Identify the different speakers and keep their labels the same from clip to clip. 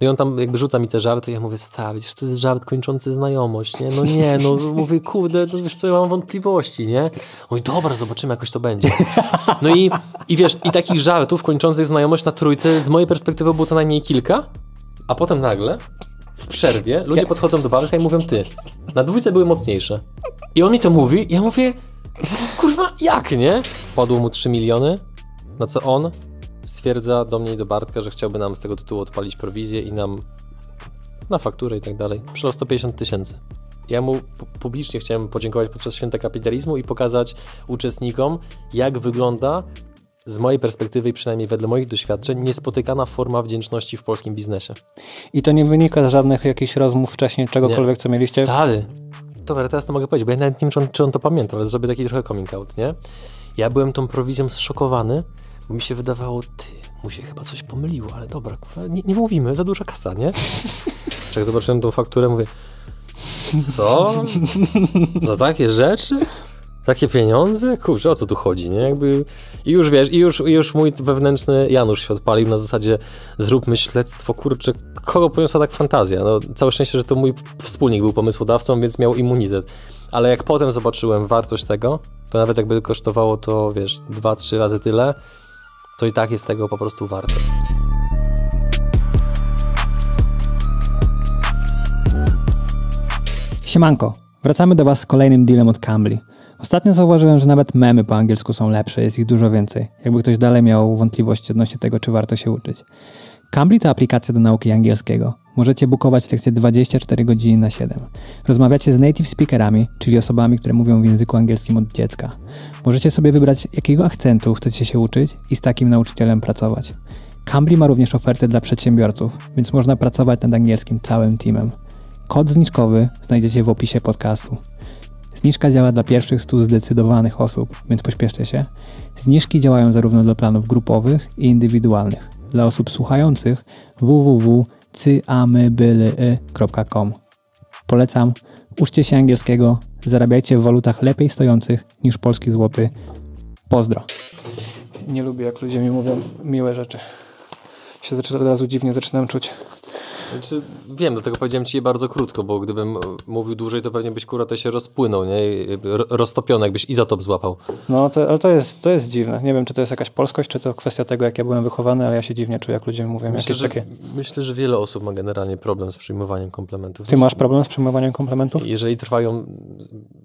Speaker 1: No i on tam jakby rzuca mi te żarty i ja mówię, stawić, to jest żart kończący znajomość, nie? No nie, no mówię, kurde, to wiesz co, ja mam wątpliwości, nie? Oj, dobra, zobaczymy, jakoś to będzie. No i, i wiesz, i takich żartów kończących znajomość na trójce z mojej perspektywy było co najmniej kilka, a potem nagle w przerwie ludzie podchodzą do Barka i mówią, ty, na dwójce były mocniejsze. I on mi to mówi, ja mówię, kurwa, jak, nie? Wpadło mu 3 miliony, na co on stwierdza do mnie i do Bartka, że chciałby nam z tego tytułu odpalić prowizję i nam na fakturę i tak dalej. Przyszło 150 tysięcy. Ja mu publicznie chciałem podziękować podczas święta kapitalizmu i pokazać uczestnikom, jak wygląda z mojej perspektywy i przynajmniej wedle moich doświadczeń niespotykana forma wdzięczności w polskim biznesie.
Speaker 2: I to nie wynika z żadnych jakichś rozmów wcześniej, czegokolwiek, nie. co mieliście? Stary,
Speaker 1: dobra, teraz to mogę powiedzieć, bo ja nawet nie wiem, czy on, czy on to pamięta, ale zrobię taki trochę coming out, nie? Ja byłem tą prowizją zszokowany, bo mi się wydawało, ty, mu się chyba coś pomyliło, ale dobra, kurwa, nie, nie mówimy, za duża kasa, nie? Jak zobaczyłem tą fakturę, mówię, co? Za takie rzeczy? Takie pieniądze? Kurczę, o co tu chodzi, nie? Jakby... I już wiesz, i już, i już mój wewnętrzny Janusz się odpalił na zasadzie zróbmy śledztwo, kurczę, kogo poniosła tak fantazja? No, całe szczęście, że to mój wspólnik był pomysłodawcą, więc miał immunitet. Ale jak potem zobaczyłem wartość tego, to nawet jakby kosztowało to, wiesz, dwa, trzy razy tyle, to i tak jest tego po prostu warto.
Speaker 2: Siemanko, wracamy do Was z kolejnym dealem od Cambly. Ostatnio zauważyłem, że nawet memy po angielsku są lepsze, jest ich dużo więcej. Jakby ktoś dalej miał wątpliwości odnośnie tego, czy warto się uczyć. Cambly to aplikacja do nauki angielskiego. Możecie bukować teksty 24 godziny na 7. Rozmawiacie z native speakerami, czyli osobami, które mówią w języku angielskim od dziecka. Możecie sobie wybrać, jakiego akcentu chcecie się uczyć i z takim nauczycielem pracować. Cambly ma również ofertę dla przedsiębiorców, więc można pracować nad angielskim całym teamem. Kod zniżkowy znajdziecie w opisie podcastu. Zniżka działa dla pierwszych 100 zdecydowanych osób, więc pośpieszcie się. Zniżki działają zarówno dla planów grupowych i indywidualnych. Dla osób słuchających www cyamybyly.com. Polecam, uczcie się angielskiego, zarabiajcie w walutach lepiej stojących niż polski złoty. Pozdro. Nie lubię, jak ludzie mi mówią miłe rzeczy. Się zaczyna od razu dziwnie zaczynam czuć.
Speaker 1: Znaczy, wiem, dlatego powiedziałem ci je bardzo krótko, bo gdybym e, mówił dłużej, to pewnie byś kurwa się rozpłynął, nie? E, roztopiony, jakbyś izotop złapał.
Speaker 2: No, to, ale to jest, to jest dziwne. Nie wiem, czy to jest jakaś polskość, czy to kwestia tego, jak ja byłem wychowany, ale ja się dziwnie czuję, jak ludzie mówią myślę, jakieś że, takie...
Speaker 1: Myślę, że wiele osób ma generalnie problem z przyjmowaniem komplementów. Ty masz problem z
Speaker 2: przyjmowaniem komplementów?
Speaker 1: Jeżeli trwają...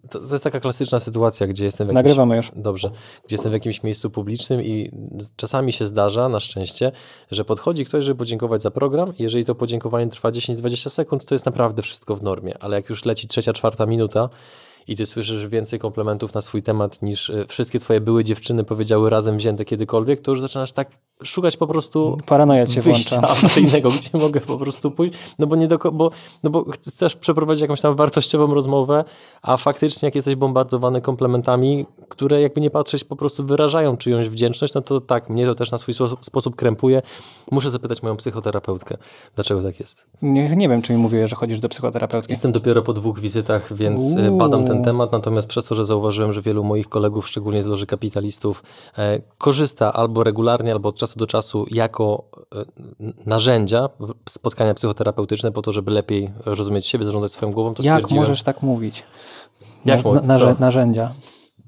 Speaker 1: To, to jest taka klasyczna sytuacja, gdzie jestem w jakimś... Nagrywamy już. Dobrze. Gdzie jestem w jakimś miejscu publicznym i czasami się zdarza, na szczęście, że podchodzi ktoś, żeby podziękować za program i jeżeli to podziękowanie trwa 10-20 sekund, to jest naprawdę wszystko w normie, ale jak już leci trzecia, czwarta minuta, i ty słyszysz więcej komplementów na swój temat niż e, wszystkie twoje były dziewczyny powiedziały razem wzięte kiedykolwiek, to już zaczynasz tak szukać po prostu Paranoja cię wyjścia włącza. innego, gdzie mogę po prostu pójść, no bo, nie do, bo, no bo chcesz przeprowadzić jakąś tam wartościową rozmowę, a faktycznie jak jesteś bombardowany komplementami, które jakby nie patrzeć po prostu wyrażają czyjąś wdzięczność, no to tak, mnie to też na swój sposób krępuje. Muszę zapytać moją psychoterapeutkę, dlaczego tak jest. Nie, nie wiem, czy mi mówię, że chodzisz do psychoterapeutki. Jestem dopiero po dwóch wizytach, więc Uuu. E, badam ten ten temat, natomiast przez to, że zauważyłem, że wielu moich kolegów, szczególnie z Loży Kapitalistów, e, korzysta albo regularnie, albo od czasu do czasu jako e, narzędzia spotkania psychoterapeutyczne po to, żeby lepiej rozumieć siebie, zarządzać swoją głową, to Jak możesz tak mówić? Jak na, na, narzędzia.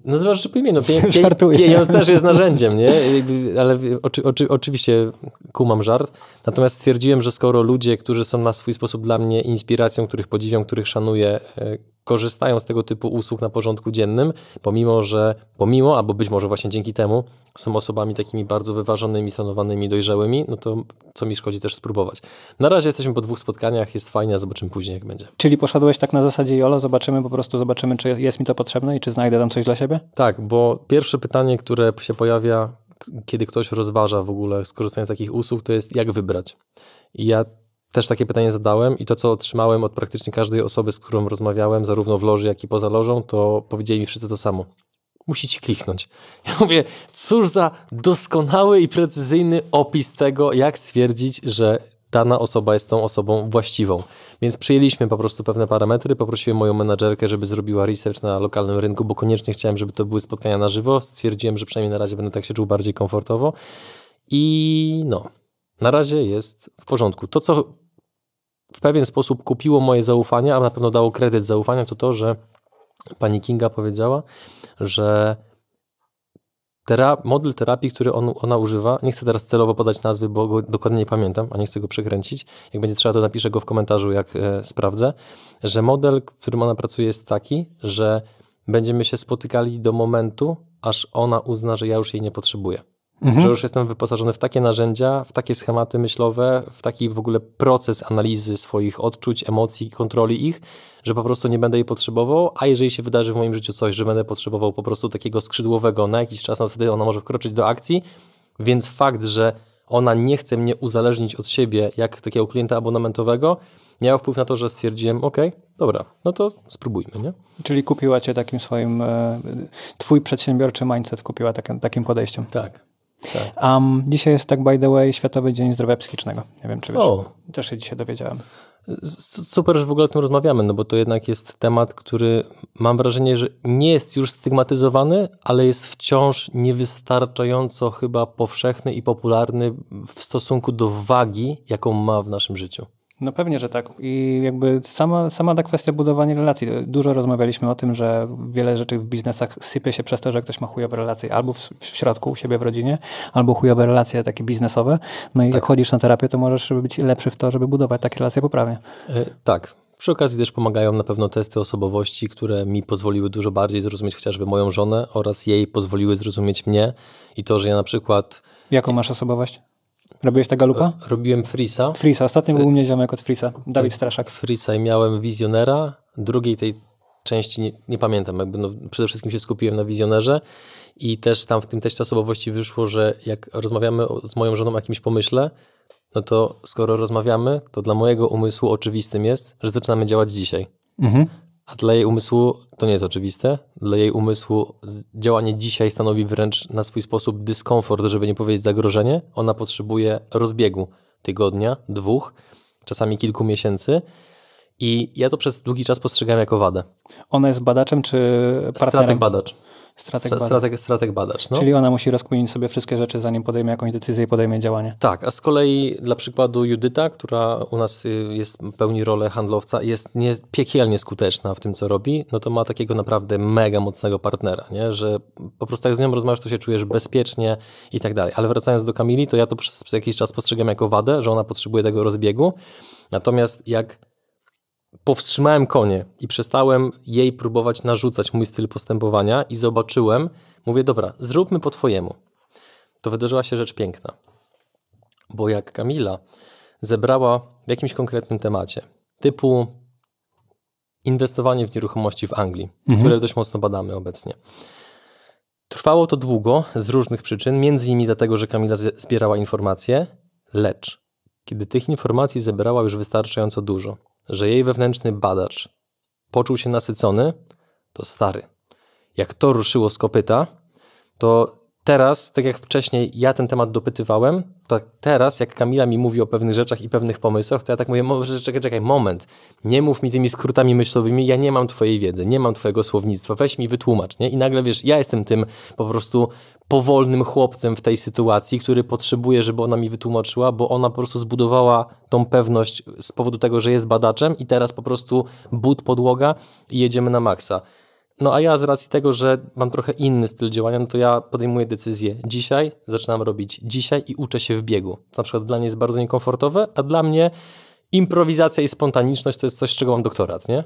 Speaker 1: Nazywasz po imieniu. No, pie, pieniądz też jest narzędziem, nie? Ale oczy, oczy, oczywiście kumam żart. Natomiast stwierdziłem, że skoro ludzie, którzy są na swój sposób dla mnie inspiracją, których podziwiam, których szanuję, e, korzystają z tego typu usług na porządku dziennym, pomimo, że pomimo, albo być może właśnie dzięki temu są osobami takimi bardzo wyważonymi, stanowanymi, dojrzałymi, no to co mi szkodzi też spróbować. Na razie jesteśmy po dwóch spotkaniach, jest fajnie, zobaczymy później jak będzie.
Speaker 2: Czyli poszedłeś tak na zasadzie jolo, zobaczymy po prostu, zobaczymy
Speaker 1: czy jest mi to potrzebne i czy znajdę tam coś dla siebie? Tak, bo pierwsze pytanie, które się pojawia, kiedy ktoś rozważa w ogóle skorzystanie z takich usług, to jest jak wybrać. I ja też takie pytanie zadałem i to, co otrzymałem od praktycznie każdej osoby, z którą rozmawiałem, zarówno w loży, jak i poza lożą, to powiedzieli mi wszyscy to samo. ci kliknąć. Ja mówię, cóż za doskonały i precyzyjny opis tego, jak stwierdzić, że dana osoba jest tą osobą właściwą. Więc przyjęliśmy po prostu pewne parametry, poprosiłem moją menadżerkę, żeby zrobiła research na lokalnym rynku, bo koniecznie chciałem, żeby to były spotkania na żywo. Stwierdziłem, że przynajmniej na razie będę tak się czuł bardziej komfortowo. I no, na razie jest w porządku. To, co w pewien sposób kupiło moje zaufanie, a na pewno dało kredyt zaufania, to to, że pani Kinga powiedziała, że terap model terapii, który on, ona używa, nie chcę teraz celowo podać nazwy, bo go dokładnie nie pamiętam, a nie chcę go przekręcić. Jak będzie trzeba, to napiszę go w komentarzu, jak e, sprawdzę, że model, w którym ona pracuje, jest taki, że będziemy się spotykali do momentu, aż ona uzna, że ja już jej nie potrzebuję. Mhm. Że już jestem wyposażony w takie narzędzia, w takie schematy myślowe, w taki w ogóle proces analizy swoich odczuć, emocji, kontroli ich, że po prostu nie będę jej potrzebował, a jeżeli się wydarzy w moim życiu coś, że będę potrzebował po prostu takiego skrzydłowego na jakiś czas, no wtedy ona może wkroczyć do akcji, więc fakt, że ona nie chce mnie uzależnić od siebie, jak takiego klienta abonamentowego, miał wpływ na to, że stwierdziłem, ok, dobra, no to spróbujmy, nie? Czyli
Speaker 2: kupiła cię takim swoim, e, twój przedsiębiorczy mindset kupiła takim, takim podejściem. Tak. Tak. Um, dzisiaj jest tak, by the way, Światowy Dzień Zdrowia Psychicznego. Nie wiem, czy wiesz. O. Też się dzisiaj
Speaker 1: dowiedziałem. Super, że w ogóle o tym rozmawiamy, no bo to jednak jest temat, który mam wrażenie, że nie jest już stygmatyzowany, ale jest wciąż niewystarczająco chyba powszechny i popularny w stosunku do wagi, jaką ma w naszym życiu.
Speaker 2: No pewnie, że tak. I jakby sama, sama ta kwestia budowania relacji. Dużo rozmawialiśmy o tym, że wiele rzeczy w biznesach sypie się przez to, że ktoś ma chujowe relacje albo w, w środku, u siebie w rodzinie, albo chujowe relacje takie biznesowe. No i tak. jak chodzisz na terapię, to możesz być lepszy w to, żeby budować takie relacje poprawnie.
Speaker 1: E, tak. Przy okazji też pomagają na pewno testy osobowości, które mi pozwoliły dużo bardziej zrozumieć chociażby moją żonę oraz jej pozwoliły zrozumieć mnie i to, że ja na przykład... Jaką masz osobowość? Robiłeś tego Luka? Robiłem Frisa. Frisa, ostatnio był u mnie ziomek od Frisa, tak. Dawid Straszak. Frisa i miałem Wizjonera, drugiej tej części nie, nie pamiętam, jakby no, przede wszystkim się skupiłem na Wizjonerze i też tam w tym teście osobowości wyszło, że jak rozmawiamy z moją żoną o jakimś pomyśle, no to skoro rozmawiamy, to dla mojego umysłu oczywistym jest, że zaczynamy działać dzisiaj. Mhm. A dla jej umysłu to nie jest oczywiste. Dla jej umysłu działanie dzisiaj stanowi wręcz na swój sposób dyskomfort, żeby nie powiedzieć zagrożenie. Ona potrzebuje rozbiegu tygodnia, dwóch, czasami kilku miesięcy. I ja to przez długi czas postrzegałem jako wadę. Ona jest badaczem
Speaker 2: czy partnerem? Stratek badacz. Strateg, strateg, strateg badacz. No. Czyli ona musi rozkminić sobie wszystkie rzeczy, zanim podejmie jakąś decyzję i podejmie działanie.
Speaker 1: Tak, a z kolei dla przykładu Judyta, która u nas y, jest, pełni rolę handlowca, jest nie, piekielnie skuteczna w tym, co robi, no to ma takiego naprawdę mega mocnego partnera, nie? że po prostu jak z nią rozmawiasz, to się czujesz bezpiecznie i tak dalej. Ale wracając do Kamili, to ja to przez jakiś czas postrzegam jako wadę, że ona potrzebuje tego rozbiegu. Natomiast jak powstrzymałem konie i przestałem jej próbować narzucać mój styl postępowania i zobaczyłem, mówię, dobra, zróbmy po twojemu. To wydarzyła się rzecz piękna. Bo jak Kamila zebrała w jakimś konkretnym temacie, typu inwestowanie w nieruchomości w Anglii, mhm. które dość mocno badamy obecnie. Trwało to długo z różnych przyczyn, między innymi dlatego, że Kamila zbierała informacje, lecz kiedy tych informacji zebrała już wystarczająco dużo, że jej wewnętrzny badacz poczuł się nasycony, to stary. Jak to ruszyło z kopyta, to teraz, tak jak wcześniej ja ten temat dopytywałem, tak teraz jak Kamila mi mówi o pewnych rzeczach i pewnych pomysłach, to ja tak mówię, może czekaj, czekaj, moment, nie mów mi tymi skrótami myślowymi, ja nie mam twojej wiedzy, nie mam twojego słownictwa, weź mi wytłumacz, nie? I nagle wiesz, ja jestem tym po prostu powolnym chłopcem w tej sytuacji, który potrzebuje, żeby ona mi wytłumaczyła, bo ona po prostu zbudowała tą pewność z powodu tego, że jest badaczem i teraz po prostu but, podłoga i jedziemy na maksa. No a ja z racji tego, że mam trochę inny styl działania, no to ja podejmuję decyzję dzisiaj, zaczynam robić dzisiaj i uczę się w biegu. To na przykład dla mnie jest bardzo niekomfortowe, a dla mnie improwizacja i spontaniczność to jest coś, z czego mam doktorat, nie?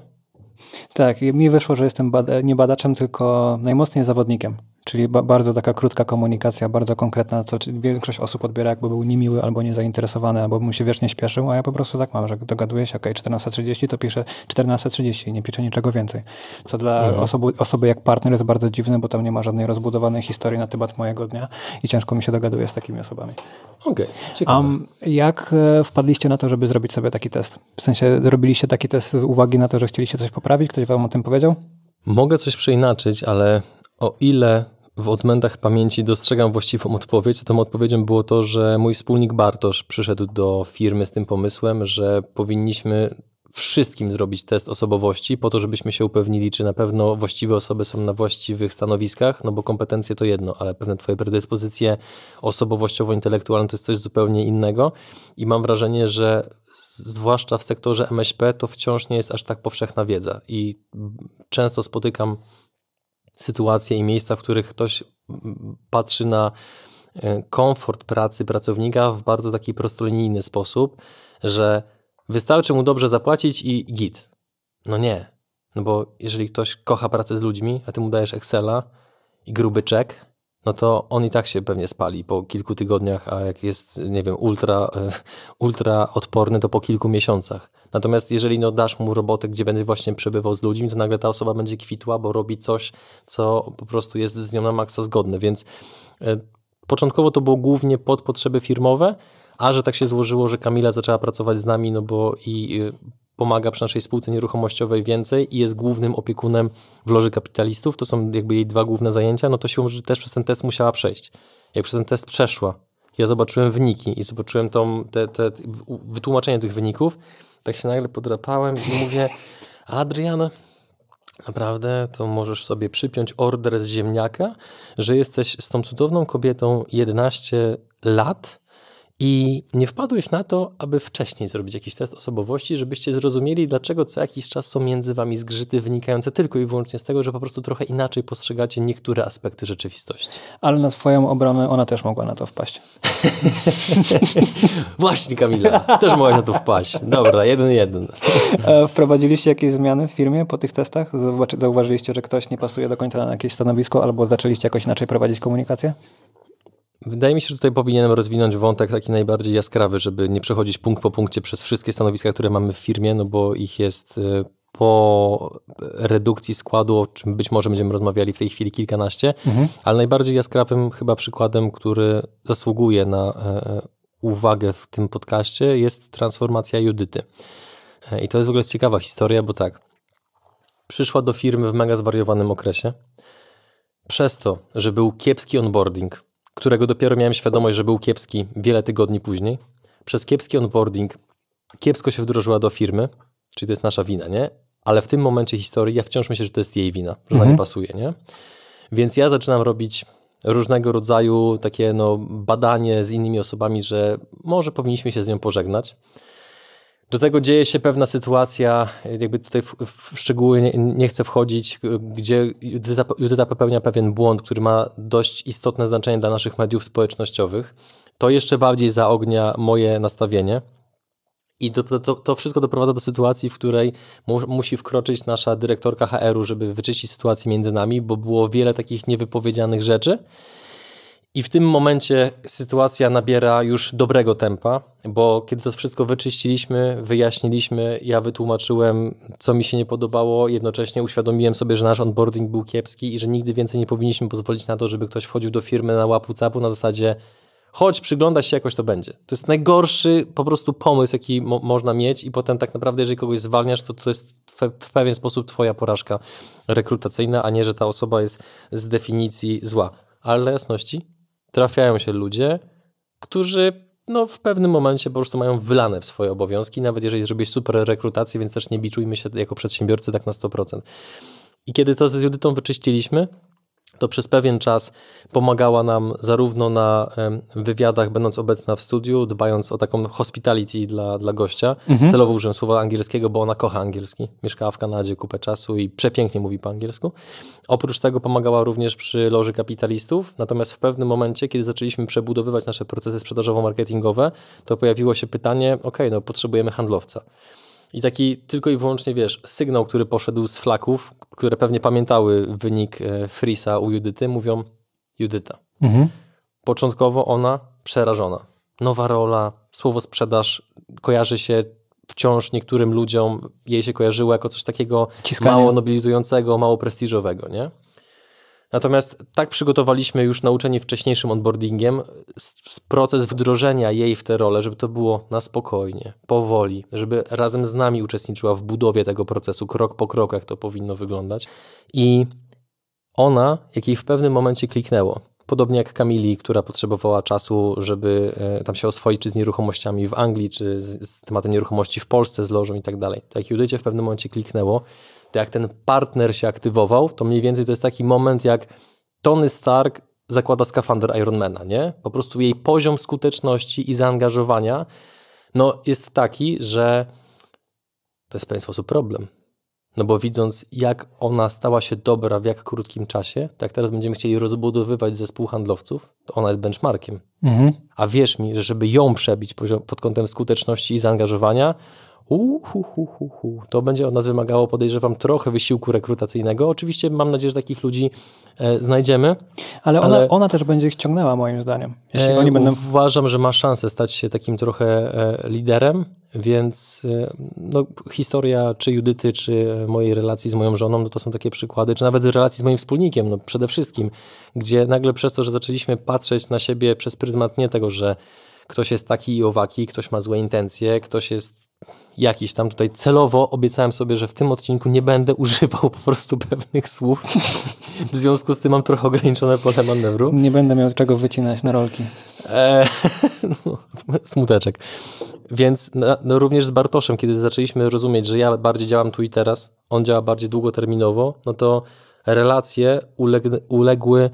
Speaker 1: Tak, mi wyszło, że jestem bada
Speaker 2: nie badaczem, tylko najmocniej zawodnikiem. Czyli ba bardzo taka krótka komunikacja, bardzo konkretna, co większość osób odbiera, jakby był niemiły albo niezainteresowany, albo bym się wiecznie śpieszył, a ja po prostu tak mam, że dogaduję się, ok, 14.30 to piszę 14.30 nie piszę niczego więcej. Co dla mhm. osoby, osoby jak partner jest bardzo dziwne, bo tam nie ma żadnej rozbudowanej historii na temat mojego dnia i ciężko mi się dogaduje z takimi osobami. Okej, okay, um, Jak e, wpadliście na to, żeby zrobić sobie taki test? W sensie robiliście taki test z uwagi na to, że chcieliście coś poprawić? Ktoś wam o tym powiedział?
Speaker 1: Mogę coś przeinaczyć, ale o ile w odmętach pamięci dostrzegam właściwą odpowiedź, to tą odpowiedzią było to, że mój wspólnik Bartosz przyszedł do firmy z tym pomysłem, że powinniśmy wszystkim zrobić test osobowości, po to, żebyśmy się upewnili, czy na pewno właściwe osoby są na właściwych stanowiskach, no bo kompetencje to jedno, ale pewne twoje predyspozycje osobowościowo-intelektualne to jest coś zupełnie innego i mam wrażenie, że zwłaszcza w sektorze MŚP to wciąż nie jest aż tak powszechna wiedza i często spotykam sytuacje i miejsca, w których ktoś patrzy na e, komfort pracy pracownika w bardzo taki prostolinijny sposób, że wystarczy mu dobrze zapłacić i git. No nie, no bo jeżeli ktoś kocha pracę z ludźmi, a ty mu dajesz Excela i gruby czek, no to on i tak się pewnie spali po kilku tygodniach, a jak jest, nie wiem, ultra, e, ultra odporny, to po kilku miesiącach. Natomiast jeżeli no, dasz mu robotę, gdzie będzie właśnie przebywał z ludźmi, to nagle ta osoba będzie kwitła, bo robi coś, co po prostu jest z nią na maksa zgodne. Więc e, początkowo to było głównie pod potrzeby firmowe, a że tak się złożyło, że Kamila zaczęła pracować z nami, no bo i e, pomaga przy naszej spółce nieruchomościowej więcej i jest głównym opiekunem w loży kapitalistów, to są jakby jej dwa główne zajęcia, no to się rzeczy też przez ten test musiała przejść. Jak przez ten test przeszła, ja zobaczyłem wyniki i zobaczyłem tą, te, te, wytłumaczenie tych wyników, tak się nagle podrapałem i mówię, Adrian, naprawdę to możesz sobie przypiąć order z ziemniaka, że jesteś z tą cudowną kobietą 11 lat, i nie wpadłeś na to, aby wcześniej zrobić jakiś test osobowości, żebyście zrozumieli, dlaczego co jakiś czas są między wami zgrzyty wynikające tylko i wyłącznie z tego, że po prostu trochę inaczej postrzegacie niektóre aspekty rzeczywistości.
Speaker 2: Ale na twoją obronę ona też mogła na
Speaker 1: to wpaść. Właśnie Kamila, też mogłaś na to wpaść. Dobra, jeden, jeden.
Speaker 2: E, wprowadziliście jakieś zmiany w firmie po tych testach? Zauważyliście, że ktoś nie pasuje do końca na jakieś stanowisko albo zaczęliście jakoś inaczej prowadzić komunikację?
Speaker 1: Wydaje mi się, że tutaj powinienem rozwinąć wątek taki najbardziej jaskrawy, żeby nie przechodzić punkt po punkcie przez wszystkie stanowiska, które mamy w firmie, no bo ich jest e, po redukcji składu, o czym być może będziemy rozmawiali w tej chwili kilkanaście, mhm. ale najbardziej jaskrawym chyba przykładem, który zasługuje na e, e, uwagę w tym podcaście jest transformacja Judyty. I to jest w ogóle ciekawa historia, bo tak, przyszła do firmy w mega zwariowanym okresie, przez to, że był kiepski onboarding, którego dopiero miałem świadomość, że był kiepski wiele tygodni później. Przez kiepski onboarding kiepsko się wdrożyła do firmy, czyli to jest nasza wina, nie? Ale w tym momencie historii ja wciąż myślę, że to jest jej wina, że mhm. ona nie mhm. pasuje, nie? Więc ja zaczynam robić różnego rodzaju takie no, badanie z innymi osobami, że może powinniśmy się z nią pożegnać. Do tego dzieje się pewna sytuacja, jakby tutaj w, w szczegóły nie, nie, chcę wchodzić, gdzie Judyta, Judyta popełnia pewien błąd, który ma dość istotne znaczenie dla naszych mediów społecznościowych. To jeszcze bardziej zaognia moje nastawienie. I to, to, to, wszystko doprowadza do sytuacji, w której mu, musi wkroczyć nasza dyrektorka HR-u, żeby wyczyścić sytuację między nami, bo było wiele takich niewypowiedzianych rzeczy. I w tym momencie sytuacja nabiera już dobrego tempa, bo kiedy to wszystko wyczyściliśmy, wyjaśniliśmy, ja wytłumaczyłem, co mi się nie podobało, jednocześnie uświadomiłem sobie, że nasz onboarding był kiepski i że nigdy więcej nie powinniśmy pozwolić na to, żeby ktoś wchodził do firmy na łapu capu na zasadzie chodź, przyglądasz się, jakoś to będzie. To jest najgorszy po prostu pomysł, jaki mo można mieć i potem tak naprawdę, jeżeli kogoś zwalniasz, to to jest w pewien sposób twoja porażka rekrutacyjna, a nie, że ta osoba jest z definicji zła. Ale dla jasności, trafiają się ludzie, którzy no, w pewnym momencie po prostu mają wylane w swoje obowiązki, nawet jeżeli zrobisz super rekrutację, więc też nie biczujmy się jako przedsiębiorcy tak na 100%. I kiedy to z Judytą wyczyściliśmy, to przez pewien czas pomagała nam zarówno na wywiadach, będąc obecna w studiu, dbając o taką hospitality dla, dla gościa. Mhm. Celowo użyłem słowa angielskiego, bo ona kocha angielski. Mieszkała w Kanadzie kupę czasu i przepięknie mówi po angielsku. Oprócz tego pomagała również przy loży kapitalistów, natomiast w pewnym momencie, kiedy zaczęliśmy przebudowywać nasze procesy sprzedażowo-marketingowe, to pojawiło się pytanie, ok, no potrzebujemy handlowca. I taki tylko i wyłącznie, wiesz, sygnał, który poszedł z flaków, które pewnie pamiętały wynik e, Frisa u Judyty, mówią Judyta. Mhm. Początkowo ona przerażona. Nowa rola, słowo sprzedaż kojarzy się wciąż niektórym ludziom, jej się kojarzyło jako coś takiego Ciskanie. mało nobilitującego, mało prestiżowego, nie? Natomiast tak przygotowaliśmy już nauczenie wcześniejszym onboardingiem proces wdrożenia jej w tę rolę, żeby to było na spokojnie, powoli, żeby razem z nami uczestniczyła w budowie tego procesu, krok po kroku, jak to powinno wyglądać. I ona, jak jej w pewnym momencie kliknęło, podobnie jak Kamili, która potrzebowała czasu, żeby e, tam się oswoić czy z nieruchomościami w Anglii, czy z, z tematem nieruchomości w Polsce, z lożą i tak dalej. Tak, Judycie w pewnym momencie kliknęło to jak ten partner się aktywował, to mniej więcej to jest taki moment, jak Tony Stark zakłada skafander Ironmana, nie? Po prostu jej poziom skuteczności i zaangażowania no, jest taki, że to jest w pewien sposób problem. No bo widząc, jak ona stała się dobra w jak krótkim czasie, tak teraz będziemy chcieli rozbudowywać zespół handlowców, to ona jest benchmarkiem. Mhm. A wierz mi, że żeby ją przebić pod kątem skuteczności i zaangażowania, Uhuhuhuhu. To będzie od nas wymagało, podejrzewam, trochę wysiłku rekrutacyjnego. Oczywiście mam nadzieję, że takich ludzi e, znajdziemy. Ale ona, ale
Speaker 2: ona, też będzie ich ciągnęła, moim zdaniem.
Speaker 1: Jeśli e, oni będą... Uważam, że ma szansę stać się takim trochę e, liderem, więc e, no, historia czy Judyty, czy e, mojej relacji z moją żoną, no, to są takie przykłady, czy nawet z relacji z moim wspólnikiem, no, przede wszystkim, gdzie nagle przez to, że zaczęliśmy patrzeć na siebie przez pryzmat nie tego, że ktoś jest taki i owaki, ktoś ma złe intencje, ktoś jest jakiś tam tutaj celowo obiecałem sobie, że w tym odcinku nie będę używał po prostu pewnych słów. W związku z tym mam trochę ograniczone pole manewru. Nie będę miał czego wycinać na rolki. E, no, smuteczek. Więc no, no również z Bartoszem, kiedy zaczęliśmy rozumieć, że ja bardziej działam tu i teraz, on działa bardziej długoterminowo, no to relacje uległy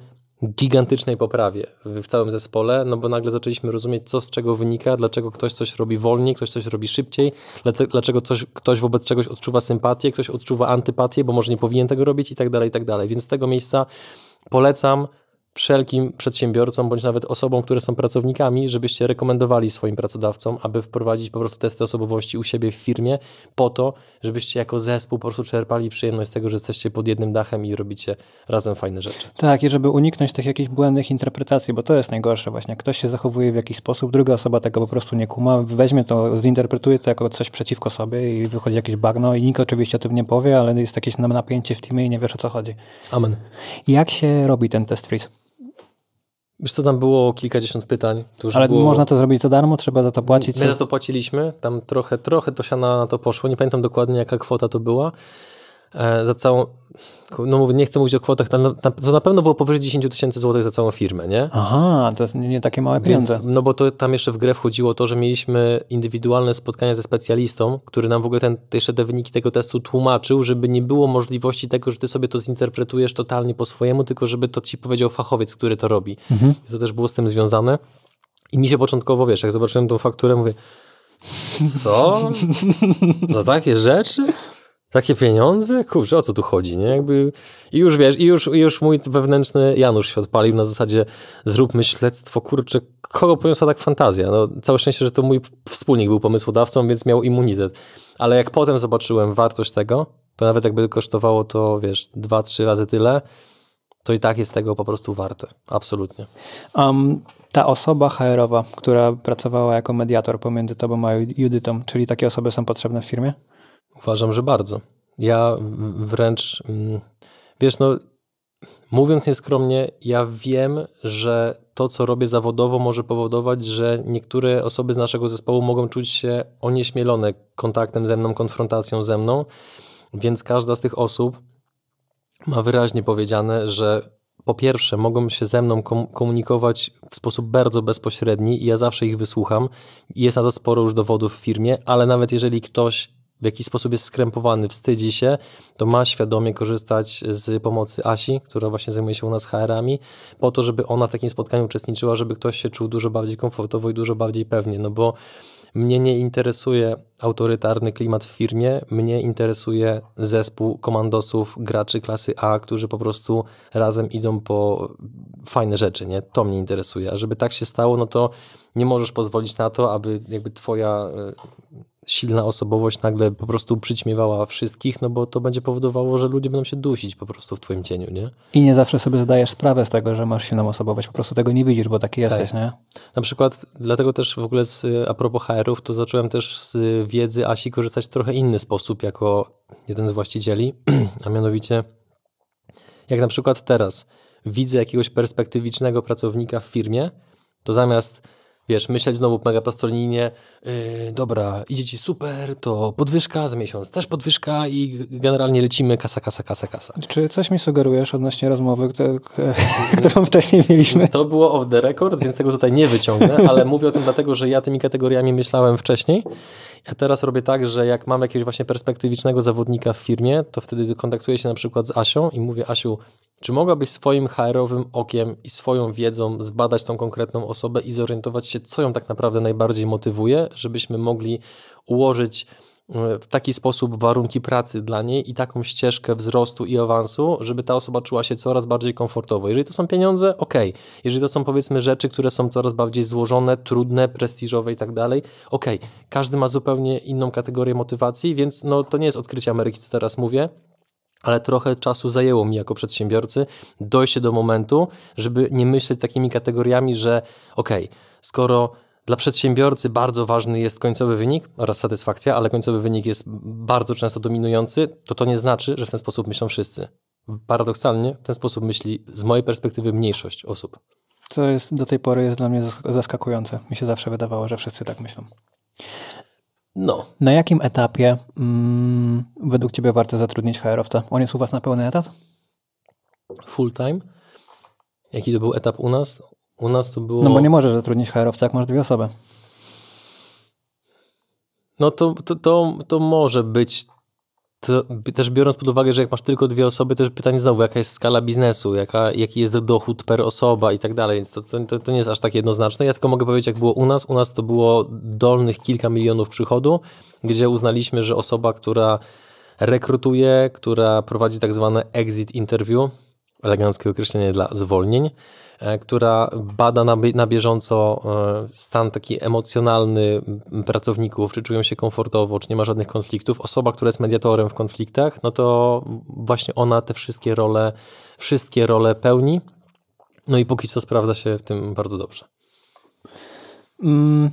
Speaker 1: gigantycznej poprawie w całym zespole, no bo nagle zaczęliśmy rozumieć, co z czego wynika, dlaczego ktoś coś robi wolniej, ktoś coś robi szybciej, dlaczego coś, ktoś wobec czegoś odczuwa sympatię, ktoś odczuwa antypatię, bo może nie powinien tego robić i tak dalej, i tak dalej. Więc z tego miejsca polecam wszelkim przedsiębiorcom bądź nawet osobom, które są pracownikami, żebyście rekomendowali swoim pracodawcom, aby wprowadzić po prostu testy osobowości u siebie w firmie, po to, żebyście jako zespół po prostu czerpali przyjemność z tego, że jesteście pod jednym dachem i robicie razem fajne rzeczy.
Speaker 2: Tak, i żeby uniknąć tych jakichś błędnych interpretacji, bo to jest najgorsze właśnie. Ktoś się zachowuje w jakiś sposób, druga osoba tego po prostu nie kuma, weźmie to, zinterpretuje to jako coś przeciwko sobie i wychodzi jakieś bagno i nikt oczywiście o tym nie powie, ale jest jakieś napięcie w teamie i nie wiesz o co chodzi. Amen. Jak się robi ten test freeze?
Speaker 1: Wiesz co, tam było kilkadziesiąt pytań. Ale było... można to
Speaker 2: zrobić za darmo? Trzeba za to płacić? My za to
Speaker 1: płaciliśmy. Tam trochę, trochę to się na to poszło. Nie pamiętam dokładnie, jaka kwota to była. E, za całą, no mówię, nie chcę mówić o kwotach, to na pewno było powyżej 10 tysięcy złotych za całą firmę, nie? Aha, to nie takie małe pieniądze. Więc, no bo to tam jeszcze w grę wchodziło to, że mieliśmy indywidualne spotkania ze specjalistą, który nam w ogóle ten, jeszcze te wyniki tego testu tłumaczył, żeby nie było możliwości tego, że ty sobie to zinterpretujesz totalnie po swojemu, tylko żeby to ci powiedział fachowiec, który to robi. Mhm. To też było z tym związane. I mi się początkowo, wiesz, jak zobaczyłem tą fakturę, mówię, co? Za takie rzeczy? Takie pieniądze? Kurczę, o co tu chodzi, nie? Jakby... I już wiesz, i już, i już mój wewnętrzny Janusz się odpalił na zasadzie zróbmy śledztwo, kurczę, kogo poniosła tak fantazja? No, całe szczęście, że to mój wspólnik był pomysłodawcą, więc miał immunitet. Ale jak potem zobaczyłem wartość tego, to nawet jakby kosztowało to, wiesz, dwa, trzy razy tyle, to i tak jest tego po prostu warte. Absolutnie. Um, ta
Speaker 2: osoba HR-owa, która pracowała jako mediator pomiędzy tobą a Judytą, czyli takie osoby są potrzebne w
Speaker 1: firmie? Uważam, że bardzo. Ja wręcz, mm, wiesz, no, mówiąc nieskromnie, ja wiem, że to, co robię zawodowo, może powodować, że niektóre osoby z naszego zespołu mogą czuć się onieśmielone kontaktem ze mną, konfrontacją ze mną, więc każda z tych osób ma wyraźnie powiedziane, że po pierwsze, mogą się ze mną komunikować w sposób bardzo bezpośredni i ja zawsze ich wysłucham. Jest na to sporo już dowodów w firmie, ale nawet jeżeli ktoś w jakiś sposób jest skrępowany, wstydzi się, to ma świadomie korzystać z pomocy Asi, która właśnie zajmuje się u nas HR-ami, po to, żeby ona w takim spotkaniu uczestniczyła, żeby ktoś się czuł dużo bardziej komfortowo i dużo bardziej pewnie, no bo mnie nie interesuje autorytarny klimat w firmie, mnie interesuje zespół komandosów, graczy klasy A, którzy po prostu razem idą po fajne rzeczy, nie? To mnie interesuje. A żeby tak się stało, no to nie możesz pozwolić na to, aby jakby twoja e, silna osobowość nagle po prostu przyćmiewała wszystkich, no bo to będzie powodowało, że ludzie będą się dusić po prostu w twoim cieniu, nie?
Speaker 2: I nie zawsze sobie zdajesz sprawę z tego, że masz silną osobowość, po prostu tego nie widzisz, bo
Speaker 1: taki tak. jesteś, nie? Na przykład dlatego też w ogóle z, a propos HR-ów, to zacząłem też z wiedzy Asi korzystać w trochę inny sposób jako jeden z właścicieli, a mianowicie jak na przykład teraz widzę jakiegoś perspektywicznego pracownika w firmie, to zamiast Wiesz, myśleć znowu mega po yy, dobra, idzie ci super, to podwyżka za miesiąc, też podwyżka i generalnie lecimy kasa, kasa, kasa, kasa.
Speaker 2: Czy coś mi sugerujesz odnośnie rozmowy, mhm. którą wcześniej mieliśmy?
Speaker 1: To było off the record, więc tego tutaj nie wyciągnę, ale mówię o tym dlatego, że ja tymi kategoriami myślałem wcześniej. Ja teraz robię tak, że jak mam jakiegoś właśnie perspektywicznego zawodnika w firmie, to wtedy kontaktuję się na przykład z Asią i mówię, Asiu, czy mogłabyś swoim HR-owym okiem i swoją wiedzą zbadać tą konkretną osobę i zorientować się, co ją tak naprawdę najbardziej motywuje, żebyśmy mogli ułożyć w taki sposób warunki pracy dla niej i taką ścieżkę wzrostu i awansu, żeby ta osoba czuła się coraz bardziej komfortowo. Jeżeli to są pieniądze, ok. Jeżeli to są powiedzmy rzeczy, które są coraz bardziej złożone, trudne, prestiżowe i tak dalej, ok. Każdy ma zupełnie inną kategorię motywacji, więc no, to nie jest odkrycie Ameryki, co teraz mówię ale trochę czasu zajęło mi jako przedsiębiorcy dojście do momentu, żeby nie myśleć takimi kategoriami, że okej, okay, skoro dla przedsiębiorcy bardzo ważny jest końcowy wynik oraz satysfakcja, ale końcowy wynik jest bardzo często dominujący, to to nie znaczy, że w ten sposób myślą wszyscy. Paradoksalnie w ten sposób myśli z mojej perspektywy mniejszość osób.
Speaker 2: Co jest do tej pory jest dla mnie zaskakujące. Mi się zawsze wydawało, że wszyscy tak myślą. No. Na jakim etapie mm, według Ciebie warto zatrudnić HR-owca? On jest u Was na pełny etat?
Speaker 1: Full time. Jaki to był etap u nas? U nas to było. No bo nie możesz zatrudnić HR-owca, jak masz dwie osoby. No to, to, to, to może być. To, też biorąc pod uwagę, że jak masz tylko dwie osoby, też pytanie znowu, jaka jest skala biznesu, jaka, jaki jest dochód per osoba i tak dalej, więc to, to, to nie jest aż tak jednoznaczne. Ja tylko mogę powiedzieć, jak było u nas. U nas to było dolnych kilka milionów przychodu, gdzie uznaliśmy, że osoba, która rekrutuje, która prowadzi tak zwane exit interview, eleganckie określenie dla zwolnień, e, która bada na, na bieżąco e, stan taki emocjonalny pracowników, czy czują się komfortowo, czy nie ma żadnych konfliktów. Osoba, która jest mediatorem w konfliktach, no to właśnie ona te wszystkie role, wszystkie role pełni. No i póki co sprawdza się w tym bardzo dobrze.
Speaker 2: Mm,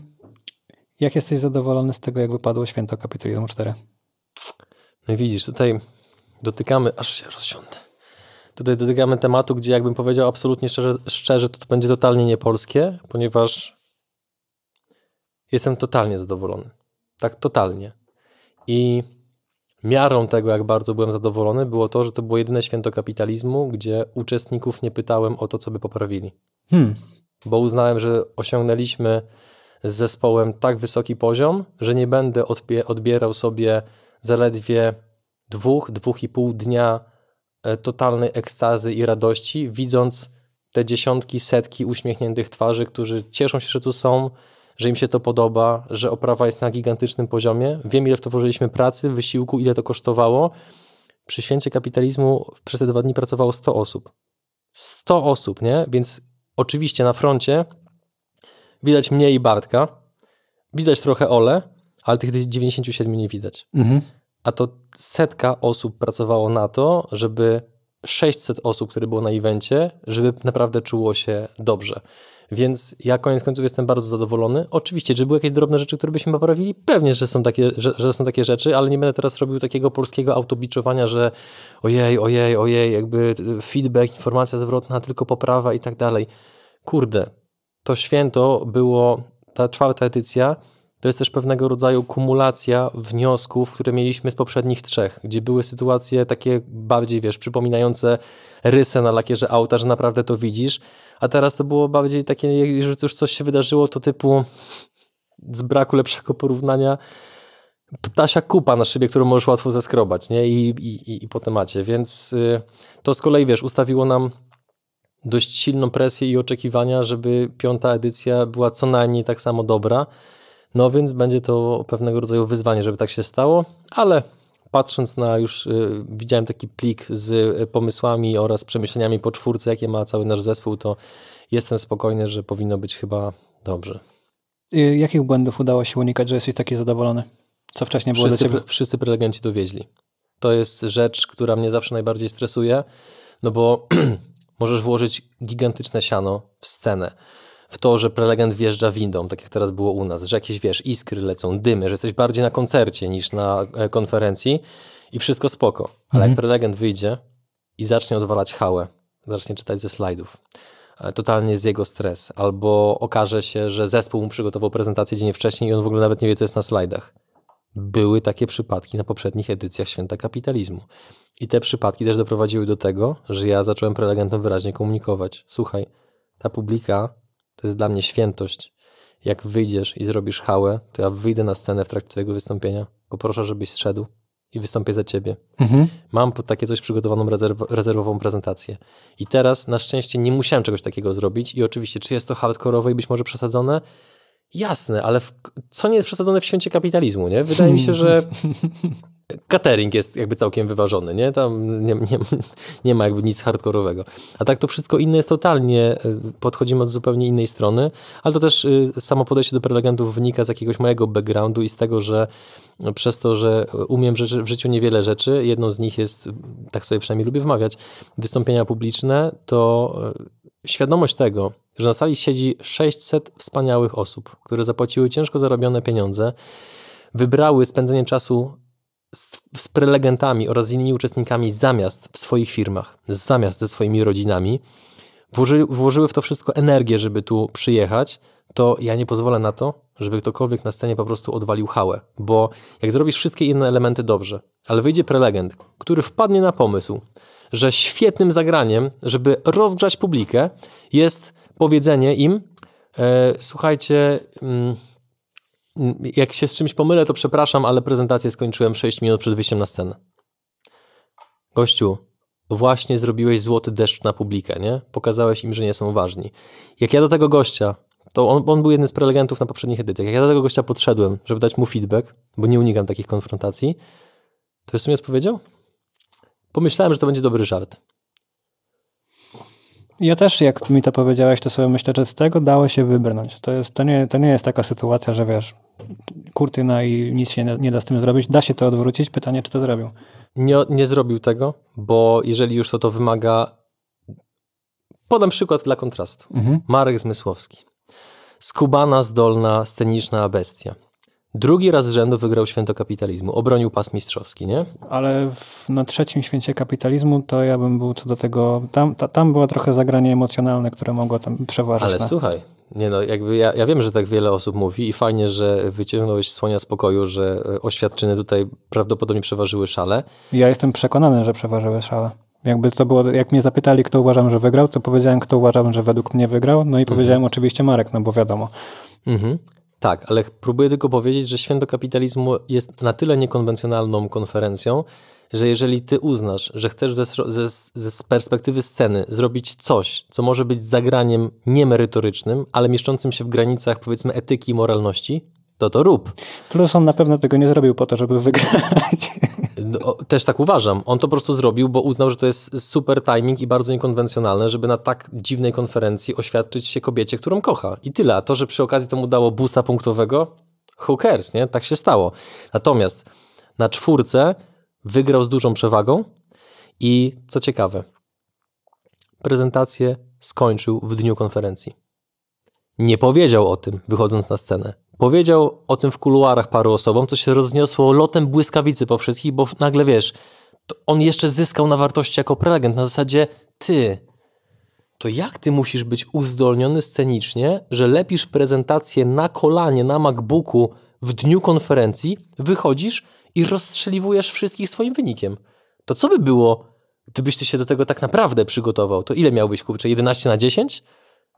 Speaker 2: jak jesteś zadowolony z tego, jak wypadło święto kapitalizmu 4?
Speaker 1: No i widzisz, tutaj dotykamy, aż się rozsiądę tutaj dotykamy tematu, gdzie jakbym powiedział absolutnie szczerze, szczerze to, to będzie totalnie niepolskie, ponieważ jestem totalnie zadowolony. Tak totalnie. I miarą tego, jak bardzo byłem zadowolony, było to, że to było jedyne święto kapitalizmu, gdzie uczestników nie pytałem o to, co by poprawili. Hmm. Bo uznałem, że osiągnęliśmy z zespołem tak wysoki poziom, że nie będę odbierał sobie zaledwie dwóch, dwóch i pół dnia E, totalnej ekstazy i radości, widząc te dziesiątki, setki uśmiechniętych twarzy, którzy cieszą się, że tu są, że im się to podoba, że oprawa jest na gigantycznym poziomie. Wiem, ile w to włożyliśmy pracy, wysiłku, ile to kosztowało. Przy święcie kapitalizmu przez te dwa dni pracowało 100 osób. 100 osób, nie? Więc oczywiście na froncie widać mnie i Bartka, widać trochę Ole, ale tych 97 nie widać. Mhm a to setka osób pracowało na to, żeby 600 osób, które było na evencie, żeby naprawdę czuło się dobrze. Więc ja koniec końców jestem bardzo zadowolony. Oczywiście, czy były jakieś drobne rzeczy, które byśmy poprawili? Pewnie, że są takie, że, że są takie rzeczy, ale nie będę teraz robił takiego polskiego autobiczowania, że ojej, ojej, ojej, jakby feedback, informacja zwrotna, tylko poprawa i tak dalej. Kurde, to święto było, ta czwarta edycja, to jest też pewnego rodzaju kumulacja wniosków, które mieliśmy z poprzednich trzech, gdzie były sytuacje takie bardziej, wiesz, przypominające rysę na lakierze auta, że naprawdę to widzisz, a teraz to było bardziej takie, że już coś się wydarzyło, to typu z braku lepszego porównania ptasia kupa na szybie, którą możesz łatwo zeskrobać, nie? I, i, i po temacie, więc y, to z kolei, wiesz, ustawiło nam dość silną presję i oczekiwania, żeby piąta edycja była co najmniej tak samo dobra, no więc będzie to pewnego rodzaju wyzwanie, żeby tak się stało, ale patrząc na już, y, widziałem taki plik z y, pomysłami oraz przemyśleniami po czwórce, jakie ma cały nasz zespół, to jestem spokojny, że powinno być chyba dobrze.
Speaker 2: Y, jakich błędów udało się unikać, że jesteś taki zadowolony? Co wcześniej było wszyscy, pre,
Speaker 1: wszyscy prelegenci dowieźli. To jest rzecz, która mnie zawsze najbardziej stresuje, no bo możesz włożyć gigantyczne siano w scenę w to, że prelegent wjeżdża windą, tak jak teraz było u nas, że jakieś, wiesz, iskry lecą, dymy, że jesteś bardziej na koncercie niż na e, konferencji i wszystko spoko. Mhm. Ale jak mhm. prelegent wyjdzie i zacznie odwalać hałę, zacznie czytać ze slajdów, e, totalnie z jego stres, albo okaże się, że zespół mu przygotował prezentację dzień wcześniej i on w ogóle nawet nie wie, co jest na slajdach. Były takie przypadki na poprzednich edycjach Święta Kapitalizmu. I te przypadki też doprowadziły do tego, że ja zacząłem prelegentom wyraźnie komunikować. Słuchaj, ta publika to jest dla mnie świętość. Jak wyjdziesz i zrobisz hałę, to ja wyjdę na scenę w trakcie twojego wystąpienia. Poproszę, żebyś zszedł i wystąpię za ciebie. Mhm. Mam pod takie coś przygotowaną rezerw rezerwową prezentację. I teraz na szczęście nie musiałem czegoś takiego zrobić. I oczywiście, czy jest to hardkorowe i być może przesadzone? Jasne, ale w, co nie jest przesadzone w święcie kapitalizmu, nie? Wydaje mi się, że catering jest jakby całkiem wyważony, nie? Tam nie, nie, nie, ma jakby nic hardkorowego. A tak to wszystko inne jest totalnie, e, podchodzimy od zupełnie innej strony, ale to też y, samo podejście do prelegentów wynika z jakiegoś mojego backgroundu i z tego, że no, przez to, że e, umiem w życiu niewiele rzeczy, jedną z nich jest, mm, tak sobie przynajmniej lubię wymawiać, wystąpienia publiczne, to e, świadomość tego, że na sali siedzi 600 wspaniałych osób, które zapłaciły ciężko zarobione pieniądze, wybrały spędzenie czasu z, z prelegentami oraz z innymi uczestnikami zamiast w swoich firmach, zamiast ze swoimi rodzinami, włoży, włożyły w to wszystko energię, żeby tu przyjechać, to ja nie pozwolę na to, żeby ktokolwiek na scenie po prostu odwalił hałę. Bo jak zrobisz wszystkie inne elementy dobrze, ale wyjdzie prelegent, który wpadnie na pomysł, że świetnym zagraniem, żeby rozgrzać publikę, jest powiedzenie im: e, Słuchajcie, mm, jak się z czymś pomylę, to przepraszam, ale prezentację skończyłem 6 minut przed wyjściem na scenę. Gościu, właśnie zrobiłeś złoty deszcz na publikę, nie? Pokazałeś im, że nie są ważni. Jak ja do tego gościa, to on, on był jednym z prelegentów na poprzednich edycjach, jak ja do tego gościa podszedłem, żeby dać mu feedback, bo nie unikam takich konfrontacji, to jest w mi odpowiedział? Pomyślałem, że to będzie dobry żart.
Speaker 2: Ja też, jak mi to powiedziałeś, to sobie myślę, że z tego dało się wybrnąć. To, jest, to, nie, to nie jest taka sytuacja, że wiesz, kurtyna i nic się nie da z tym zrobić. Da się to odwrócić. Pytanie, czy to zrobią.
Speaker 1: Nie, nie zrobił tego, bo jeżeli już to to wymaga. Podam przykład dla kontrastu. Mhm. Marek Zmysłowski. Skubana, zdolna, sceniczna bestia. Drugi raz z rzędu wygrał święto kapitalizmu. Obronił pas mistrzowski, nie? Ale
Speaker 2: w, na trzecim święcie kapitalizmu to ja bym był co do tego. Tam, ta, tam było trochę zagranie emocjonalne, które mogło tam przeważać. Ale na... słuchaj,
Speaker 1: nie no, jakby ja, ja wiem, że tak wiele osób mówi i fajnie, że wyciągnąłeś słonia spokoju, że e, oświadczyny tutaj prawdopodobnie przeważyły szale.
Speaker 2: Ja jestem przekonany, że przeważyły szale. Jakby to było, jak mnie zapytali, kto uważam, że wygrał, to powiedziałem, kto uważam, że według mnie wygrał, no i mhm. powiedziałem oczywiście Marek, no bo wiadomo.
Speaker 1: Mhm. Tak, ale próbuję tylko powiedzieć, że Święto Kapitalizmu jest na tyle niekonwencjonalną konferencją, że jeżeli ty uznasz, że chcesz ze, ze, z perspektywy sceny zrobić coś, co może być zagraniem niemerytorycznym, ale mieszczącym się w granicach powiedzmy etyki i moralności, to to rób.
Speaker 2: Plus on na pewno tego nie zrobił po to, żeby wygrać.
Speaker 1: No, też tak uważam. On to po prostu zrobił, bo uznał, że to jest super timing i bardzo niekonwencjonalne, żeby na tak dziwnej konferencji oświadczyć się kobiecie, którą kocha. I tyle. A to, że przy okazji to mu dało busa punktowego, who cares, nie? Tak się stało. Natomiast na czwórce wygrał z dużą przewagą i co ciekawe, prezentację skończył w dniu konferencji. Nie powiedział o tym, wychodząc na scenę. Powiedział o tym w kuluarach paru osobom, co się rozniosło lotem błyskawicy po wszystkich, bo nagle wiesz, on jeszcze zyskał na wartości jako prelegent. Na zasadzie ty, to jak ty musisz być uzdolniony scenicznie, że lepisz prezentację na kolanie, na MacBooku w dniu konferencji, wychodzisz, i rozstrzeliwujesz wszystkich swoim wynikiem. To co by było, gdybyś ty się do tego tak naprawdę przygotował? To ile miałbyś, kurczę, 11 na 10?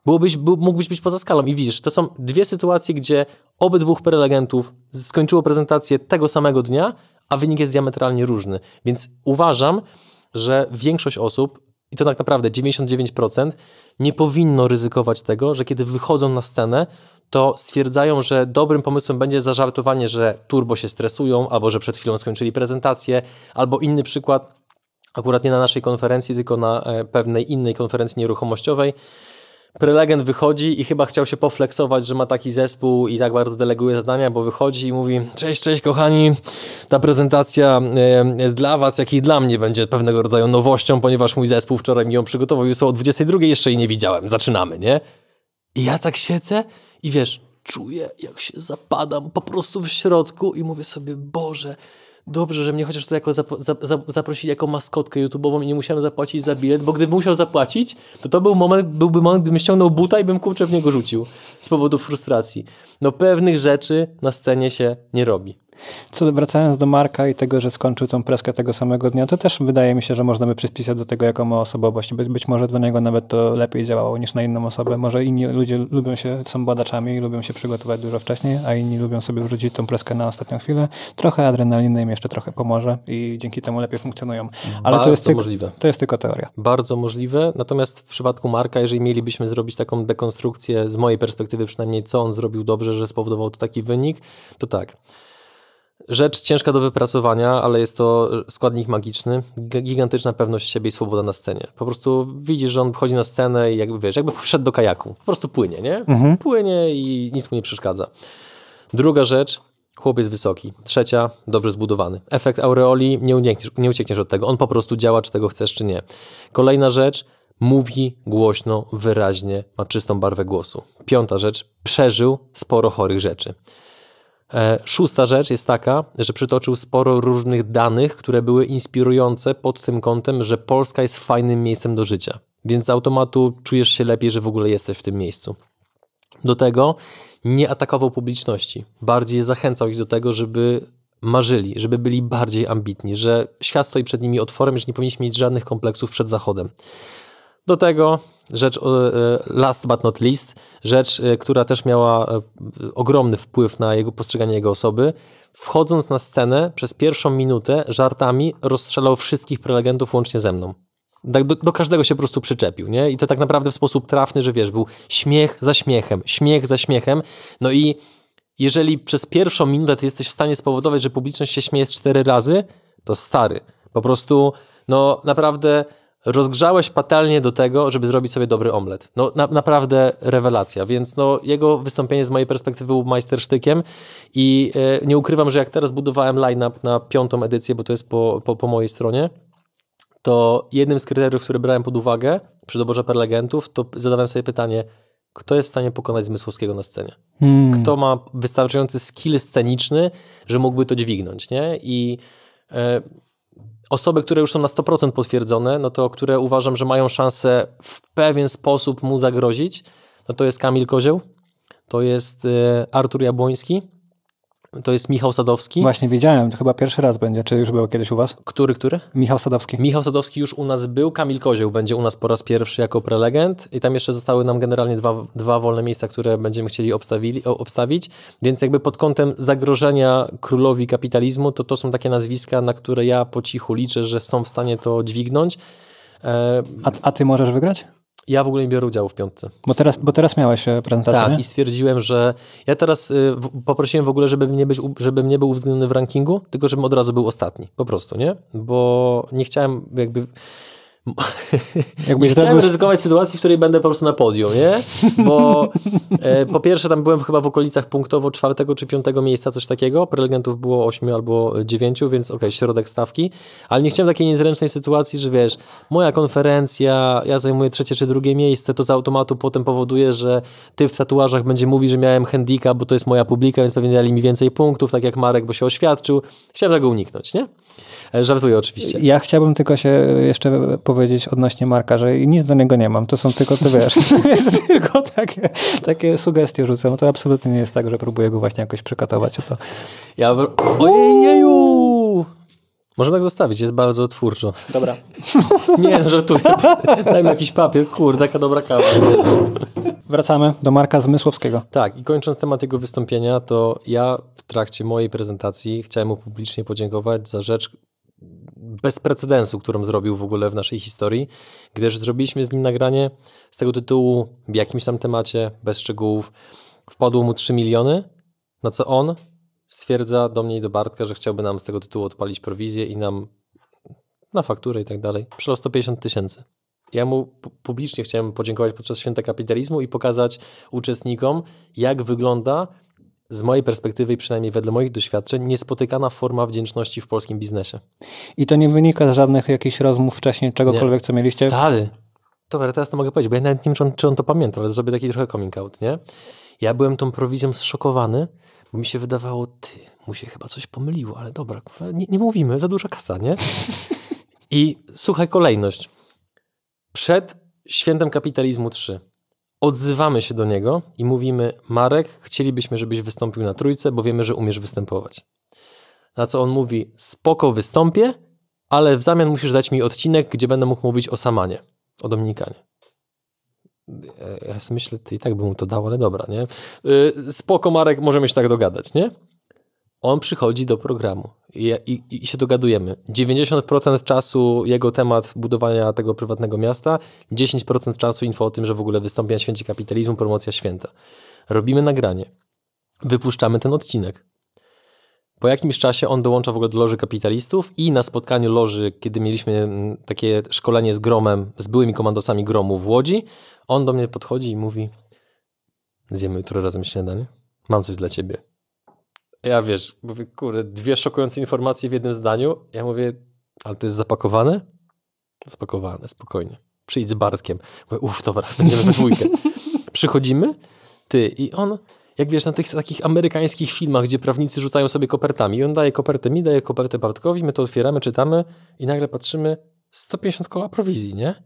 Speaker 1: Byłobyś, by, mógłbyś być poza skalą i widzisz, to są dwie sytuacje, gdzie obydwóch prelegentów skończyło prezentację tego samego dnia, a wynik jest diametralnie różny. Więc uważam, że większość osób, i to tak naprawdę 99%, nie powinno ryzykować tego, że kiedy wychodzą na scenę, to stwierdzają, że dobrym pomysłem będzie zażartowanie, że turbo się stresują, albo że przed chwilą skończyli prezentację, albo inny przykład, akurat nie na naszej konferencji, tylko na e, pewnej innej konferencji nieruchomościowej, prelegent wychodzi i chyba chciał się pofleksować, że ma taki zespół i tak bardzo deleguje zadania, bo wychodzi i mówi: Cześć, cześć, kochani. Ta prezentacja e, dla Was, jak i dla mnie, będzie pewnego rodzaju nowością, ponieważ mój zespół wczoraj mi ją przygotował już o 22, jeszcze jej nie widziałem. Zaczynamy, nie? I ja tak siedzę i wiesz, czuję, jak się zapadam po prostu w środku i mówię sobie: Boże dobrze, że mnie chociaż tutaj jako zapo- za- zaprosili jako maskotkę YouTube'ową i nie musiałem zapłacić za bilet, bo gdybym musiał zapłacić, to to był moment, byłby moment, gdybym ściągnął buta i bym kurczę w niego rzucił z powodu frustracji. No pewnych rzeczy na scenie się nie robi.
Speaker 2: Co wracając do Marka i tego, że skończył tą preskę tego samego dnia, to też wydaje mi się, że można by przypisać do tego, jaką ma osobowość. Być, być może dla niego nawet to lepiej działało niż na inną osobę. Może inni ludzie lubią się, są badaczami i lubią się przygotować dużo wcześniej, a inni lubią sobie wrzucić tą preskę na ostatnią chwilę. Trochę adrenaliny im jeszcze trochę pomoże i dzięki temu lepiej funkcjonują. Ale Bardzo to jest, tylko, możliwe. to jest tylko teoria.
Speaker 1: Bardzo możliwe. Natomiast w przypadku Marka, jeżeli mielibyśmy zrobić taką dekonstrukcję z mojej perspektywy przynajmniej, co on zrobił dobrze, że spowodował to taki wynik, to tak. Rzecz ciężka do wypracowania, ale jest to składnik magiczny, gigantyczna pewność siebie i swoboda na scenie. Po prostu widzisz, że on wchodzi na scenę i jakby wiesz, jakby wszedł do kajaku. Po prostu płynie, nie? Mhm. Płynie i nic mu nie przeszkadza. Druga rzecz, chłopiec wysoki. Trzecia, dobrze zbudowany. Efekt aureoli, nie uciekniesz, nie uciekniesz od tego. On po prostu działa, czy tego chcesz, czy nie. Kolejna rzecz, mówi głośno, wyraźnie, ma czystą barwę głosu. Piąta rzecz, przeżył sporo chorych rzeczy. E, szósta rzecz jest taka, że przytoczył sporo różnych danych, które były inspirujące pod tym kątem, że Polska jest fajnym miejscem do życia. Więc z automatu czujesz się lepiej, że w ogóle jesteś w tym miejscu. Do tego nie atakował publiczności, bardziej zachęcał ich do tego, żeby marzyli, żeby byli bardziej ambitni, że świat stoi przed nimi otworem, że nie powinniśmy mieć żadnych kompleksów przed Zachodem. Do tego rzecz, e, e, last but not least, rzecz, e, która też miała ogromny wpływ na jego postrzeganie jego osoby. Wchodząc na scenę, przez pierwszą minutę żartami rozstrzelał wszystkich prelegentów łącznie ze mną. Tak do, do, każdego się po prostu przyczepił, nie? I to tak naprawdę w sposób trafny, że wiesz, był śmiech za śmiechem, śmiech za śmiechem. No i jeżeli przez pierwszą minutę ty jesteś w stanie spowodować, że publiczność się śmieje cztery razy, to stary. Po prostu, no naprawdę rozgrzałeś patelnię do tego, żeby zrobić sobie dobry omlet. No na, naprawdę rewelacja, więc no, jego wystąpienie z mojej perspektywy był majstersztykiem i e, nie ukrywam, że jak teraz budowałem line-up na piątą edycję, bo to jest po, po, po mojej stronie, to jednym z kryteriów, które brałem pod uwagę przy doborze prelegentów, to zadawałem sobie pytanie, kto jest w stanie pokonać Zmysłowskiego na scenie? Hmm. Kto ma wystarczający skill sceniczny, że mógłby to dźwignąć, nie? I e, Osoby, które już są na 100% potwierdzone, no to które uważam, że mają szansę w pewien sposób mu zagrozić, no to jest Kamil Kozioł, to jest e, Artur Jabłoński, to jest Michał Sadowski. Właśnie
Speaker 2: wiedziałem, to chyba pierwszy raz będzie. Czy już był kiedyś u was? Który, który?
Speaker 1: Michał Sadowski. Michał Sadowski już u nas był, Kamil Kozioł będzie u nas po raz pierwszy jako prelegent i tam jeszcze zostały nam generalnie dwa, dwa wolne miejsca, które będziemy chcieli obstawili, obstawić, więc jakby pod kątem zagrożenia królowi kapitalizmu, to to są takie nazwiska, na które ja po cichu liczę, że są w stanie to dźwignąć. E, a, a ty możesz wygrać? ja w ogóle nie biorę udziału w piątce.
Speaker 2: Bo teraz, bo teraz miałeś e, prezentację. Tak, nie? i
Speaker 1: stwierdziłem, że ja teraz e, poprosiłem w ogóle, żebym nie, być, żebym nie był uwzględniony w rankingu, tylko żebym od razu był ostatni, po prostu, nie? Bo nie chciałem jakby Jakby nie chciałem robisz... ryzykować sytuacji, w której będę po prostu na podium, nie? Bo e, po pierwsze tam byłem chyba w okolicach punktowo czwartego czy piątego miejsca, coś takiego. Prelegentów było ośmiu albo dziewięciu, więc ok, środek stawki. Ale nie chciałem takiej niezręcznej sytuacji, że wiesz, moja konferencja, ja zajmuję trzecie czy drugie miejsce, to z automatu potem powoduje, że ty w tatuażach będzie mówił, że miałem handicap, bo to jest moja publika, więc pewnie dali mi więcej punktów, tak jak Marek, bo się oświadczył. Chciałem tego uniknąć, nie? E, żartuję oczywiście. Ja
Speaker 2: chciałbym tylko się jeszcze powiedzieć odnośnie Marka, że nic do niego nie mam. To są tylko, ty wiesz, tylko takie, takie sugestie rzucam. To absolutnie nie jest tak, że próbuję go właśnie jakoś przekatować o to.
Speaker 1: Ja... Ojejeju! Można tak zostawić, jest bardzo twórczo. Dobra. nie, no żartuję. Dajmy jakiś papier, kurde, jaka dobra kawa. Wracamy do Marka Zmysłowskiego. Tak, i kończąc temat jego wystąpienia, to ja w trakcie mojej prezentacji chciałem mu publicznie podziękować za rzecz, bez precedensu, którą zrobił w ogóle w naszej historii, gdyż zrobiliśmy z nim nagranie z tego tytułu w jakimś tam temacie, bez szczegółów. Wpadło mu 3 miliony, na co on stwierdza do mnie i do Bartka, że chciałby nam z tego tytułu odpalić prowizję i nam na fakturę i tak dalej. Przelał 150 tysięcy. Ja mu publicznie chciałem podziękować podczas święta kapitalizmu i pokazać uczestnikom, jak wygląda z mojej perspektywy i przynajmniej wedle moich doświadczeń niespotykana forma wdzięczności w polskim biznesie.
Speaker 2: I to nie wynika z żadnych jakichś rozmów wcześniej, czegokolwiek, nie. co mieliście? Stary.
Speaker 1: Dobra, teraz to mogę powiedzieć, bo ja nawet nie wiem, czy on, czy on to pamięta, ale zrobię taki trochę coming out, nie? Ja byłem tą prowizją zszokowany, bo mi się wydawało, ty, mu się chyba coś pomyliło, ale dobra, nie, nie mówimy, za duża kasa, nie? I słuchaj, kolejność. Przed świętem kapitalizmu 3 odzywamy się do niego i mówimy: Marek, chcielibyśmy, żebyś wystąpił na trójce, bo wiemy, że umiesz występować. Na co on mówi: Spoko, wystąpię, ale w zamian musisz dać mi odcinek, gdzie będę mógł mówić o samanie, o Dominikanie ja sobie myślę, i tak by mu to dał, ale dobra, nie? Y, spoko Marek, możemy się tak dogadać, nie? On przychodzi do programu i, i, i się dogadujemy. 90% czasu jego temat budowania tego prywatnego miasta, 10% czasu info o tym, że w ogóle wystąpi na święcie kapitalizmu, promocja święta. Robimy nagranie, wypuszczamy ten odcinek. Po jakimś czasie on dołącza w ogóle do Loży Kapitalistów i na spotkaniu Loży, kiedy mieliśmy mm, takie szkolenie z Gromem, z byłymi komandosami Gromu w Łodzi, on do mnie podchodzi i mówi zjemy jutro razem śniadanie, mam coś dla ciebie. Ja wiesz, mówię, kurde, dwie szokujące informacje w jednym zdaniu. Ja mówię, ale to jest zapakowane? Zapakowane, spokojnie. Przyjdź z Barskiem. Mówię, uff, dobra, będziemy we dwójkę. Przychodzimy, ty i on jak wiesz, na tych takich amerykańskich filmach, gdzie prawnicy rzucają sobie kopertami i on daje kopertę mi, daje kopertę Bartkowi, my to otwieramy, czytamy i nagle patrzymy 150 koła prowizji, nie?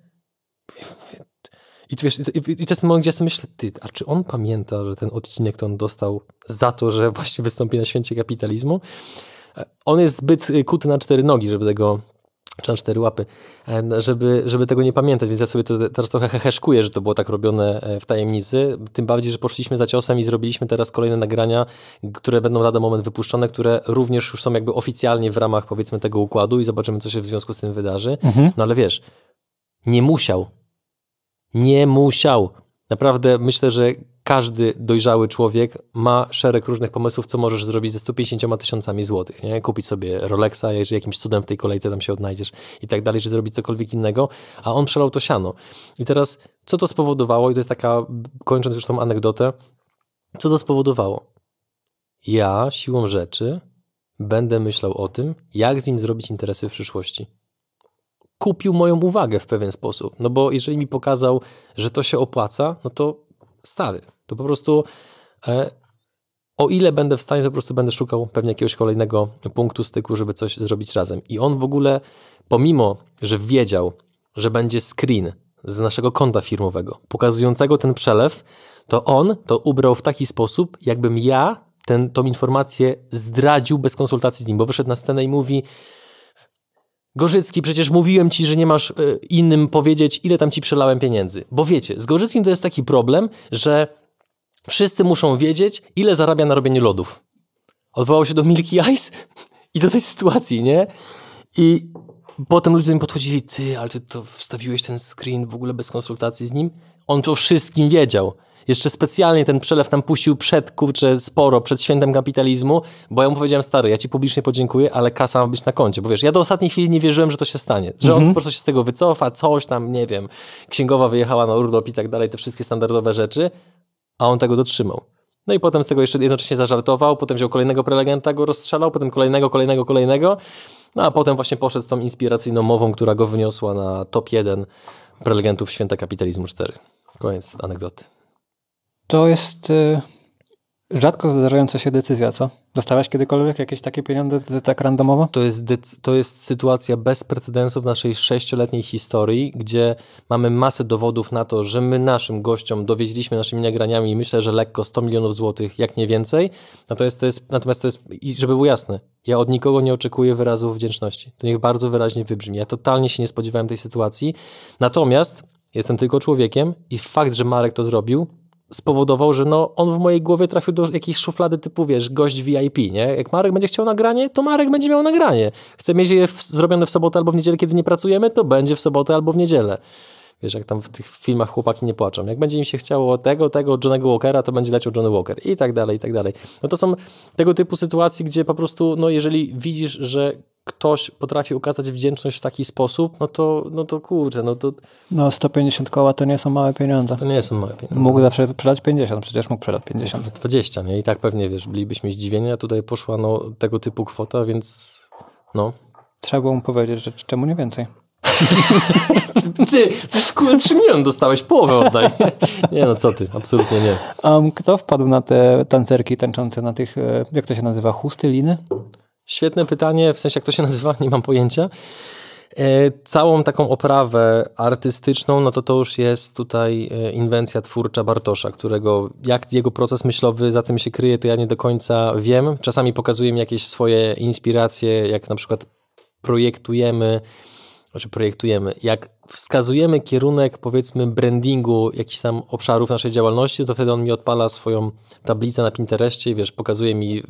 Speaker 1: I, wiesz, I to jest ten moment, gdzie ja sobie myślę, ty, a czy on pamięta, że ten odcinek to on dostał za to, że właśnie wystąpi na święcie kapitalizmu? On jest zbyt kuty na cztery nogi, żeby tego czy cztery łapy, żeby, żeby tego nie pamiętać, więc ja sobie to teraz trochę heheszkuję, że to było tak robione e, w tajemnicy, tym bardziej, że poszliśmy za ciosem i zrobiliśmy teraz kolejne nagrania, które będą lada moment wypuszczone, które również już są jakby oficjalnie w ramach powiedzmy tego układu i zobaczymy, co się w związku z tym wydarzy, mhm. no ale wiesz, nie musiał, nie musiał, Naprawdę myślę, że każdy dojrzały człowiek ma szereg różnych pomysłów, co możesz zrobić ze 150 tysiącami złotych. Nie? Kupić sobie Rolexa, jeżeli jakimś cudem w tej kolejce tam się odnajdziesz i tak dalej, czy zrobić cokolwiek innego, a on przelał to siano. I teraz, co to spowodowało, i to jest taka, kończąc już tą anegdotę, co to spowodowało? Ja siłą rzeczy będę myślał o tym, jak z nim zrobić interesy w przyszłości kupił moją uwagę w pewien sposób. No bo jeżeli mi pokazał, że to się opłaca, no to stary, to po prostu e, o ile będę w stanie, to po prostu będę szukał pewnie jakiegoś kolejnego punktu styku, żeby coś zrobić razem. I on w ogóle, pomimo, że wiedział, że będzie screen z naszego konta firmowego pokazującego ten przelew, to on to ubrał w taki sposób, jakbym ja ten, tą informację zdradził bez konsultacji z nim, bo wyszedł na scenę i mówi: Gorzycki, przecież mówiłem ci, że nie masz e, innym powiedzieć, ile tam ci przelałem pieniędzy. Bo wiecie, z Gorzyckim to jest taki problem, że Wszyscy muszą wiedzieć, ile zarabia na robieniu lodów. Odwołał się do Milky Ice i do tej sytuacji, nie? I potem ludzie mi podchodzili, ty, ale ty to wstawiłeś ten screen w ogóle bez konsultacji z nim? On to wszystkim wiedział. Jeszcze specjalnie ten przelew nam puścił przed, kurczę, sporo, przed świętem kapitalizmu, bo ja mu powiedziałem, stary, ja ci publicznie podziękuję, ale kasa ma być na koncie, bo wiesz, ja do ostatniej chwili nie wierzyłem, że to się stanie, że mm -hmm. on mhm. po prostu się z tego wycofa, coś tam, nie wiem, księgowa wyjechała na urlop i tak dalej, te wszystkie standardowe rzeczy, a on tego dotrzymał. No i potem z tego jeszcze jednocześnie zażartował, potem wziął kolejnego prelegenta, go rozstrzelał, potem kolejnego, kolejnego, kolejnego. No a potem właśnie poszedł z tą inspiracyjną mową, która go wyniosła na top 1 prelegentów Święta Kapitalizmu 4. Koniec anegdoty.
Speaker 2: To jest y,
Speaker 1: Rzadko zdarzająca się decyzja, co? Dostałaś kiedykolwiek jakieś takie pieniądze tak randomowo? To jest, to jest sytuacja bez precedensu w naszej sześcioletniej historii, gdzie mamy masę dowodów na to, że my naszym gościom dowiedzieliśmy naszymi nagraniami, myślę, że lekko 100 milionów złotych, jak nie więcej. Natomiast to jest, natomiast to jest i żeby było jasne, ja od nikogo nie oczekuję wyrazów wdzięczności. To niech bardzo wyraźnie wybrzmi. Ja totalnie się nie spodziewałem tej sytuacji. Natomiast jestem tylko człowiekiem i fakt, że Marek to zrobił, spowodował, że no, on w mojej głowie trafił do jakiejś szuflady typu, wiesz, gość VIP, nie? Jak Marek będzie chciał nagranie, to Marek będzie miał nagranie. Chce mieć je w, zrobione w sobotę albo w niedzielę, kiedy nie pracujemy, to będzie w sobotę albo w niedzielę. Wiesz, jak tam w tych filmach chłopaki nie płaczą. Jak będzie im się chciało tego, tego Johnego Walkera, to będzie leciał Johnny Walker i tak dalej, i tak dalej. No to są tego typu sytuacje, gdzie po prostu, no jeżeli widzisz, że ktoś potrafi ukazać wdzięczność w taki sposób, no to, no to kurczę, no to...
Speaker 2: No 150 koła to nie są małe pieniądze. To nie są małe pieniądze. Mógł
Speaker 1: zawsze przelać 50, przecież mógł przelać 50. 20, nie? I tak pewnie, wiesz, bylibyśmy zdziwieni, a tutaj poszła no, tego typu kwota, więc no. Trzeba było mu powiedzieć, że czemu nie więcej. ty, przecież kurde 3 miliony dostałeś, połowę oddaj. Nie no, co ty, absolutnie nie.
Speaker 2: Um, kto wpadł na te
Speaker 1: tancerki tańczące na tych, e, jak to się nazywa, chusty, liny? Świetne pytanie, w sensie jak to się nazywa, nie mam pojęcia. E, całą taką oprawę artystyczną, no to to już jest tutaj e, inwencja twórcza Bartosza, którego, jak jego proces myślowy za tym się kryje, to ja nie do końca wiem. Czasami pokazuje mi jakieś swoje inspiracje, jak na przykład projektujemy, znaczy projektujemy, jak wskazujemy kierunek powiedzmy brandingu jakichś tam obszarów naszej działalności, to wtedy on mi odpala swoją tablicę na Pinterestie i wiesz, pokazuje mi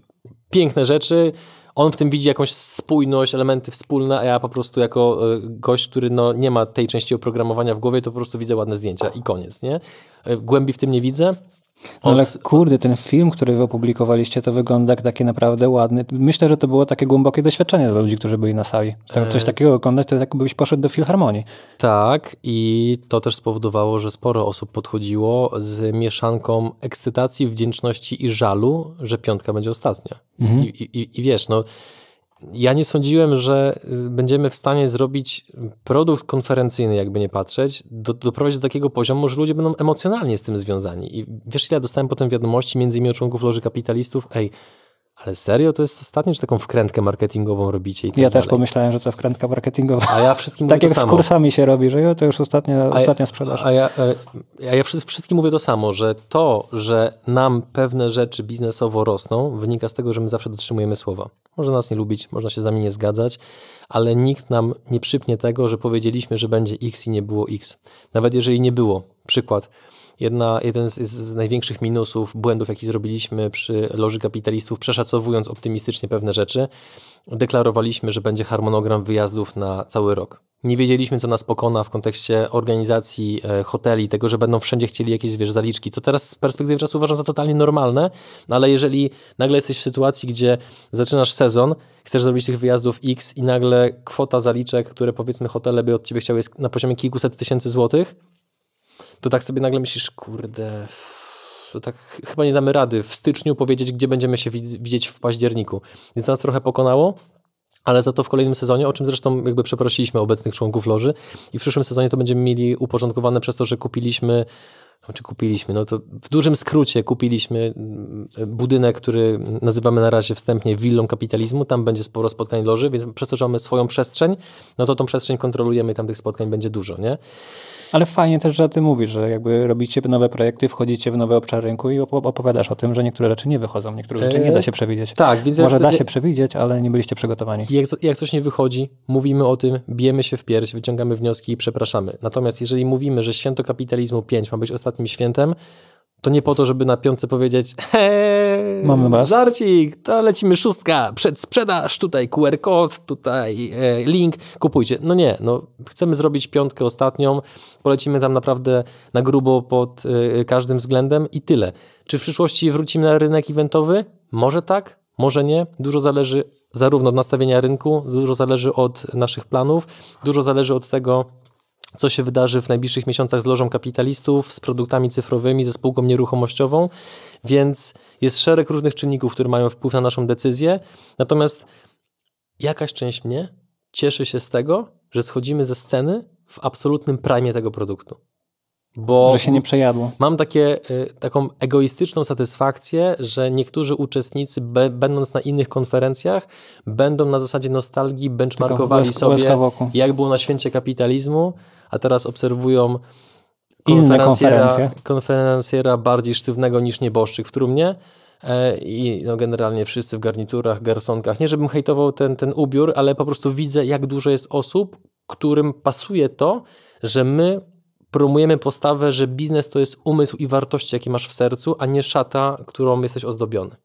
Speaker 1: piękne rzeczy, on w tym widzi jakąś spójność, elementy wspólne, a ja po prostu jako e, gość, który no nie ma tej części oprogramowania w głowie, to po prostu widzę ładne zdjęcia i koniec, nie? E, głębi w tym nie widzę,
Speaker 2: no Od... Ale kurde, ten film, który wy opublikowaliście, to wygląda jak takie naprawdę ładny. Myślę, że to było takie głębokie doświadczenie dla ludzi, którzy byli
Speaker 1: na sali. Tak, coś takiego
Speaker 2: oglądać, to jakbyś poszedł do filharmonii.
Speaker 1: Tak, i to też spowodowało, że sporo osób podchodziło z mieszanką ekscytacji, wdzięczności i żalu, że piątka będzie ostatnia. Mhm. I, i, I wiesz, no ja nie sądziłem, że y, będziemy w stanie zrobić produkt konferencyjny, jakby nie patrzeć, do, doprowadzić do takiego poziomu, że ludzie będą emocjonalnie z tym związani. I wiesz, ile ja dostałem potem wiadomości, między innymi od członków Loży Kapitalistów, ej, ale serio, to jest ostatnie, że taką wkrętkę marketingową robicie. I tak ja dalej. też pomyślałem, że to wkrętka marketingowa. A ja wszystkim Tak jak z kursami
Speaker 2: się robi, że to już ostatnia, a ostatnia sprzedaż.
Speaker 1: A ja, e, a ja wszystkim mówię to samo, że to, że nam pewne rzeczy biznesowo rosną, wynika z tego, że my zawsze dotrzymujemy słowa. Można nas nie lubić, można się z nami nie zgadzać, ale nikt nam nie przypnie tego, że powiedzieliśmy, że będzie X i nie było X. Nawet jeżeli nie było. Przykład jedna, jeden z, z największych minusów, błędów, jaki zrobiliśmy przy loży kapitalistów, przeszacowując optymistycznie pewne rzeczy, deklarowaliśmy, że będzie harmonogram wyjazdów na cały rok. Nie wiedzieliśmy, co nas pokona w kontekście organizacji e, hoteli, tego, że będą wszędzie chcieli jakieś wiesz, zaliczki, co teraz z perspektywy czasu uważam za totalnie normalne, no ale jeżeli nagle jesteś w sytuacji, gdzie zaczynasz sezon, chcesz zrobić tych wyjazdów X i nagle kwota zaliczek, które powiedzmy hotele by od ciebie chciały jest na poziomie kilkuset tysięcy złotych, to tak sobie nagle myślisz, kurde, to tak chyba nie damy rady w styczniu powiedzieć, gdzie będziemy się widzieć w październiku. Więc nas trochę pokonało, ale za to w kolejnym sezonie, o czym zresztą jakby przeprosiliśmy obecnych członków loży i w przyszłym sezonie to będziemy mieli uporządkowane przez to, że kupiliśmy znaczy kupiliśmy, no to w dużym skrócie kupiliśmy mm, budynek, który nazywamy na razie wstępnie willą kapitalizmu, tam będzie sporo spotkań loży, więc przez to, że mamy swoją przestrzeń, no to tą przestrzeń kontrolujemy i tam tych spotkań będzie dużo, nie? Ale fajnie też,
Speaker 2: że o tym mówisz, że jakby robicie nowe projekty, wchodzicie w nowe obszary rynku i opowiadasz o tym, że niektóre rzeczy nie
Speaker 1: wychodzą, niektóre rzeczy nie da eee, się przewidzieć. Tak, widzę. Może da się
Speaker 2: przewidzieć, ale nie byliście przygotowani.
Speaker 1: Jak, jak coś nie wychodzi, mówimy o tym, bijemy się w pierś, wyciągamy wnioski i przepraszamy. Natomiast jeżeli mówimy, że święto kapitalizmu 5 ma być ostatnim świętem, to nie po to, żeby na piątce powiedzieć hej, Mamy was. żarcik, to lecimy szóstka, Przed sprzedaż, tutaj QR kod, tutaj e, link, kupujcie. No nie, no chcemy zrobić piątkę ostatnią, polecimy tam naprawdę na grubo pod e, każdym względem i tyle. Czy w przyszłości wrócimy na rynek eventowy? Może tak, może nie. Dużo zależy zarówno od nastawienia rynku, dużo zależy od naszych planów, dużo zależy od tego, co się wydarzy w najbliższych miesiącach z lożą kapitalistów, z produktami cyfrowymi, ze spółką nieruchomościową, więc jest szereg różnych czynników, które mają wpływ na naszą decyzję. Natomiast jakaś część mnie cieszy się z tego, że schodzimy ze sceny w absolutnym prime tego produktu. Bo że się nie przejadło. Mam takie, y, taką egoistyczną satysfakcję, że niektórzy uczestnicy, be, będąc na innych konferencjach, będą na zasadzie nostalgii benchmarkowali Tylko, sobie, jak było na święcie kapitalizmu, a teraz obserwują konferencjera, konferencjera bardziej sztywnego niż nieboszczyk w trumnie e, i no generalnie wszyscy w garniturach, garsonkach. Nie, żebym hejtował ten, ten ubiór, ale po prostu widzę, jak dużo jest osób, którym pasuje to, że my promujemy postawę, że biznes to jest umysł i wartości, jakie masz w sercu, a nie szata, którą jesteś ozdobiony.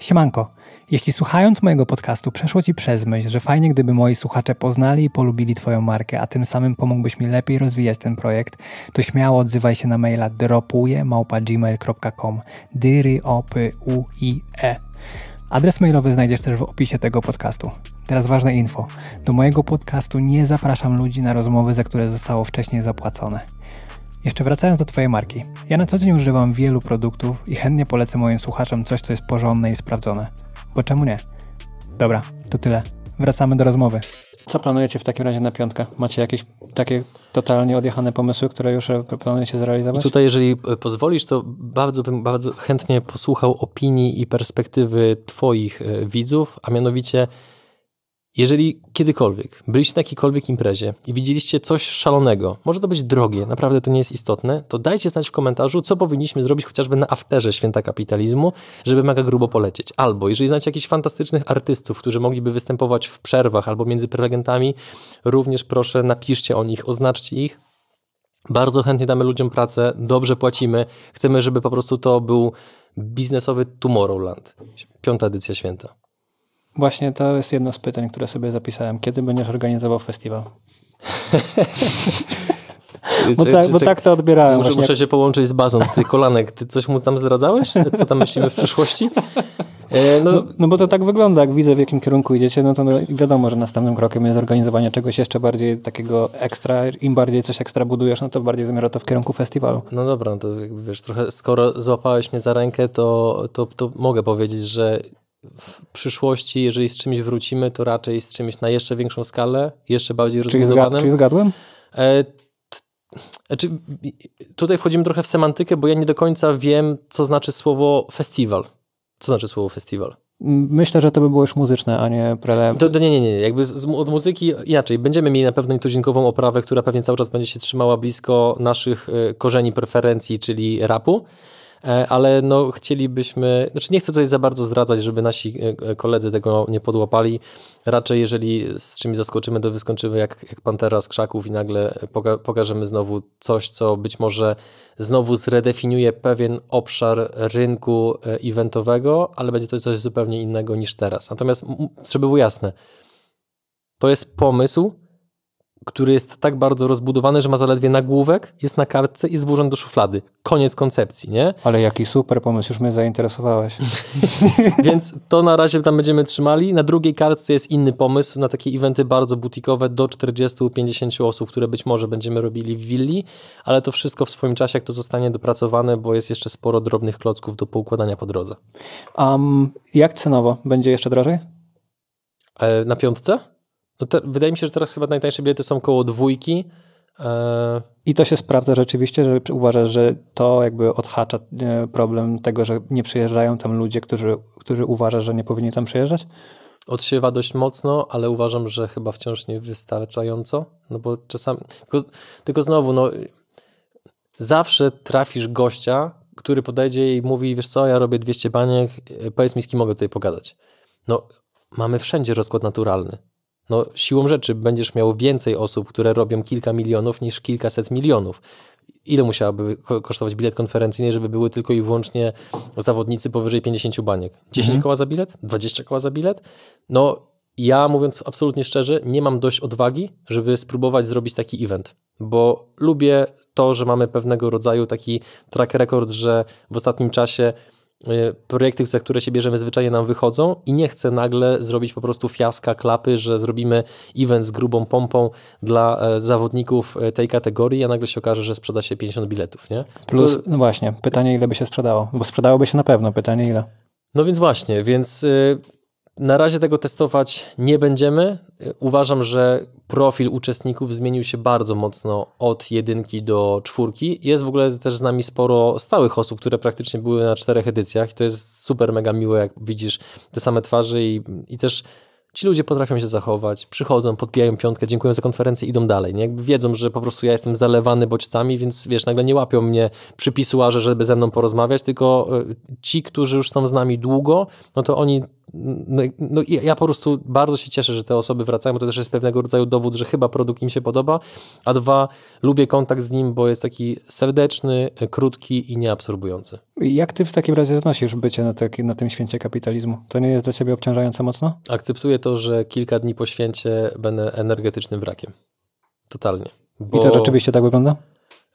Speaker 2: Siemanko. Jeśli słuchając mojego podcastu przeszło Ci przez myśl, że fajnie gdyby moi słuchacze poznali i polubili Twoją markę, a tym samym pomógłbyś mi lepiej rozwijać ten projekt, to śmiało odzywaj się na maila dropuje.gmail.com e. Adres mailowy znajdziesz też w opisie tego podcastu. Teraz ważne info. Do mojego podcastu nie zapraszam ludzi na rozmowy, za które zostało wcześniej zapłacone. Jeszcze wracając do Twojej marki. Ja na co dzień używam wielu produktów i chętnie polecę moim słuchaczom coś, co jest porządne i sprawdzone bo czemu nie? Dobra, to tyle. Wracamy do rozmowy. Co planujecie w takim razie na piątkę? Macie jakieś takie totalnie odjechane pomysły, które już e, planujecie zrealizować? Tutaj,
Speaker 1: jeżeli e, pozwolisz, to bardzo bym bardzo chętnie posłuchał opinii i perspektywy Twoich e, widzów, a mianowicie jeżeli kiedykolwiek byliście na jakiejkolwiek imprezie i widzieliście coś szalonego, może to być drogie, naprawdę to nie jest istotne, to dajcie znać w komentarzu, co powinniśmy zrobić chociażby na afterze święta kapitalizmu, żeby mega grubo polecieć. Albo jeżeli znacie jakichś fantastycznych artystów, którzy mogliby występować w przerwach albo między prelegentami, również proszę napiszcie o nich, oznaczcie ich. Bardzo chętnie damy ludziom pracę, dobrze płacimy, chcemy, żeby po prostu to był biznesowy Tomorrowland. Piąta edycja święta.
Speaker 2: Właśnie to jest jedno z pytań, które sobie zapisałem. Kiedy będziesz organizował festiwal? bo, tak, bo tak to odbierałem. Muszę, muszę,
Speaker 1: się połączyć z bazą. Ty kolanek, ty coś mu tam zdradzałeś? Co tam myślimy w przyszłości? E, no, no,
Speaker 2: no, bo to tak wygląda, jak widzę w jakim kierunku idziecie, no to no, wiadomo, że następnym krokiem jest organizowanie czegoś jeszcze bardziej takiego ekstra. Im bardziej coś ekstra budujesz, no to bardziej zmierza to w kierunku festiwalu. No dobra, no to jakby wiesz,
Speaker 1: trochę skoro złapałeś mnie za rękę, to, to, to mogę powiedzieć, że w przyszłości, jeżeli z czymś wrócimy, to raczej z czymś na jeszcze większą skalę, jeszcze bardziej rozbudowanym. Czyli zgadłem? E, znaczy, tutaj wchodzimy trochę w semantykę, bo ja nie do końca wiem, co znaczy słowo festiwal. Co znaczy słowo festiwal?
Speaker 2: Myślę, że to by było już muzyczne, a nie
Speaker 1: prele... To, to nie, nie, nie. Jakby z, od muzyki inaczej. Będziemy mieli na pewno tuzinkową oprawę, która pewnie cały czas będzie się trzymała blisko naszych e, korzeni preferencji, czyli rapu. E, ale no chcielibyśmy, znaczy nie chcę tutaj za bardzo zdradzać, żeby nasi e, e, koledzy tego nie podłapali. Raczej jeżeli z czymś zaskoczymy, to wyskoczymy jak, jak pantera z krzaków i nagle poka pokażemy znowu coś, co być może znowu zredefiniuje pewien obszar rynku eventowego, ale będzie to coś zupełnie innego niż teraz. Natomiast, żeby było jasne, to jest pomysł, który jest tak bardzo rozbudowany, że ma zaledwie nagłówek, jest na kartce i złożony do szuflady. Koniec koncepcji, nie?
Speaker 2: Ale jaki super pomysł, już mnie zainteresowałeś.
Speaker 1: Więc to na razie tam będziemy trzymali. Na drugiej kartce jest inny pomysł na takie eventy bardzo butikowe do 40-50 osób, które być może będziemy robili w willi, ale to wszystko w swoim czasie, jak to zostanie dopracowane, bo jest jeszcze sporo drobnych klocków do poukładania po drodze. Um, jak cenowo? Będzie jeszcze drożej? E, na piątce? No te, wydaje mi się, że teraz chyba najtańsze bilety są koło dwójki. E, I to się
Speaker 2: sprawdza rzeczywiście, że uważasz, że to jakby odhacza e, problem tego, że nie przyjeżdżają
Speaker 1: tam ludzie, którzy, którzy uważasz, że nie powinni tam przyjeżdżać? Odsiewa dość mocno, ale uważam, że chyba wciąż nie wystarczająco, no bo czasami, tylko, tylko znowu, no zawsze trafisz gościa, który podejdzie i mówi, wiesz co, ja robię 200 baniek, e, powiedz mi, z kim mogę tutaj pogadać. No, mamy wszędzie rozkład naturalny no siłą rzeczy będziesz miał więcej osób, które robią kilka milionów niż kilkaset milionów. Ile musiałaby kosztować bilet konferencyjny, żeby były tylko i wyłącznie zawodnicy powyżej 50 baniek? 10 mhm. koła za bilet? 20 koła za bilet? No ja mówiąc absolutnie szczerze, nie mam dość odwagi, żeby spróbować zrobić taki event, bo lubię to, że mamy pewnego rodzaju taki track record, że w ostatnim czasie E, projekty, za które się bierzemy, zwyczajnie nam wychodzą i nie chcę nagle zrobić po prostu fiaska, klapy, że zrobimy event z grubą pompą dla e, zawodników e, tej kategorii, a nagle się okaże, że sprzeda się 50 biletów, nie? Plus,
Speaker 2: no właśnie, pytanie ile by się sprzedało, bo sprzedałoby się na pewno, pytanie ile.
Speaker 1: No więc właśnie, więc na razie tego testować nie będziemy. Uważam, że profil uczestników zmienił się bardzo mocno od jedynki do czwórki. Jest w ogóle też z nami sporo stałych osób, które praktycznie były na czterech edycjach. I to jest super mega miłe, jak widzisz te same twarze i, i też ci ludzie potrafią się zachować, przychodzą, podbijają piątkę, dziękują za konferencję, idą dalej. Nie? Jakby wiedzą, że po prostu ja jestem zalewany bodźcami, więc wiesz, nagle nie łapią mnie przy pisuarze, żeby ze mną porozmawiać, tylko e, ci, którzy już są z nami długo, no to oni no, no, ja po prostu bardzo się cieszę, że te osoby wracają, bo to też jest pewnego rodzaju dowód, że chyba produkt im się podoba, a dwa, lubię kontakt z nim, bo jest taki serdeczny, krótki i nieabsorbujący.
Speaker 2: Jak ty w takim razie znosisz bycie na, taki, na tym święcie kapitalizmu? To nie jest dla ciebie obciążające mocno?
Speaker 1: Akceptuję to, że kilka dni po święcie będę energetycznym wrakiem. Totalnie. Bo... I to rzeczywiście tak wygląda?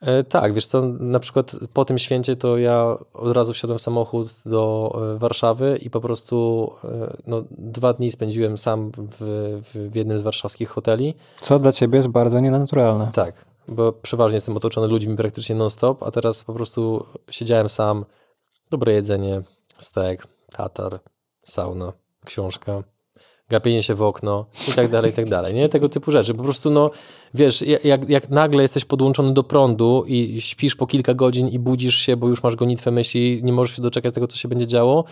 Speaker 1: E, tak, wiesz co, na przykład po tym święcie to ja od razu wsiadłem w samochód do e, Warszawy i po prostu e, no, dwa dni spędziłem sam w, w jednym z warszawskich hoteli.
Speaker 2: Co dla ciebie jest bardzo nienaturalne. Tak,
Speaker 1: bo przeważnie jestem otoczony ludźmi praktycznie non-stop, a teraz po prostu siedziałem sam, dobre jedzenie, stek, tatar, sauna, książka gapienie się w okno i tak dalej, i tak dalej, nie? Tego typu rzeczy. Po prostu, no, wiesz, jak, jak nagle jesteś podłączony do prądu i śpisz po kilka godzin i budzisz się, bo już masz gonitwę myśli, nie możesz się doczekać tego, co się będzie działo,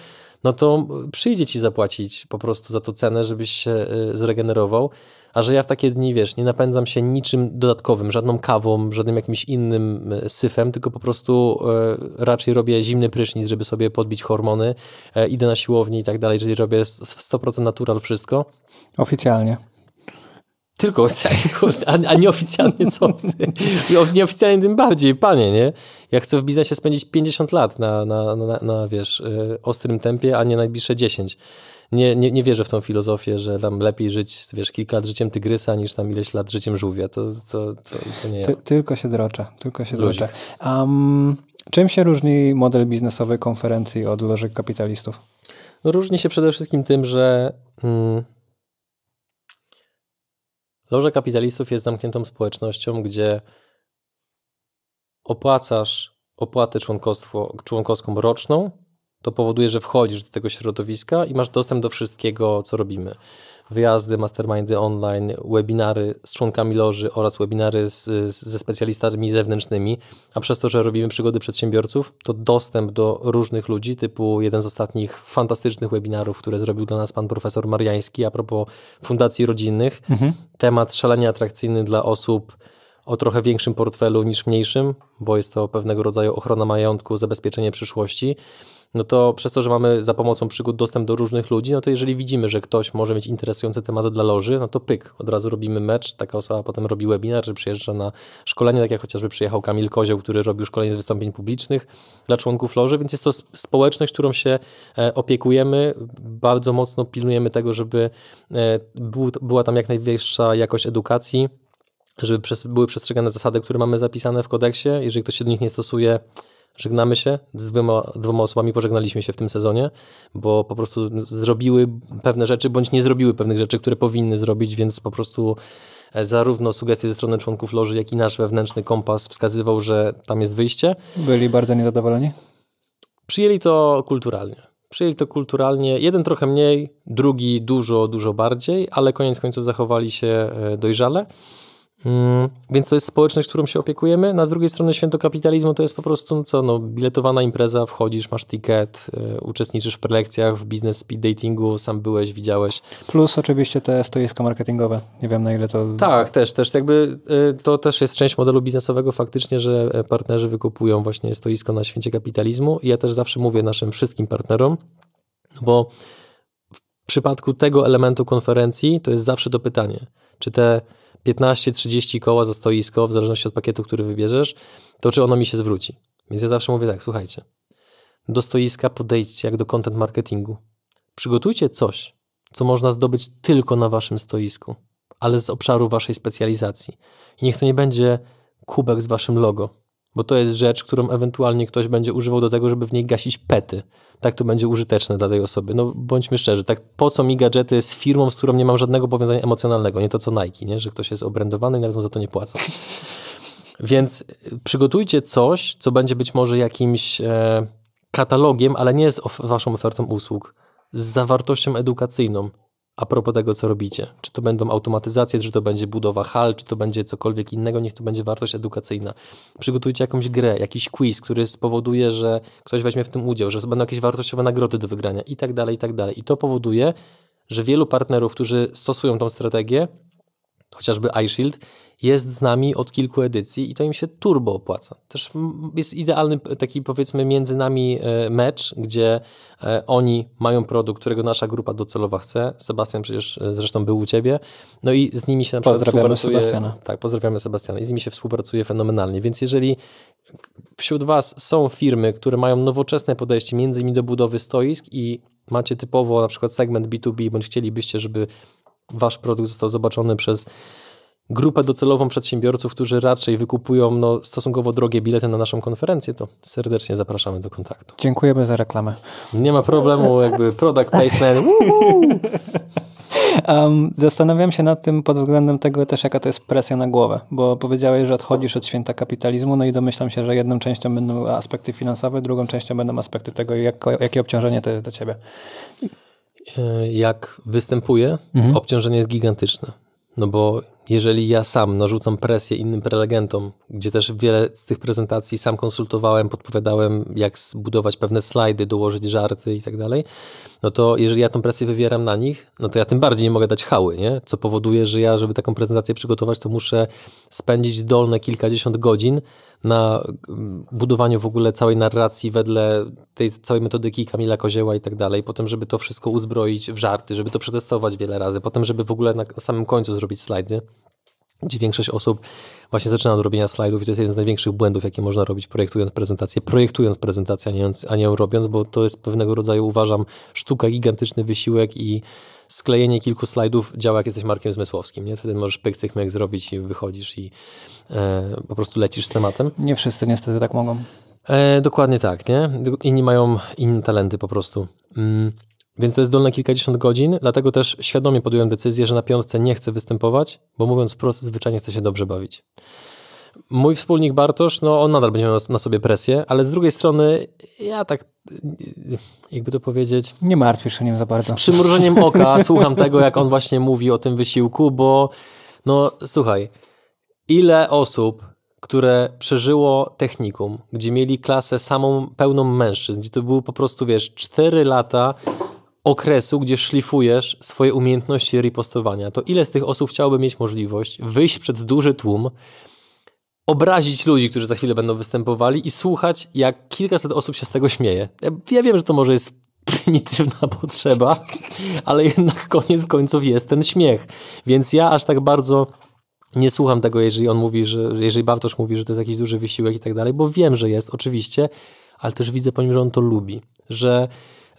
Speaker 1: no to przyjdzie ci zapłacić po prostu za to cenę, żebyś się y, zregenerował. A że ja w takie dni, wiesz, nie napędzam się niczym dodatkowym, żadną kawą, żadnym jakimś innym e, syfem, tylko po prostu e, raczej robię zimny prysznic, żeby sobie podbić hormony, e, idę na siłownię i tak dalej, czyli robię 100% natural wszystko. Oficjalnie. Tylko oficjalnie, a nieoficjalnie co? Nieoficjalnie tym bardziej, panie, nie? Ja chcę w biznesie spędzić 50 lat na, na, na, na wiesz, ostrym tempie, a nie najbliższe 10 nie, nie, nie wierzę w tą filozofię, że tam lepiej żyć, wiesz, kilka lat życiem tygrysa niż tam ileś lat życiem żółwia. To, to, to, to nie ja. Ty,
Speaker 2: tylko się drocza, tylko się Luzik. Um, czym się różni model biznesowy konferencji od loży kapitalistów?
Speaker 1: No, różni się przede wszystkim tym, że mm, loża kapitalistów jest zamkniętą społecznością, gdzie opłacasz opłatę członkostwo, członkowską roczną, to powoduje, że wchodzisz do tego środowiska i masz dostęp do wszystkiego, co robimy. Wyjazdy, mastermindy online, webinary z członkami loży oraz webinary z, z, ze specjalistami zewnętrznymi, a przez to, że robimy przygody przedsiębiorców, to dostęp do różnych ludzi, typu jeden z ostatnich fantastycznych webinarów, które zrobił dla nas pan profesor Mariański a propos fundacji rodzinnych. Mhm. Temat szalenie atrakcyjny dla osób, o trochę większym portfelu niż mniejszym, bo jest to pewnego rodzaju ochrona majątku, zabezpieczenie przyszłości, no to przez to, że mamy za pomocą przygód dostęp do różnych ludzi, no to jeżeli widzimy, że ktoś może mieć interesujący temat dla loży, no to pyk, od razu robimy mecz, taka osoba potem robi webinar, że przyjeżdża na szkolenie, tak jak chociażby przyjechał Kamil Kozioł, który robił szkolenie z wystąpień publicznych dla członków loży, więc jest to społeczność, którą się e, opiekujemy, bardzo mocno pilnujemy tego, żeby e, była tam jak najwyższa jakość edukacji, żeby przez, były przestrzegane zasady, które mamy zapisane w kodeksie. Jeżeli ktoś się do nich nie stosuje, żegnamy się. Z dwoma, dwoma osobami pożegnaliśmy się w tym sezonie, bo po prostu zrobiły pewne rzeczy, bądź nie zrobiły pewnych rzeczy, które powinny zrobić, więc po prostu e, zarówno sugestie ze strony członków loży, jak i nasz wewnętrzny kompas wskazywał, że tam jest wyjście.
Speaker 2: Byli bardzo niezadowoleni?
Speaker 1: Przyjęli to kulturalnie. Przyjęli to kulturalnie, jeden trochę mniej, drugi dużo, dużo bardziej, ale koniec końców zachowali się e, dojrzale. Mm, więc to jest społeczność, którą się opiekujemy. Na z drugiej strony święto kapitalizmu to jest po prostu co, no, biletowana impreza, wchodzisz, masz ticket, y, uczestniczysz w prelekcjach, w biznes speed datingu, sam byłeś, widziałeś.
Speaker 2: Plus oczywiście te stoiska marketingowe. Nie wiem na ile to...
Speaker 1: Tak, też, też jakby y, to też jest część modelu biznesowego faktycznie, że e, partnerzy wykupują właśnie stoisko na święcie kapitalizmu i ja też zawsze mówię naszym wszystkim partnerom, bo w przypadku tego elementu konferencji to jest zawsze to pytanie, czy te 15-30 koła za stoisko, w zależności od pakietu, który wybierzesz, to czy ono mi się zwróci. Więc ja zawsze mówię tak, słuchajcie, do stoiska podejdźcie jak do content marketingu. Przygotujcie coś, co można zdobyć tylko na waszym stoisku, ale z obszaru waszej specjalizacji. I niech to nie będzie kubek z waszym logo, bo to jest rzecz, którą ewentualnie ktoś będzie używał do tego, żeby w niej gasić pety. Tak to będzie użyteczne dla tej osoby. No bądźmy szczerzy, tak po co mi gadżety z firmą, z którą nie mam żadnego powiązania emocjonalnego, nie to co Nike, nie? że ktoś jest obrędowany i nawet mu za to nie płacą. Więc y, przygotujcie coś, co będzie być może jakimś e, katalogiem, ale nie z of waszą ofertą usług, z zawartością edukacyjną, a propos tego, co robicie. Czy to będą automatyzacje, czy to będzie budowa hal, czy to będzie cokolwiek innego, niech to będzie wartość edukacyjna. Przygotujcie jakąś grę, jakiś quiz, który spowoduje, że ktoś weźmie w tym udział, że będą jakieś wartościowe nagrody do wygrania i tak dalej, i tak dalej. I to powoduje, że wielu partnerów, którzy stosują tą strategię, chociażby iShield, jest z nami od kilku edycji i to im się turbo opłaca. Też jest idealny taki powiedzmy między nami e, mecz, gdzie e, oni mają produkt, którego nasza grupa docelowa chce. Sebastian przecież e, zresztą był u ciebie. No i z nimi się na przykład współpracuje. Sebastiana. Tak, pozdrawiamy Sebastiana. I z nimi się współpracuje fenomenalnie. Więc jeżeli wśród was są firmy, które mają nowoczesne podejście między innymi do budowy stoisk i macie typowo na przykład segment B2B, bądź chcielibyście, żeby wasz produkt został zobaczony przez grupę docelową przedsiębiorców, którzy raczej wykupują no, stosunkowo drogie bilety na naszą konferencję, to serdecznie zapraszamy do kontaktu. Dziękujemy za reklamę. Nie ma problemu, jakby product placement. Um, zastanawiam się
Speaker 2: nad tym pod względem tego też, jaka to jest presja na głowę, bo powiedziałeś, że odchodzisz od święta kapitalizmu, no i domyślam się, że jedną częścią będą aspekty finansowe, drugą częścią będą aspekty tego, jak, jakie obciążenie to
Speaker 1: jest dla ciebie. E, jak występuje, mhm. obciążenie jest gigantyczne. No bo jeżeli ja sam narzucam presję innym prelegentom, gdzie też wiele z tych prezentacji sam konsultowałem, podpowiadałem, jak zbudować pewne slajdy, dołożyć żarty i tak dalej, no to jeżeli ja tą presję wywieram na nich, no to ja tym bardziej nie mogę dać hały, nie? co powoduje, że ja, żeby taką prezentację przygotować, to muszę spędzić dolne kilkadziesiąt godzin na mm, budowaniu w ogóle całej narracji wedle tej całej metodyki Kamila Kozieła i tak dalej, potem żeby to wszystko uzbroić w żarty, żeby to przetestować wiele razy, potem żeby w ogóle na samym końcu zrobić slajdy, gdzie większość osób właśnie zaczyna od robienia slajdów i to jest jeden z największych błędów, jakie można robić projektując prezentację, projektując prezentację, a nie ją robiąc, bo to jest pewnego rodzaju, uważam, sztuka, gigantyczny wysiłek i sklejenie kilku slajdów działa jak jesteś Markiem Zmysłowskim, nie? Wtedy możesz pyk, jak zrobić i wychodzisz i e, po prostu lecisz z tematem. Nie wszyscy niestety tak mogą. E, dokładnie tak, nie? Inni mają inne talenty po prostu. Mm. Więc to jest dolne kilkadziesiąt godzin, dlatego też świadomie podjąłem decyzję, że na piątce nie chcę występować, bo mówiąc wprost, zwyczajnie chcę się dobrze bawić. Mój wspólnik Bartosz, no on nadal będzie miał na sobie presję, ale z drugiej strony ja tak, jakby to powiedzieć... Nie martwisz się nim za bardzo. Z przymrużeniem oka słucham tego, jak on właśnie mówi o tym wysiłku, bo no słuchaj, ile osób, które przeżyło technikum, gdzie mieli klasę samą pełną mężczyzn, gdzie to były po prostu, wiesz, cztery lata okresu, gdzie szlifujesz swoje umiejętności ripostowania, to ile z tych osób chciałoby mieć możliwość wyjść przed duży tłum, obrazić ludzi, którzy za chwilę będą występowali i słuchać, jak kilkaset osób się z tego śmieje. Ja, ja wiem, że to może jest prymitywna potrzeba, ale jednak koniec końców jest ten śmiech. Więc ja aż tak bardzo nie słucham tego, jeżeli on mówi, że jeżeli Bartosz mówi, że to jest jakiś duży wysiłek i tak dalej, bo wiem, że jest oczywiście, ale też widzę po nim, że on to lubi, że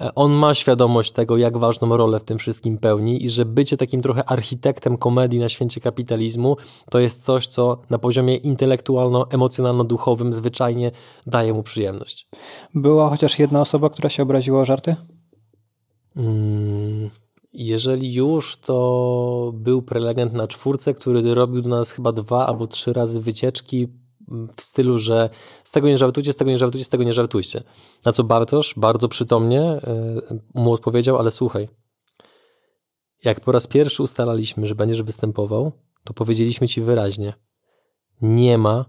Speaker 1: E, on ma świadomość tego, jak ważną rolę w tym wszystkim pełni i że bycie takim trochę architektem komedii na święcie kapitalizmu to jest coś, co na poziomie intelektualno-emocjonalno-duchowym zwyczajnie daje mu przyjemność.
Speaker 2: Była chociaż jedna osoba, która się obraziła o żarty?
Speaker 1: Mm, jeżeli już, to był prelegent na czwórce, który robił do nas chyba dwa albo trzy razy wycieczki w stylu, że z tego nie żartujcie, z tego nie żartujcie, z tego nie żartujcie. Na co Bartosz bardzo przytomnie e, mu odpowiedział, ale słuchaj, jak po raz pierwszy ustalaliśmy, że będziesz występował, to powiedzieliśmy ci wyraźnie, nie ma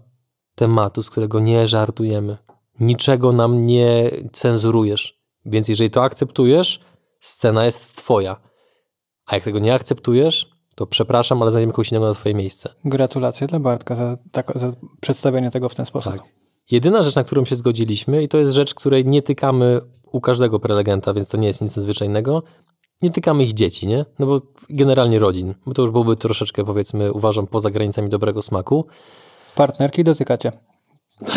Speaker 1: tematu, z którego nie żartujemy. Niczego nam nie cenzurujesz. Więc jeżeli to akceptujesz, scena jest twoja. A jak tego nie akceptujesz, to przepraszam, ale znajdziemy kogoś innego na Twoje miejsce.
Speaker 2: Gratulacje dla Bartka za, tak, za przedstawienie tego w ten sposób. Tak.
Speaker 1: Jedyna rzecz, na którą się zgodziliśmy, i to jest rzecz, której nie tykamy u każdego prelegenta, więc to nie jest nic nadzwyczajnego, nie tykamy ich dzieci, nie? No bo generalnie rodzin, bo to już byłoby troszeczkę, powiedzmy, uważam, poza granicami dobrego smaku. Partnerki dotykacie. To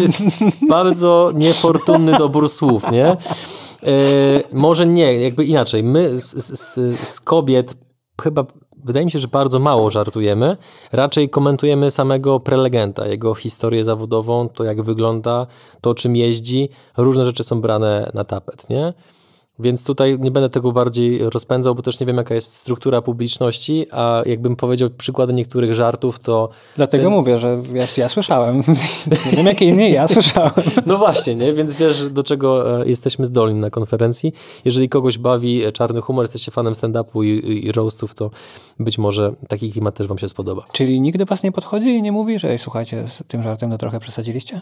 Speaker 1: jest bardzo niefortunny dobór słów, nie? E, może nie, jakby inaczej. My z, z, z kobiet chyba wydaje mi się, że bardzo mało żartujemy. Raczej komentujemy samego prelegenta, jego historię zawodową, to jak wygląda, to czym jeździ. Różne rzeczy są brane na tapet, nie? Więc tutaj nie będę tego bardziej rozpędzał, bo też nie wiem, jaka jest struktura publiczności, a jakbym powiedział przykłady niektórych żartów, to. Dlatego ten... mówię, że ja,
Speaker 2: ja słyszałem. nie wiem, jakie inne ja słyszałem.
Speaker 1: no właśnie, nie? Więc wiesz, do czego e, jesteśmy zdolni na konferencji. Jeżeli kogoś bawi e, czarny humor, jesteście fanem stand-upu i, i roastów, to być może taki klimat też wam się spodoba.
Speaker 2: Czyli nigdy was nie podchodzi
Speaker 1: i nie mówi, że słuchajcie, z tym żartem no trochę przesadziliście?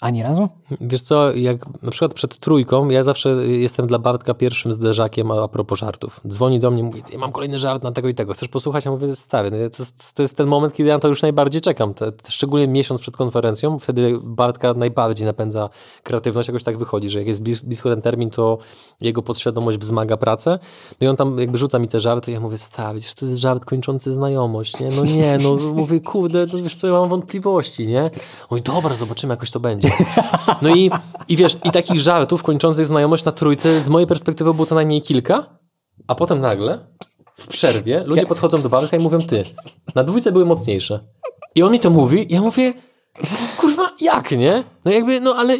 Speaker 1: Ani razu? Wiesz co, jak na przykład przed trójką, ja zawsze jestem dla Bartka pierwszym zderzakiem a propos żartów. Dzwoni do mnie i mówi, ja mam kolejny żart na tego i tego, chcesz posłuchać? Ja mówię, stary, no to, to, jest ten moment, kiedy ja na to już najbardziej czekam. szczególnie miesiąc przed konferencją, wtedy Bartka najbardziej napędza kreatywność, jakoś tak wychodzi, że jak jest blisko ten termin, to jego podświadomość wzmaga pracę. No i on tam jakby rzuca mi te żarty to ja mówię, stary, to jest żart kończący znajomość, nie? No nie, no mówię, kurde, to wiesz co, ja mam wątpliwości, nie? Oj, dobra, zobaczymy, jakoś to będzie. No i, i wiesz, i takich żartów kończących znajomość na trójce z mojej perspektywy było co najmniej kilka, a potem nagle w przerwie ludzie podchodzą do Barka i mówią ty, na dwójce były mocniejsze. I on mi to mówi, ja mówię, kurwa, jak, nie? No jakby, no ale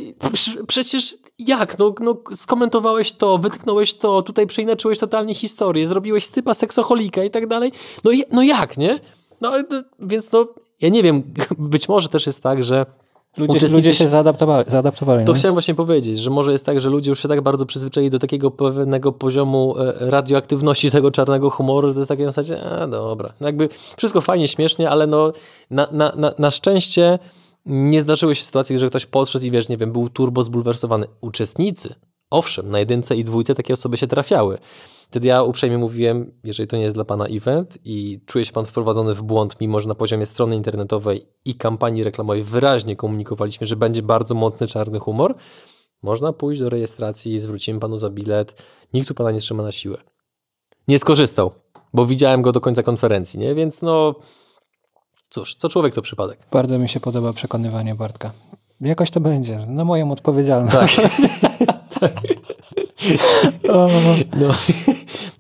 Speaker 1: przecież jak? No, no skomentowałeś to, wytknąłeś to, tutaj przeinaczyłeś totalnie historię, zrobiłeś stypa seksoholika i tak dalej. No, no jak, nie? No, więc no, ja nie wiem, być może też jest tak, że Ludzie, Uczestnicy... ludzie się
Speaker 2: zaadaptowali. zaadaptowali to nie? No.
Speaker 1: chciałem właśnie powiedzieć, że może jest tak, że ludzie już się tak bardzo przyzwyczaili do takiego pewnego poziomu e, radioaktywności tego czarnego humoru, że to jest takie na zasadzie, a dobra. No jakby wszystko fajnie, śmiesznie, ale no na, na, na, na szczęście nie zdarzyły się sytuacje, że ktoś podszedł i wiesz, nie wiem, był turbo zbulwersowany. Uczestnicy, owszem, na jedynce i dwójce takie osoby się trafiały, Wtedy ja uprzejmie mówiłem, jeżeli to nie jest dla Pana event i czuje się Pan wprowadzony w błąd, mimo że na poziomie strony internetowej i kampanii reklamowej wyraźnie komunikowaliśmy, że będzie bardzo mocny czarny humor, można pójść do rejestracji, zwrócimy Panu za bilet, nikt tu Pana nie trzyma na siłę. Nie skorzystał, bo widziałem go do końca konferencji, nie? Więc no... Cóż, co człowiek to przypadek.
Speaker 2: Bardzo mi się podoba przekonywanie Bartka. Jakoś to będzie, na no moją odpowiedzialność. Tak. tak.
Speaker 1: No,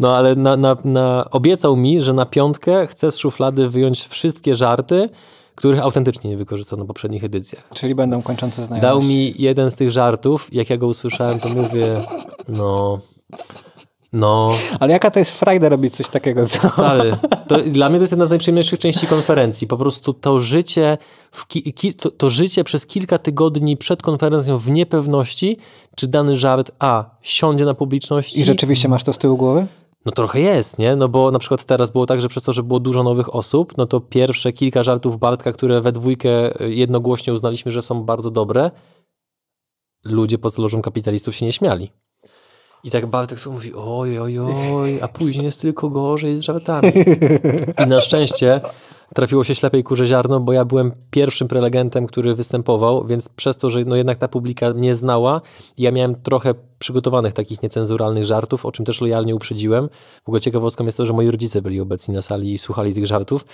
Speaker 1: no ale na, na, na, obiecał mi, że na piątkę chce z szuflady wyjąć wszystkie żarty, których autentycznie nie wykorzystano w poprzednich edycjach.
Speaker 2: Czyli będą kończące znajomości. Dał
Speaker 1: mi jeden z tych żartów, jak ja go usłyszałem, to mówię, no... No. Ale jaka to jest frajda robić coś takiego? Co? Stary, to, dla mnie to jest jedna z najprzyjemniejszych części konferencji. Po prostu to życie, ki, ki, to, to, życie przez kilka tygodni przed konferencją w niepewności, czy dany żart A siądzie na publiczności. I rzeczywiście masz to z tyłu głowy? No trochę jest, nie? No bo na przykład teraz było tak, że przez to, że było dużo nowych osób, no to pierwsze kilka żartów Bartka, które we dwójkę e, jednogłośnie uznaliśmy, że są bardzo dobre, ludzie pod lożą kapitalistów się nie śmiali. I tak Bartek sobie mówi, oj, oj, oj, a później jest tylko gorzej z żartami. I na szczęście trafiło się ślepej kurze ziarno, bo ja byłem pierwszym prelegentem, który występował, więc przez to, że no jednak ta publika mnie znała, ja miałem trochę przygotowanych takich niecenzuralnych żartów, o czym też lojalnie uprzedziłem. W ogóle ciekawostką jest to, że moi rodzice byli obecni na sali i słuchali tych żartów.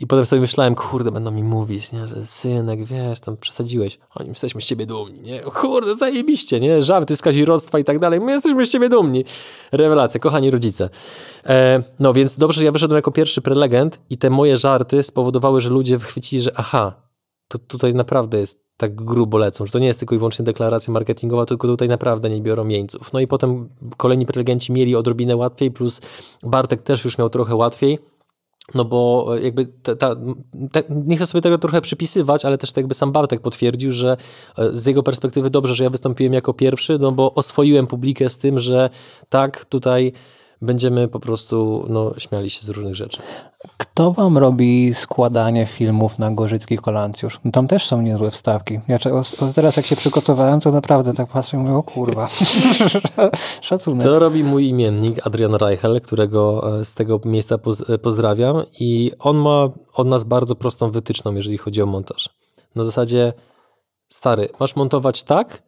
Speaker 1: I potem sobie myślałem, kurde, będą mi mówić, nie, że synek, wiesz, tam przesadziłeś. Oni, jesteśmy z ciebie dumni, nie? Kurde, zajebiście, nie? Żarty z kazirodztwa i tak dalej. My jesteśmy z ciebie dumni. Rewelacja, kochani rodzice. E, no więc dobrze, że ja wyszedłem jako pierwszy prelegent i te moje żarty spowodowały, że ludzie wychwycili, że aha, to tutaj naprawdę jest tak grubo lecą, że to nie jest tylko i wyłącznie deklaracja marketingowa, tylko tutaj naprawdę nie biorą jeńców. No i potem kolejni prelegenci mieli odrobinę łatwiej, plus Bartek też już miał trochę łatwiej, no bo jakby ta, ta, ta, nie chcę sobie tego trochę przypisywać, ale też tak jakby sam Bartek potwierdził, że e, z jego perspektywy dobrze, że ja wystąpiłem jako pierwszy, no bo oswoiłem publikę z tym, że tak, tutaj będziemy po prostu no, śmiali się z różnych rzeczy.
Speaker 2: Kto wam robi składanie filmów na gorzyckich Kolancjusz? No, tam też są niezłe wstawki. Ja teraz jak się przygotowałem, to naprawdę tak patrzę i mówię, o kurwa. Szacunek. To
Speaker 1: robi mój imiennik Adrian Reichel, którego e, z tego miejsca e, pozdrawiam i on ma od nas bardzo prostą wytyczną, jeżeli chodzi o montaż. Na zasadzie, stary, masz montować tak,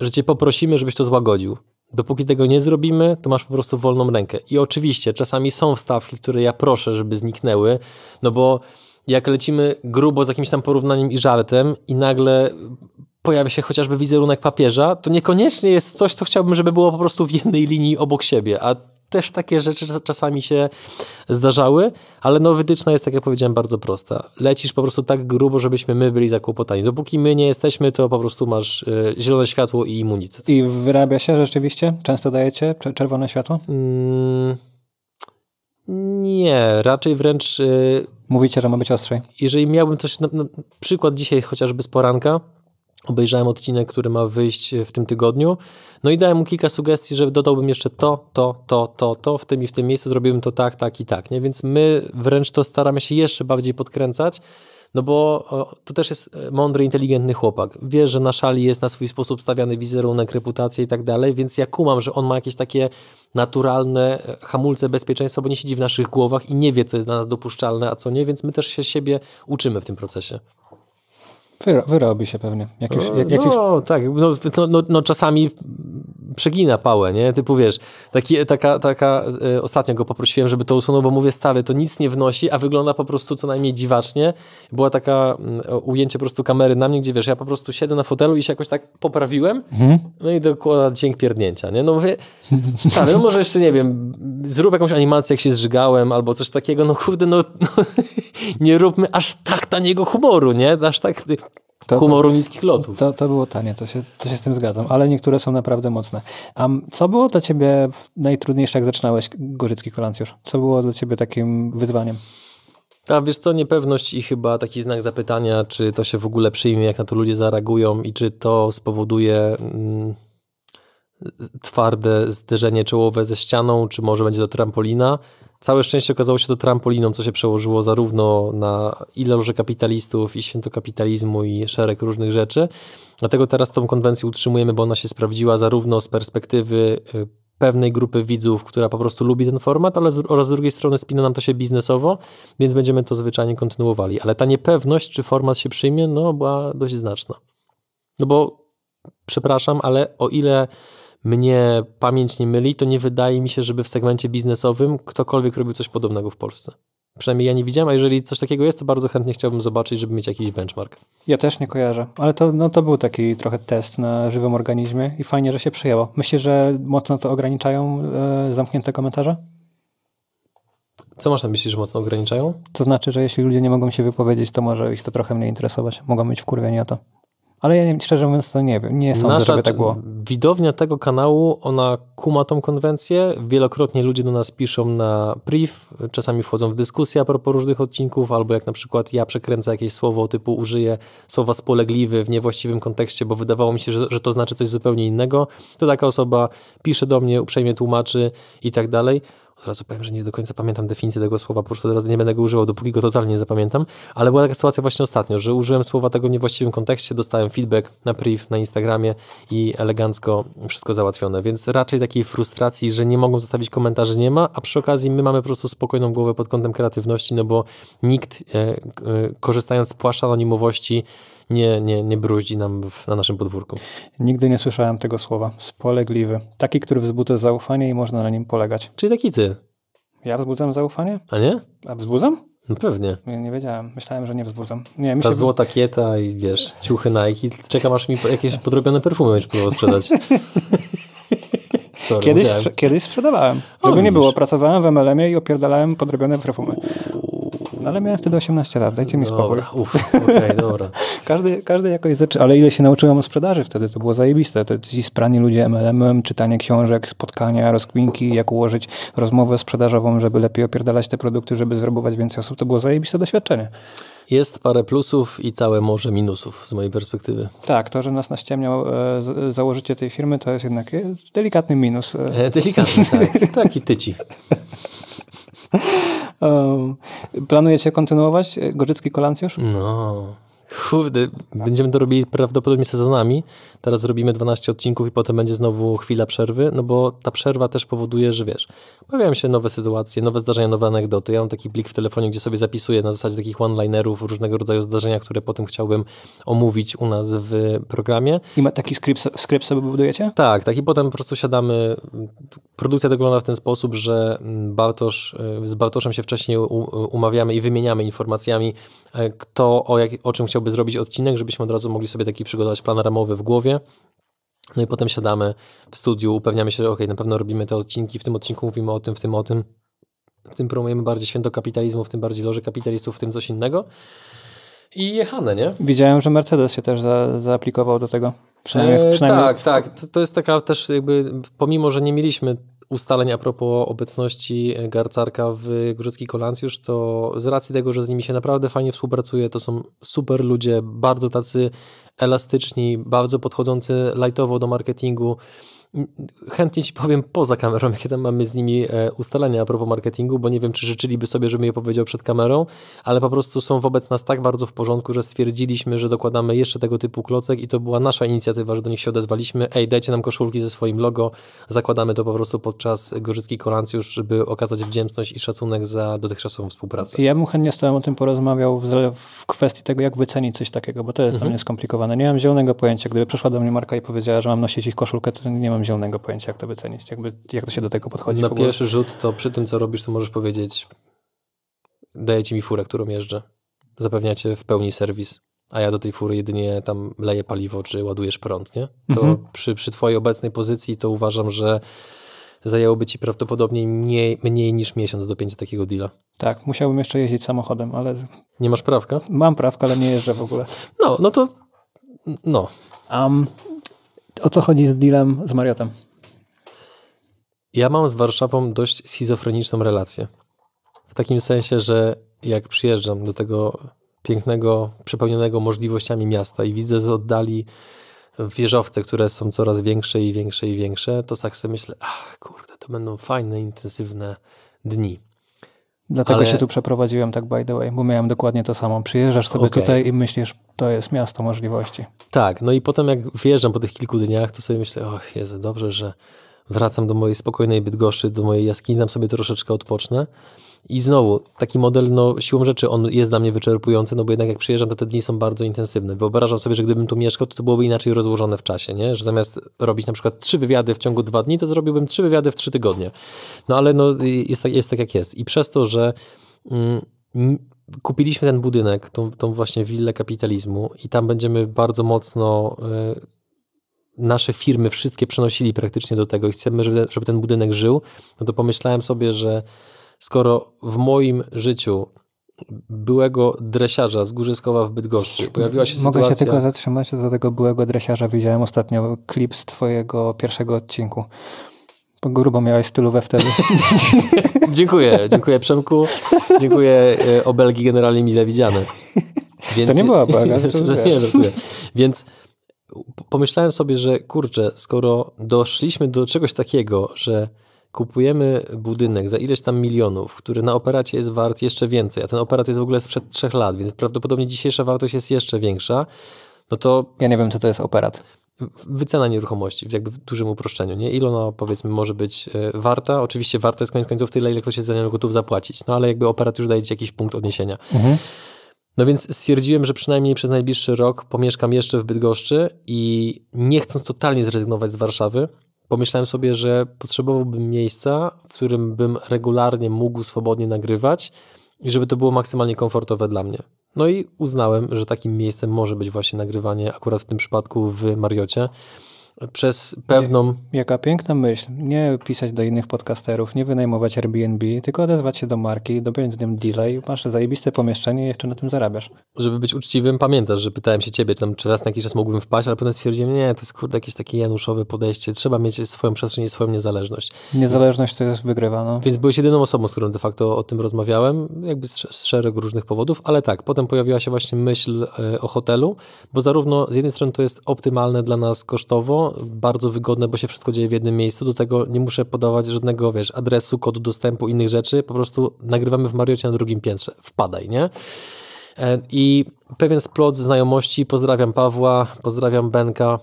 Speaker 1: że cię poprosimy, żebyś to złagodził. Dopóki tego nie zrobimy, to masz po prostu wolną rękę. I oczywiście czasami są wstawki, które ja proszę, żeby zniknęły, no bo jak lecimy grubo z jakimś tam porównaniem i żartem i nagle pojawia się chociażby wizerunek papieża, to niekoniecznie jest coś, co chciałbym, żeby było po prostu w jednej linii obok siebie, a też takie rzeczy czasami się zdarzały, ale no wytyczna jest, tak jak powiedziałem, bardzo prosta. Lecisz po prostu tak grubo, żebyśmy my byli zakłopotani. Dopóki my nie jesteśmy, to po prostu masz y, zielone światło i immunitet.
Speaker 2: I wyrabia się rzeczywiście? Często dajecie czerwone światło? Mm,
Speaker 1: nie, raczej wręcz... Y, Mówicie, że ma być ostrzej. Jeżeli miałbym coś, na, no, na no, przykład dzisiaj chociażby z poranka, Obejrzałem odcinek, który ma wyjść w tym tygodniu. No i dałem mu kilka sugestii, że dodałbym jeszcze to, to, to, to, to, w tym i w tym miejscu zrobiłbym to tak, tak i tak. Nie? Więc my wręcz to staramy się jeszcze bardziej podkręcać, no bo to też jest e, mądry, inteligentny chłopak. Wie, że na szali jest na swój sposób stawiany wizerunek, reputacja i tak dalej, więc ja kumam, że on ma jakieś takie naturalne e, hamulce bezpieczeństwa, bo nie siedzi w naszych głowach i nie wie, co jest dla nas dopuszczalne, a co nie, więc my też się siebie uczymy w tym procesie.
Speaker 2: Wyro, wyrobi się pewnie. Jakiś, jak, jakiś...
Speaker 1: No tak, no, no, no, czasami przegina pałę, nie? Typu wiesz, taki, taka, taka y, ostatnio go poprosiłem, żeby to usunął, bo mówię, stawy, to nic nie wnosi, a wygląda po prostu co najmniej dziwacznie. Była taka y, ujęcie po prostu kamery na mnie, gdzie wiesz, ja po prostu siedzę na fotelu i się jakoś tak poprawiłem, mhm. no i dokładnie dźwięk pierdnięcia, nie? No mówię, stary, no może jeszcze, nie wiem, zrób jakąś animację, jak się zżygałem, albo coś takiego, no kurde, no, no nie róbmy aż tak taniego humoru, nie? Aż tak to, humoru to,
Speaker 2: niskich lotów. To, to było tanie, to się, to się z tym zgadzam, ale niektóre są naprawdę mocne. A co było dla ciebie najtrudniejsze, jak zaczynałeś Gorzycki Kolancjusz? Co było dla ciebie takim wyzwaniem?
Speaker 1: A wiesz co, niepewność i chyba taki znak zapytania, czy to się w ogóle przyjmie, jak na to ludzie zareagują i czy to spowoduje mm, twarde zderzenie czołowe ze ścianą, czy może będzie to trampolina. Całe szczęście okazało się to trampoliną, co się przełożyło zarówno na ile loży kapitalistów, i święto kapitalizmu, i szereg różnych rzeczy. Dlatego teraz tą konwencję utrzymujemy, bo ona się sprawdziła zarówno z perspektywy y, pewnej grupy widzów, która po prostu lubi ten format, ale z, oraz z drugiej strony spina nam to się biznesowo, więc będziemy to zwyczajnie kontynuowali. Ale ta niepewność, czy format się przyjmie, no była dość znaczna. No bo, przepraszam, ale o ile mnie pamięć nie myli, to nie wydaje mi się, żeby w segmencie biznesowym ktokolwiek robił coś podobnego w Polsce. Przynajmniej ja nie widziałem, a jeżeli coś takiego jest, to bardzo chętnie chciałbym zobaczyć, żeby mieć jakiś benchmark.
Speaker 2: Ja też nie kojarzę, ale to, no, to był taki trochę test na żywym organizmie i fajnie, że się przyjęło. Myślisz, że mocno to ograniczają e, zamknięte komentarze?
Speaker 1: Co masz na myśli, że mocno ograniczają?
Speaker 2: To znaczy, że jeśli ludzie nie mogą się wypowiedzieć, to może ich to trochę mnie interesować. Mogą mieć wkurwieni o to. Ale ja nie, szczerze mówiąc to nie wiem. Nie sądzę, Nasza żeby tak było
Speaker 1: widownia tego kanału, ona kuma tą konwencję. Wielokrotnie ludzie do nas piszą na priv, czasami wchodzą w dyskusję a propos różnych odcinków, albo jak na przykład ja przekręcę jakieś słowo typu użyję słowa spolegliwy w niewłaściwym kontekście, bo wydawało mi się, że, że to znaczy coś zupełnie innego, to taka osoba pisze do mnie, uprzejmie tłumaczy i tak dalej. Teraz razu powiem, że nie do końca pamiętam definicję tego słowa, po prostu teraz nie będę go używał, dopóki go totalnie nie zapamiętam, ale była taka sytuacja właśnie ostatnio, że użyłem słowa tego w niewłaściwym kontekście, dostałem feedback na priv, na Instagramie i elegancko wszystko załatwione, więc raczej takiej frustracji, że nie mogą zostawić komentarzy nie ma, a przy okazji my mamy po prostu spokojną głowę pod kątem kreatywności, no bo nikt e, e, korzystając z płaszcza anonimowości nie, nie, nie bruździ nam w, na naszym podwórku.
Speaker 2: Nigdy nie słyszałem tego słowa.
Speaker 1: Spolegliwy. Taki, który wzbudza
Speaker 2: zaufanie i można na nim polegać. Czyli taki ty. Ja wzbudzam zaufanie? A nie? A wzbudzam? No pewnie. Nie, nie wiedziałem. Myślałem, że nie wzbudzam. Nie, mi Ta się...
Speaker 1: złota kieta i wiesz, ciuchy Nike. Czekam aż mi jakieś podrobione perfumy będziesz próbował sprzedać. Sorry, kiedyś, sprze kiedyś sprzedawałem. Żeby o, nie było,
Speaker 2: pracowałem w MLM-ie i opierdalałem podrobione perfumy. No, ale miałem wtedy 18 lat, dajcie mi spokój. Dobra, uff, okej, okay, dobra. każdy, każdy jakoś zaczyna, ale ile się nauczyłem o sprzedaży wtedy, to było zajebiste. To ci sprani ludzie MLM-em, czytanie książek, spotkania, rozkwinki, jak ułożyć rozmowę sprzedażową, żeby lepiej opierdalać te produkty, żeby zwerbować
Speaker 1: więcej osób, to było zajebiste doświadczenie. Jest parę plusów i całe morze minusów z mojej perspektywy.
Speaker 2: Tak, to, że nas naściemniał e, założycie tej firmy, to jest jednak e,
Speaker 1: delikatny minus.
Speaker 2: E, e delikatny, tak. i tyci. Um,
Speaker 1: planujecie kontynuować e, Gorzycki Kolancjusz? No, kurde, będziemy to robili prawdopodobnie sezonami, teraz zrobimy 12 odcinków i potem będzie znowu chwila przerwy, no bo ta przerwa też powoduje, że wiesz, pojawiają się nowe sytuacje, nowe zdarzenia, nowe anegdoty. Ja mam taki blik w telefonie, gdzie sobie zapisuję na zasadzie takich one-linerów różnego rodzaju zdarzenia, które potem chciałbym omówić u nas w programie. I ma taki skrypt, skrypt sobie budujecie? Tak, tak i potem po prostu siadamy. Produkcja wygląda w ten sposób, że Bartosz, z Bartoszem się wcześniej umawiamy i wymieniamy informacjami, e, kto o, jak, o czym chciałby zrobić odcinek, żebyśmy od razu mogli sobie taki przygotować plan ramowy w głowie no i potem siadamy w studiu, upewniamy się, że ok, na pewno robimy te odcinki, w tym odcinku mówimy o tym, w tym o tym, w tym promujemy bardziej święto kapitalizmu, w tym bardziej loży kapitalistów, w tym coś innego. I jechane, nie? Widziałem, że Mercedes się też za,
Speaker 2: zaaplikował do tego. Przynajmniej, e, przynajmniej... Tak,
Speaker 1: tak. To, to jest taka też jakby, pomimo, że nie mieliśmy ustaleń a propos obecności e, Garcarka w Górzycki Kolancjusz, to z racji tego, że z nimi się naprawdę fajnie współpracuje, to są super ludzie, bardzo tacy elastyczni, bardzo podchodzący lightowo do marketingu, chętnie ci powiem poza kamerą, jakie tam mamy z nimi e, ustalenia a propos marketingu, bo nie wiem, czy życzyliby sobie, żebym je powiedział przed kamerą, ale po prostu są wobec nas tak bardzo w porządku, że stwierdziliśmy, że dokładamy jeszcze tego typu klocek i to była nasza inicjatywa, że do nich się odezwaliśmy. Ej, dajcie nam koszulki ze swoim logo, zakładamy to po prostu podczas gorzyckich Kolancjusz, żeby okazać wdzięczność i szacunek za dotychczasową współpracę. Ja bym
Speaker 2: chętnie z tobą o tym porozmawiał w, w kwestii tego, jak wycenić coś takiego, bo to jest mhm. dla mnie skomplikowane. Nie mam zielonego pojęcia. Gdyby przyszła do mnie marka i powiedziała, że mam nosić ich koszulkę, to nie mam mam zielonego pojęcia, jak to wycenić, jakby,
Speaker 1: jak to się do tego podchodzi. Na pierwszy rzut to przy tym, co robisz, to możesz powiedzieć dajecie mi furę, którą jeżdżę. Zapewniacie w pełni serwis, a ja do tej fury jedynie tam leję paliwo, czy ładujesz prąd, nie? To mhm. przy, przy twojej obecnej pozycji to uważam, że zajęłoby ci prawdopodobnie mniej, mniej niż miesiąc pięciu takiego deala. Tak,
Speaker 2: musiałbym jeszcze jeździć samochodem, ale... Nie masz prawka? Mam prawka, ale nie jeżdżę w ogóle.
Speaker 1: No, no to... No. Um,
Speaker 2: o co chodzi z dealem z Mariotem?
Speaker 1: Ja mam z Warszawą dość schizofreniczną relację. W takim sensie, że jak przyjeżdżam do tego pięknego, przepełnionego możliwościami miasta i widzę z oddali wieżowce, które są coraz większe i większe i większe, to tak sobie myślę, ach kurde, to będą fajne, intensywne dni. Dlatego ale... się tu przeprowadziłem
Speaker 2: tak by the way, bo miałem dokładnie to samo. Przyjeżdżasz sobie okay. tutaj i myślisz, to jest miasto możliwości.
Speaker 1: Tak, no i potem jak wjeżdżam po tych kilku dniach, to sobie myślę, och Jezu, dobrze, że wracam do mojej spokojnej Bydgoszczy, do mojej jaskini, tam sobie troszeczkę odpocznę. I znowu, taki model, no siłą rzeczy on jest dla mnie wyczerpujący, no bo jednak jak przyjeżdżam, to te dni są bardzo intensywne. Wyobrażam sobie, że gdybym tu mieszkał, to to byłoby inaczej rozłożone w czasie, nie? Że zamiast robić na przykład trzy wywiady w ciągu dwa dni, to zrobiłbym trzy wywiady w trzy tygodnie. No ale no, jest, tak, jest tak, jak jest. I przez to, że mm, kupiliśmy ten budynek, tą, tą właśnie willę kapitalizmu i tam będziemy bardzo mocno... Y, nasze firmy wszystkie przenosili praktycznie do tego i chcemy, żeby, żeby ten budynek żył, no to pomyślałem sobie, że skoro w moim życiu byłego dresiarza z Górzyskowa w Bydgoszczy. Pojawiła się Mogę sytuacja... Mogę się tylko
Speaker 2: zatrzymać, do tego byłego dresiarza widziałem ostatnio klip z twojego pierwszego odcinku. Grubo miałeś stylówę wtedy.
Speaker 1: dziękuję, dziękuję Przemku. Dziękuję e, obelgi generalnie mile widziane. Więc... To nie była obelga. nie, żartuję. Więc pomyślałem sobie, że kurczę, skoro doszliśmy do czegoś takiego, że kupujemy budynek za ileś tam milionów, który na operacie jest wart jeszcze więcej, a ten operat jest w ogóle sprzed trzech lat, więc prawdopodobnie dzisiejsza wartość jest jeszcze większa, no to... Ja nie wiem, co to jest operat. Wycena nieruchomości, jakby w dużym uproszczeniu, nie? Ile ona, powiedzmy, może być e, warta? Oczywiście warta jest koniec końców tyle, ile ktoś jest za nią gotów zapłacić, no ale jakby operat już daje ci jakiś punkt odniesienia. Mhm. No więc stwierdziłem, że przynajmniej przez najbliższy rok pomieszkam jeszcze w Bydgoszczy i nie chcąc totalnie zrezygnować z Warszawy, pomyślałem sobie, że potrzebowałbym miejsca, w którym bym regularnie mógł swobodnie nagrywać i żeby to było maksymalnie komfortowe dla mnie. No i uznałem, że takim miejscem może być właśnie nagrywanie akurat w tym przypadku w Mariocie przez pewną.
Speaker 2: Jaka piękna myśl. Nie pisać do innych podcasterów, nie wynajmować Airbnb, tylko odezwać się do marki, dopiąć z nim deala i masz zajebiste pomieszczenie i jeszcze na tym zarabiasz.
Speaker 1: Żeby być uczciwym, pamiętasz, że pytałem się ciebie, tam, czy raz na jakiś czas mógłbym wpaść, ale potem stwierdziłem, nie, to jest kurde jakieś takie januszowe podejście, trzeba mieć swoją przestrzeń i swoją niezależność. Niezależność to jest wygrywana. No. Więc byłeś jedyną osobą, z którą de facto o tym rozmawiałem, jakby z, z szereg różnych powodów, ale tak, potem pojawiła się właśnie myśl e, o hotelu, bo zarówno z jednej strony to jest optymalne dla nas kosztowo, bardzo wygodne, bo się wszystko dzieje w jednym miejscu. Do tego nie muszę podawać żadnego, wiesz, adresu, kodu dostępu, innych rzeczy. Po prostu nagrywamy w Mariocie na drugim piętrze. Wpadaj, nie? E, I pewien splot znajomości, pozdrawiam Pawła, pozdrawiam Benka,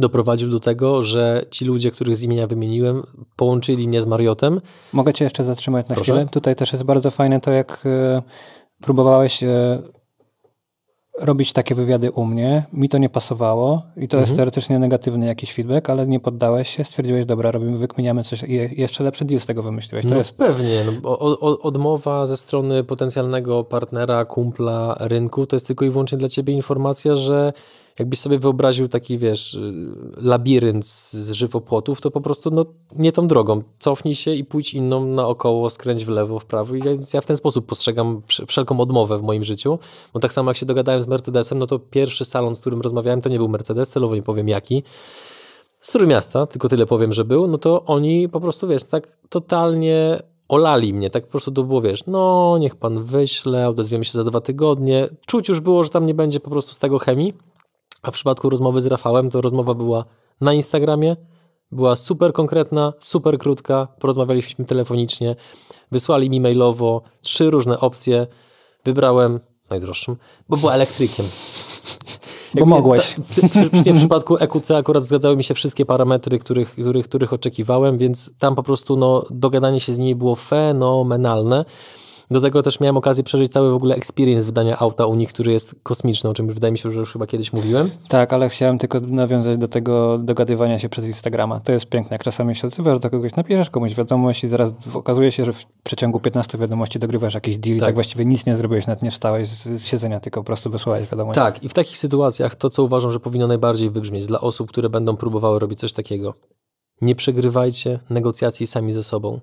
Speaker 1: doprowadził do tego, że ci ludzie, których z imienia wymieniłem, połączyli mnie z Mariotem.
Speaker 2: Mogę cię jeszcze zatrzymać na Proszę? chwilę. Tutaj też jest bardzo fajne to, jak e, próbowałeś e, robić takie wywiady u mnie, mi to nie pasowało i to mhm. jest teoretycznie negatywny jakiś feedback, ale nie poddałeś się, stwierdziłeś, dobra, robimy, wykminiamy
Speaker 1: coś i jeszcze lepszy deal z tego wymyśliłeś. To no jest... pewnie, no, o, o, odmowa ze strony potencjalnego partnera, kumpla, rynku, to jest tylko i wyłącznie dla ciebie informacja, że jakbyś sobie wyobraził taki, wiesz, y, labirynt z, z żywopłotów, to po prostu no, nie tą drogą. Cofnij się i pójdź inną naokoło, skręć w lewo, w prawo. I ja, ja w ten sposób postrzegam wszelką odmowę w moim życiu, bo tak samo jak się dogadałem z Mercedesem, no to pierwszy salon, z którym rozmawiałem, to nie był Mercedes, celowo nie powiem jaki, z Trójmiasta, tylko tyle powiem, że był, no to oni po prostu, wiesz, tak totalnie olali mnie, tak po prostu to było, wiesz, no niech pan wyśle, odezwiemy się za dwa tygodnie. Czuć już było, że tam nie będzie po prostu z tego chemii, a w przypadku rozmowy z Rafałem, to rozmowa była na Instagramie, była super konkretna, super krótka, porozmawialiśmy telefonicznie, wysłali mi mailowo trzy różne opcje, wybrałem najdroższą, bo była elektrykiem. Bo Jakby mogłeś. Ta, w, w, przypadku EQC akurat zgadzały mi się wszystkie parametry, których, których, których oczekiwałem, więc tam po prostu no, dogadanie się z nimi było fenomenalne. Do tego też miałem okazję przeżyć cały w ogóle experience wydania auta u nich, który jest kosmiczny, o czym wydaje mi się, że już chyba kiedyś mówiłem.
Speaker 2: Tak, ale chciałem tylko nawiązać do tego dogadywania się przez Instagrama. To jest piękne, jak czasami się odzywasz do kogoś, napiszesz komuś wiadomość i zaraz okazuje się, że w przeciągu 15 wiadomości dogrywasz jakiś deal tak. i tak właściwie nic nie zrobiłeś, nawet nie wstałeś z siedzenia, tylko po prostu wysłałeś wiadomość.
Speaker 1: Tak, i w takich sytuacjach to, co uważam, że powinno najbardziej wybrzmieć dla osób, które będą próbowały robić coś takiego. Nie przegrywajcie negocjacji sami ze sobą.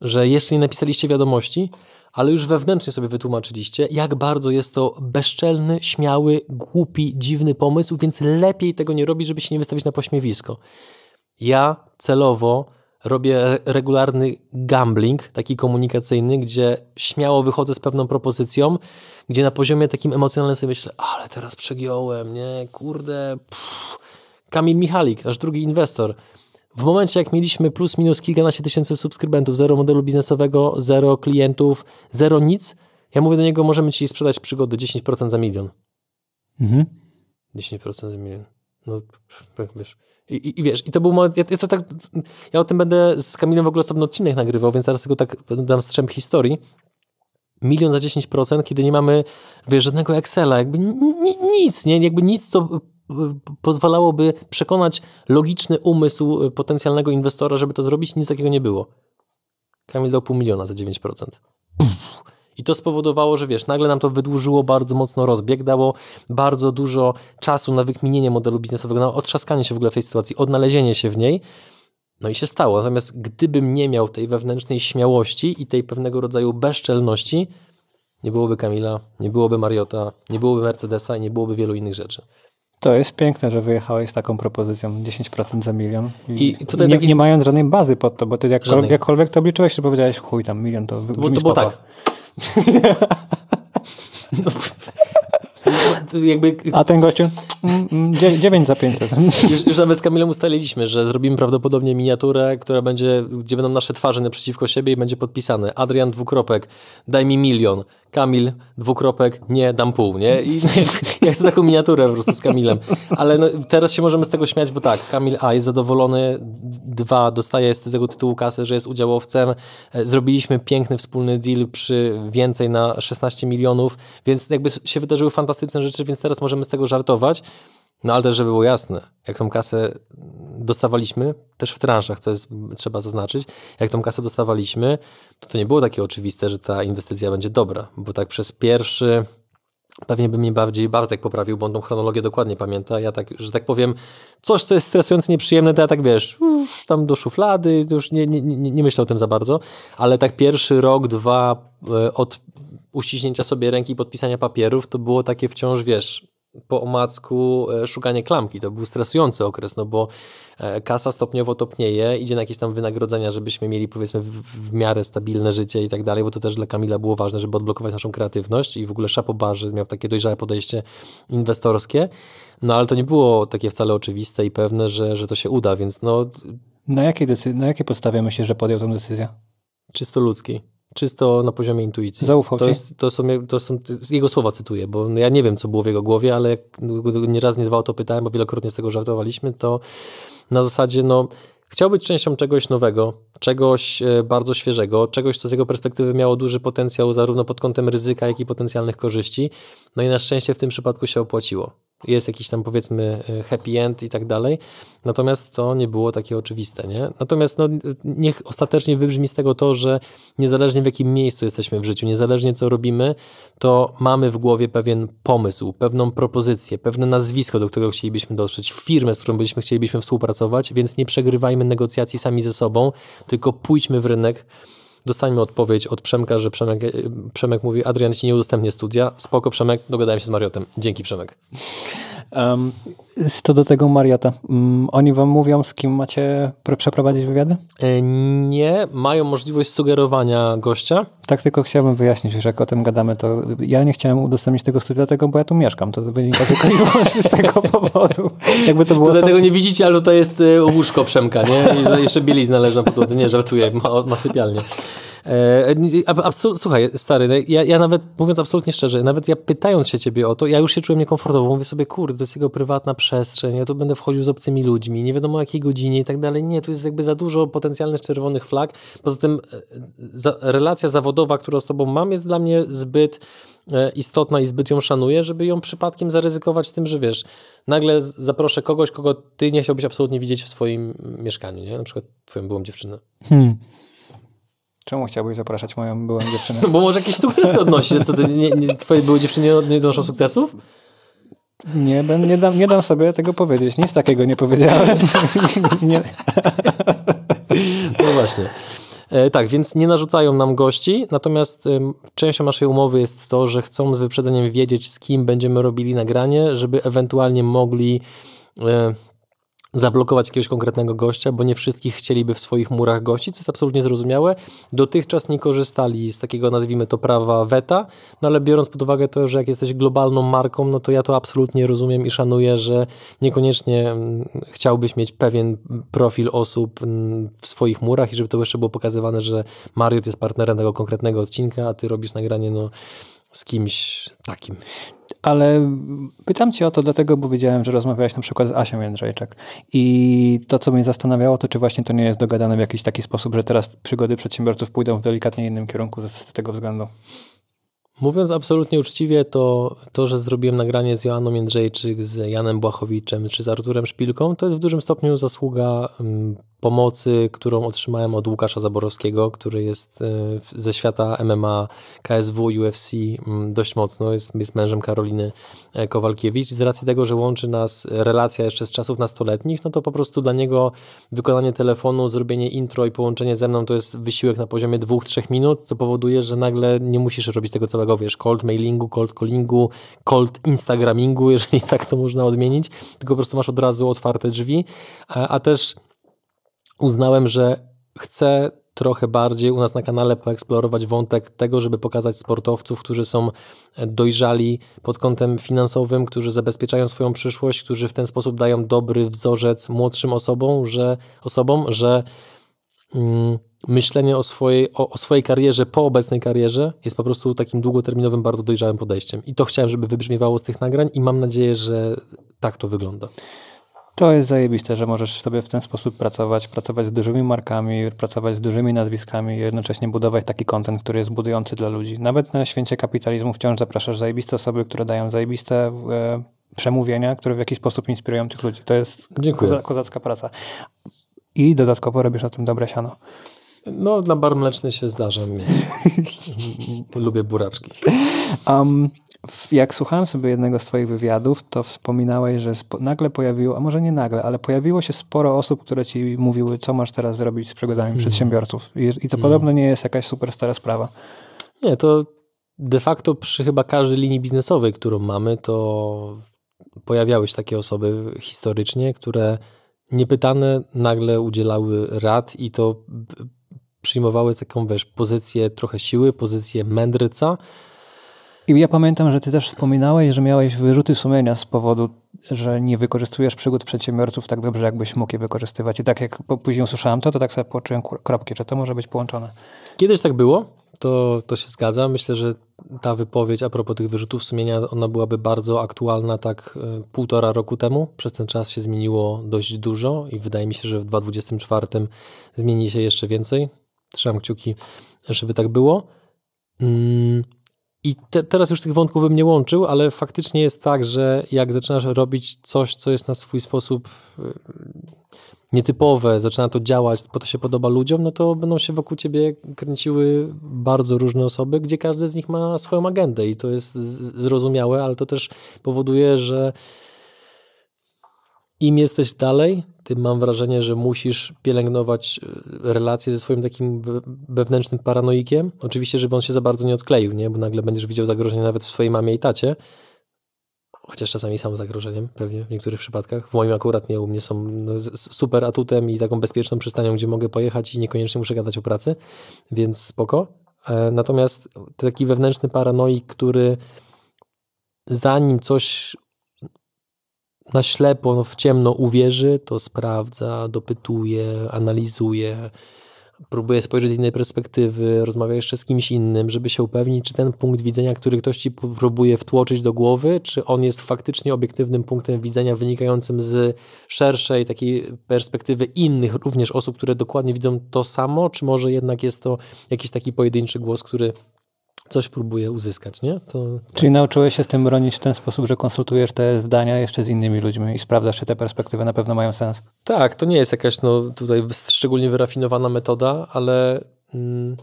Speaker 1: Że jeśli napisaliście wiadomości, ale już wewnętrznie sobie wytłumaczyliście, jak bardzo jest to bezczelny, śmiały, głupi, dziwny pomysł, więc lepiej tego nie robić, żeby się nie wystawić na pośmiewisko. Ja celowo robię regularny gambling, taki komunikacyjny, gdzie śmiało wychodzę z pewną propozycją, gdzie na poziomie takim emocjonalnym sobie myślę, ale teraz przegiąłem, nie, kurde, pff. Kamil Michalik, nasz drugi inwestor, w momencie, jak mieliśmy plus minus kilkanaście tysięcy subskrybentów, zero modelu biznesowego, zero klientów, zero nic, ja mówię do niego, możemy ci sprzedać przygody 10% za milion. Mhm. 10% za milion. No, tak wiesz. I, i, I, wiesz, i to był moment, ja, ja, to tak, ja o tym będę z Kamilem w ogóle osobny odcinek nagrywał, więc zaraz tylko tak dam strzęp historii. Milion za 10%, kiedy nie mamy, wiesz, żadnego Excela, jakby nic, nie? Jakby nic, co pozwalałoby przekonać logiczny umysł y, potencjalnego inwestora, żeby to zrobić, nic takiego nie było. Kamil dał pół miliona za 9%. Pff. I to spowodowało, że wiesz, nagle nam to wydłużyło bardzo mocno rozbieg, dało bardzo dużo czasu na wykminienie modelu biznesowego, na otrzaskanie się w ogóle w tej sytuacji, odnalezienie się w niej. No i się stało. Natomiast gdybym nie miał tej wewnętrznej śmiałości i tej pewnego rodzaju bezczelności, nie byłoby Kamila, nie byłoby Mariota, nie byłoby Mercedesa i nie byłoby wielu innych rzeczy. To jest
Speaker 2: piękne, że wyjechałeś z taką propozycją 10% za milion. I, I tutaj nie, taki... nie mając żadnej bazy pod to, bo ty jakkolwiek, jakkolwiek to obliczyłeś, to powiedziałeś, chuj tam milion, to brzmi To, to było tak. No,
Speaker 1: jakby... A
Speaker 2: ten gościu? 9 mm, mm, za 500.
Speaker 1: Już, już nawet z Kamilem ustaliliśmy, że zrobimy prawdopodobnie miniaturę, która będzie, gdzie będą nasze twarze naprzeciwko siebie i będzie podpisane Adrian dwukropek, daj mi milion. Kamil, dwukropek, nie, dam pół, nie? I ja chcę taką miniaturę po prostu z Kamilem. Ale no, teraz się możemy z tego śmiać, bo tak, Kamil A jest zadowolony, dwa, dostaje z tego tytułu kasy, że jest udziałowcem. E, zrobiliśmy piękny wspólny deal przy więcej na 16 milionów, więc jakby się wydarzyły fantastyczne typem rzeczy, więc teraz możemy z tego żartować. No ale też, żeby było jasne, jak tą kasę dostawaliśmy, też w transzach, co jest, mm, trzeba zaznaczyć, jak tą kasę dostawaliśmy, to to nie było takie oczywiste, że ta inwestycja będzie dobra, bo tak przez pierwszy, pewnie by mnie bardziej Bartek poprawił, bo on tą chronologię dokładnie pamięta, ja tak, że tak powiem, coś, co jest stresujące, nieprzyjemne, to ja tak, wiesz, już tam do szuflady, już nie, nie, nie, nie myślę o tym za bardzo, ale tak pierwszy rok, dwa e, od uściśnięcia sobie ręki i podpisania papierów, to było takie wciąż, wiesz, po omacku e, szukanie klamki. To był stresujący okres, no bo e, kasa stopniowo topnieje, idzie na jakieś tam wynagrodzenia, żebyśmy mieli powiedzmy w, miarę stabilne życie i tak dalej, bo to też dla Kamila było ważne, żeby odblokować naszą kreatywność i w ogóle Szapobar, barzy miał takie dojrzałe podejście inwestorskie, no ale to nie było takie wcale oczywiste i pewne, że, że to się uda, więc no...
Speaker 2: Na jakiej, decy- na jakiej podstawie
Speaker 1: myślisz, że podjął tę decyzję? Czysto ludzkiej czysto na poziomie intuicji. Zaufał to, jest, to, są, to są jego słowa cytuję, bo ja nie wiem, co było w jego głowie, ale jak nie raz, nie dwa o to pytałem, bo wielokrotnie z tego żartowaliśmy, to na zasadzie, no, chciał być częścią czegoś nowego, czegoś e, bardzo świeżego, czegoś, co z jego perspektywy miało duży potencjał zarówno pod kątem ryzyka, jak i potencjalnych korzyści. No i na szczęście w tym przypadku się opłaciło jest jakiś tam powiedzmy e, happy end i tak dalej. Natomiast to nie było takie oczywiste, nie? Natomiast no, niech ostatecznie wybrzmi z tego to, że niezależnie w jakim miejscu jesteśmy w życiu, niezależnie co robimy, to mamy w głowie pewien pomysł, pewną propozycję, pewne nazwisko, do którego chcielibyśmy dotrzeć, firmę, z którą byliśmy, chcielibyśmy współpracować, więc nie przegrywajmy negocjacji sami ze sobą, tylko pójdźmy w rynek Dostańmy odpowiedź od Przemka, że Przemek, e, Przemek mówi, Adrian ci nie udostępnię studia. Spoko Przemek, dogadałem się z Mariotem. Dzięki Przemek. Um,
Speaker 2: co do tego Mariota, um, oni wam mówią, z kim macie przeprowadzić wywiady? E,
Speaker 1: nie, mają możliwość sugerowania gościa.
Speaker 2: Tak, tylko chciałbym wyjaśnić, że jak o tym gadamy, to ja nie chciałem udostępnić tego studia, dlatego, bo ja tu mieszkam. To wynika tylko i wyłącznie z tego
Speaker 1: powodu.
Speaker 2: Jakby to było sam... nie
Speaker 1: widzicie, ale to jest e, łóżko Przemka, nie? I jeszcze bielizna leży na podłodze. Nie, żartuję, ma, ma sypialnię. E, Absolut, słuchaj, stary, no, ja, ja, nawet, mówiąc absolutnie szczerze, nawet ja pytając się ciebie o to, ja już się czułem niekomfortowo. Mówię sobie, kurde, to jest jego prywatna przestrzeń, ja tu będę wchodził z obcymi ludźmi, nie wiadomo o jakiej godzinie i tak dalej. Nie, tu jest jakby za dużo potencjalnych czerwonych flag. Poza tym e, za, relacja zawodowa, którą z tobą mam, jest dla mnie zbyt e, istotna i zbyt ją szanuję, żeby ją przypadkiem zaryzykować tym, że wiesz, nagle zaproszę kogoś, kogo ty nie chciałbyś absolutnie widzieć w swoim mieszkaniu, nie? Na przykład twoją byłą dziewczynę.
Speaker 2: Hmm. Czemu chciałbyś zapraszać moją byłą dziewczynę? Bo może jakieś sukcesy odnosi. Co ty,
Speaker 1: nie, nie, twoje były dziewczyny nie odnoszą sukcesów?
Speaker 2: Nie, ben, nie, dam, nie dam sobie tego powiedzieć. Nic takiego nie powiedziałem. nie.
Speaker 1: No właśnie. E, tak, więc nie narzucają nam gości, natomiast e, częścią naszej umowy jest to, że chcą z wyprzedzeniem wiedzieć, z kim będziemy robili nagranie, żeby ewentualnie mogli e, zablokować jakiegoś konkretnego gościa, bo nie wszystkich chcieliby w swoich murach gościć, co jest absolutnie zrozumiałe. Dotychczas nie korzystali z takiego, nazwijmy to, prawa weta, no ale biorąc pod uwagę to, że jak jesteś globalną marką, no to ja to absolutnie rozumiem i szanuję, że niekoniecznie mm, chciałbyś mieć pewien profil osób mm, w swoich murach i żeby to jeszcze było pokazywane, że Mariot jest partnerem tego konkretnego odcinka, a ty robisz nagranie, no z kimś takim. Ale pytam cię o to dlatego, bo wiedziałem, że rozmawiałeś
Speaker 2: na przykład z Asią Jędrzejczak i to, co mnie zastanawiało, to czy właśnie to nie jest dogadane w jakiś taki sposób,
Speaker 1: że teraz przygody przedsiębiorców pójdą w delikatnie innym kierunku z, z tego względu. Mówiąc absolutnie uczciwie, to to, że zrobiłem nagranie z Joanną Jędrzejczyk, z Janem Błachowiczem czy z Arturem Szpilką, to jest w dużym stopniu zasługa mm, pomocy, którą otrzymałem od Łukasza Zaborowskiego, który jest e, ze świata MMA, KSW, UFC mm, dość mocno, jest, jest mężem Karoliny e, Kowalkiewicz. Z racji tego, że łączy nas relacja jeszcze z czasów nastoletnich, no to po prostu dla niego wykonanie telefonu, zrobienie intro i połączenie ze mną to jest wysiłek na poziomie 2-3 minut, co powoduje, że nagle nie musisz robić tego całego wiesz, cold mailingu, cold callingu, cold instagramingu, jeżeli tak to można odmienić, tylko po prostu masz od razu otwarte drzwi, a, a też uznałem, że chcę trochę bardziej u nas na kanale poeksplorować wątek tego, żeby pokazać sportowców, którzy są dojrzali pod kątem finansowym, którzy zabezpieczają swoją przyszłość, którzy w ten sposób dają dobry wzorzec młodszym osobom, że osobom, że mm, myślenie o swojej, o, o, swojej karierze po obecnej karierze jest po prostu takim długoterminowym, bardzo dojrzałym podejściem. I to chciałem, żeby wybrzmiewało z tych nagrań i mam nadzieję, że tak to wygląda. To jest zajebiste, że możesz sobie w ten sposób pracować, pracować z dużymi markami, pracować
Speaker 2: z dużymi nazwiskami i jednocześnie budować taki kontent, który jest budujący dla ludzi. Nawet na święcie kapitalizmu wciąż zapraszasz zajebiste osoby, które dają zajebiste e, przemówienia, które w jakiś sposób inspirują tych ludzi. To jest Dziękuję. kozacka praca. I dodatkowo robisz na tym dobre siano.
Speaker 1: No, na bar mleczny się zdarza mieć. Lubię buraczki.
Speaker 2: Um, jak słuchałem sobie jednego z Twoich wywiadów, to wspominałeś, że nagle pojawiło, a może nie nagle, ale pojawiło się sporo osób, które ci mówiły, co masz teraz zrobić z przygodami mm. przedsiębiorców. I, i to mhm. podobno nie jest jakaś super stara
Speaker 1: sprawa. Nie, to de facto przy chyba każdej linii biznesowej, którą mamy, to pojawiały się takie osoby historycznie, które niepytane nagle udzielały rad i to przyjmowały taką, wiesz, pozycję trochę siły, pozycję mędrca. I ja pamiętam, że ty też wspominałeś, że miałeś wyrzuty sumienia z powodu, że nie wykorzystujesz
Speaker 2: przygód przedsiębiorców tak dobrze, jakbyś mógł je wykorzystywać. I tak jak później usłyszałem to, to tak sobie połączyłem kropki,
Speaker 1: że to może być połączone. Kiedyś tak było, to, to się zgadza. Myślę, że ta wypowiedź a propos tych wyrzutów sumienia, ona byłaby bardzo aktualna tak e, półtora roku temu. Przez ten czas się zmieniło dość dużo i wydaje mi się, że w 2024 zmieni się jeszcze więcej. Trzymam kciuki, żeby tak było. Mm, I te, teraz już tych wątków bym nie łączył, ale faktycznie jest tak, że jak zaczynasz robić coś, co jest na swój sposób y, nietypowe, zaczyna to działać, bo to się podoba ludziom, no to będą się wokół ciebie kręciły bardzo różne osoby, gdzie każdy z nich ma swoją agendę i to jest zrozumiałe, ale to też powoduje, że im jesteś dalej, tym mam wrażenie, że musisz pielęgnować e, relacje ze swoim takim wewnętrznym paranoikiem. Oczywiście, żeby on się za bardzo nie odkleił, nie? bo nagle będziesz widział zagrożenie nawet w swojej mamie i tacie. Chociaż czasami sam zagrożeniem, pewnie w niektórych przypadkach. W moim akurat nie, u mnie są no, super atutem i taką bezpieczną przystanią, gdzie mogę pojechać i niekoniecznie muszę gadać o pracy, więc spoko. E, natomiast taki wewnętrzny paranoik, który zanim coś na ślepo, no w ciemno uwierzy, to sprawdza, dopytuje, analizuje, próbuje spojrzeć z innej perspektywy, rozmawia jeszcze z kimś innym, żeby się upewnić, czy ten punkt widzenia, który ktoś ci próbuje wtłoczyć do głowy, czy on jest faktycznie obiektywnym punktem widzenia wynikającym z szerszej takiej perspektywy innych, również osób, które dokładnie widzą to samo, czy może jednak jest to jakiś taki pojedynczy głos, który coś próbuje uzyskać, nie? To...
Speaker 2: Czyli nauczyłeś się z tym bronić w ten sposób, że konsultujesz te zdania jeszcze z innymi ludźmi i sprawdzasz, czy te perspektywy na pewno mają sens?
Speaker 1: Tak, to nie jest jakaś no, tutaj szczególnie wyrafinowana metoda, ale mm,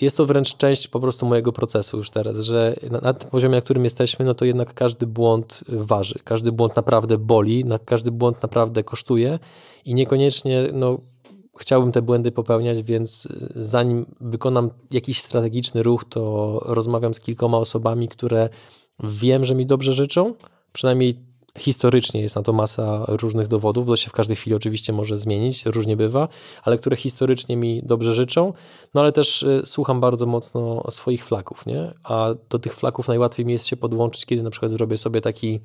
Speaker 1: jest to wręcz część po prostu mojego procesu już teraz, że na, na, tym poziomie, na którym jesteśmy, no to jednak każdy błąd waży, każdy błąd naprawdę boli, na, każdy błąd naprawdę kosztuje i niekoniecznie no, chciałbym te błędy popełniać, więc y, zanim wykonam jakiś strategiczny ruch, to rozmawiam z kilkoma osobami, które wiem, że mi dobrze życzą, przynajmniej historycznie jest na to masa różnych dowodów, bo to się w każdej chwili oczywiście może zmienić, różnie bywa, ale które historycznie mi dobrze życzą, no ale też y, słucham bardzo mocno swoich flaków, nie? A do tych flaków najłatwiej mi jest się podłączyć, kiedy na przykład zrobię sobie taki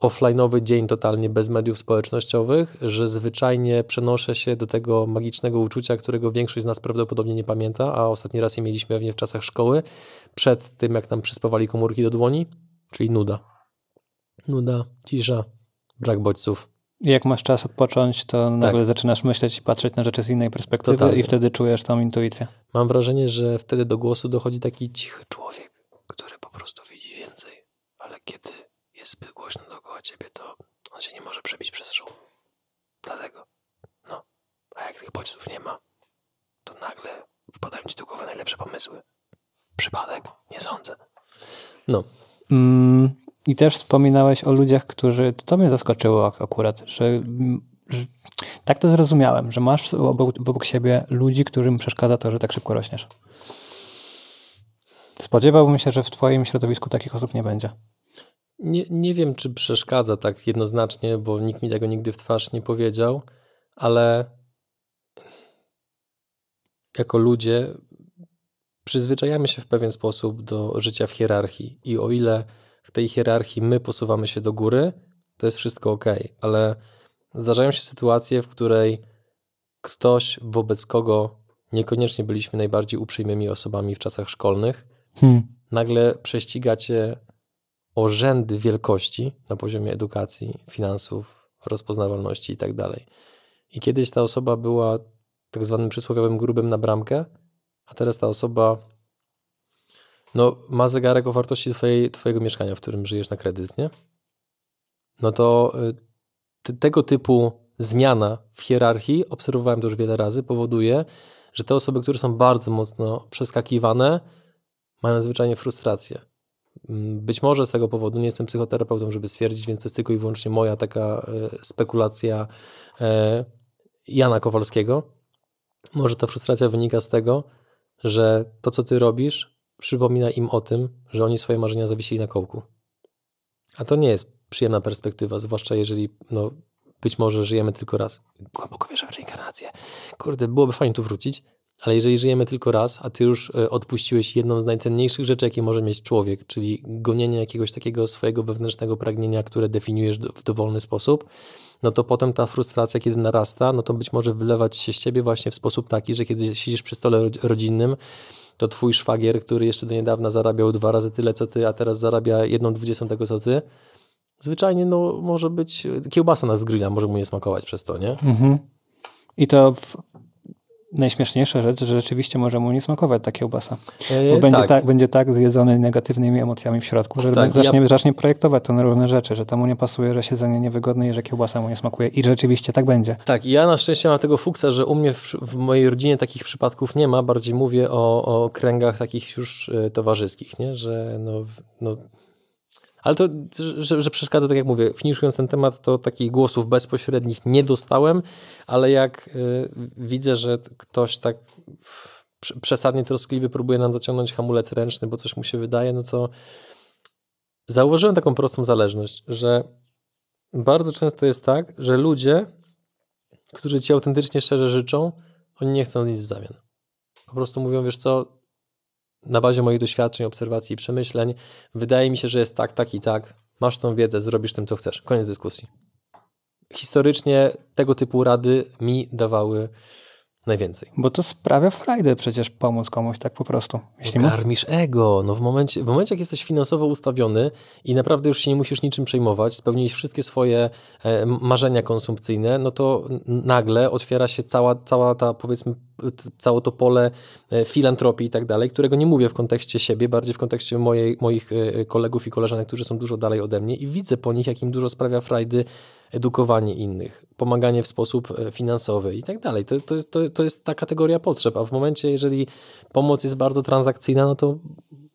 Speaker 1: offlineowy dzień totalnie bez mediów społecznościowych, że zwyczajnie przenoszę się do tego magicznego uczucia, którego większość z nas prawdopodobnie nie pamięta, a ostatni raz je mieliśmy pewnie w czasach szkoły, przed tym jak nam przyspawali komórki do dłoni, czyli nuda. Nuda, cisza, brak bodźców.
Speaker 2: Jak masz czas odpocząć, to tak. nagle
Speaker 1: zaczynasz myśleć i patrzeć na rzeczy z innej perspektywy totalnie. i wtedy czujesz tą intuicję. Mam wrażenie, że wtedy do głosu dochodzi taki cichy człowiek, który po prostu widzi więcej, ale kiedy jest zbyt głośno dookoła ciebie, to on się nie może przebić przez szum. Dlatego. No. A jak tych bodźców nie ma, to nagle wpadają ci do głowy najlepsze pomysły. Przypadek? Nie sądzę.
Speaker 2: No. Mm, I też wspominałeś o ludziach, którzy. To mnie zaskoczyło akurat, że, że tak to zrozumiałem, że masz obok, obok siebie ludzi, którym przeszkadza to, że tak szybko rośniesz. Spodziewałbym się, że w Twoim środowisku takich osób nie będzie.
Speaker 1: Nie, nie wiem, czy przeszkadza tak jednoznacznie, bo nikt mi tego nigdy w twarz nie powiedział, ale jako ludzie przyzwyczajamy się w pewien sposób do życia w hierarchii. I o ile w tej hierarchii my posuwamy się do góry, to jest wszystko ok, ale zdarzają się sytuacje, w której ktoś, wobec kogo niekoniecznie byliśmy najbardziej uprzejmymi osobami w czasach szkolnych, hmm. nagle prześciga cię o rzędy wielkości na poziomie edukacji, finansów, rozpoznawalności i tak dalej. I kiedyś ta osoba była tak zwanym przysłowiowym grubym na bramkę, a teraz ta osoba no, ma zegarek o wartości twojej, twojego mieszkania, w którym żyjesz na kredyt, nie? No to y, te, tego typu zmiana w hierarchii, obserwowałem to już wiele razy, powoduje, że te osoby, które są bardzo mocno przeskakiwane, mają zwyczajnie frustrację Mm, być może z tego powodu nie jestem psychoterapeutą, żeby stwierdzić, więc to jest tylko i wyłącznie moja taka e, spekulacja e, Jana Kowalskiego. Może ta frustracja wynika z tego, że to, co ty robisz, przypomina im o tym, że oni swoje marzenia zawiesili na kołku. A to nie jest przyjemna perspektywa, zwłaszcza jeżeli no, być może żyjemy tylko raz. Głęboko wierzę w reinkarnację. Kurde, byłoby fajnie tu wrócić, ale jeżeli żyjemy tylko raz, a ty już e, odpuściłeś jedną z najcenniejszych rzeczy, jakie może mieć człowiek, czyli gonienie jakiegoś takiego swojego wewnętrznego pragnienia, które definiujesz w dowolny sposób, no to potem ta frustracja, kiedy narasta, no to być może wylewać się z ciebie właśnie w sposób taki, że kiedy siedzisz przy stole rodzinnym, to twój szwagier, który jeszcze do niedawna zarabiał dwa razy tyle co ty, a teraz zarabia jedną dwudziestą tego co ty, zwyczajnie no może być, e, kiełbasa nas grilla, może mu nie smakować przez to, nie? Mhm. I to w najśmieszniejsza
Speaker 2: rzecz, że rzeczywiście może mu nie smakować ta kiełbasa. bo e, będzie tak. tak.
Speaker 1: będzie tak zjedzony negatywnymi
Speaker 2: emocjami w środku, że tak, zacznie, ja... zacznie projektować te różne rzeczy, że temu nie pasuje, że siedzenie niewygodne i że kiełbasa mu nie smakuje. I rzeczywiście tak będzie.
Speaker 1: Tak, ja na szczęście mam tego fuksa, że u mnie w, w mojej rodzinie takich przypadków nie ma. Bardziej mówię o, o kręgach takich już e, towarzyskich, nie? że no, no ale to, że, że przeszkadza, tak jak mówię, finiszując ten temat, to takich głosów bezpośrednich nie dostałem, ale jak y, widzę, że ktoś tak przesadnie troskliwy próbuje nam zaciągnąć hamulec ręczny, bo coś mu się wydaje, no to zauważyłem taką prostą zależność, że bardzo często jest tak, że ludzie, którzy ci autentycznie szczerze życzą, oni nie chcą nic w zamian. Po prostu mówią, wiesz co, na bazie moich doświadczeń, obserwacji i przemyśleń, wydaje mi się, że jest tak, tak i tak. Masz tą wiedzę, zrobisz tym, co chcesz. Koniec dyskusji. Historycznie tego typu rady mi dawały najwięcej. Bo to sprawia frajdę przecież pomóc komuś tak po prostu. Jeśli Karmisz ego. No w, momencie, w momencie, jak jesteś finansowo ustawiony i naprawdę już się nie musisz niczym przejmować, spełniłeś wszystkie swoje e, marzenia konsumpcyjne, no to nagle otwiera się cała, cała ta, powiedzmy, całe to pole e, filantropii i tak dalej, którego nie mówię w kontekście siebie, bardziej w kontekście mojej, moich e, kolegów i koleżanek, którzy są dużo dalej ode mnie i widzę po nich, jak im dużo sprawia frajdy edukowanie innych, pomaganie w sposób e, finansowy i tak dalej. To, to, jest, to, to jest ta kategoria potrzeb, a w momencie, jeżeli pomoc jest bardzo transakcyjna, no to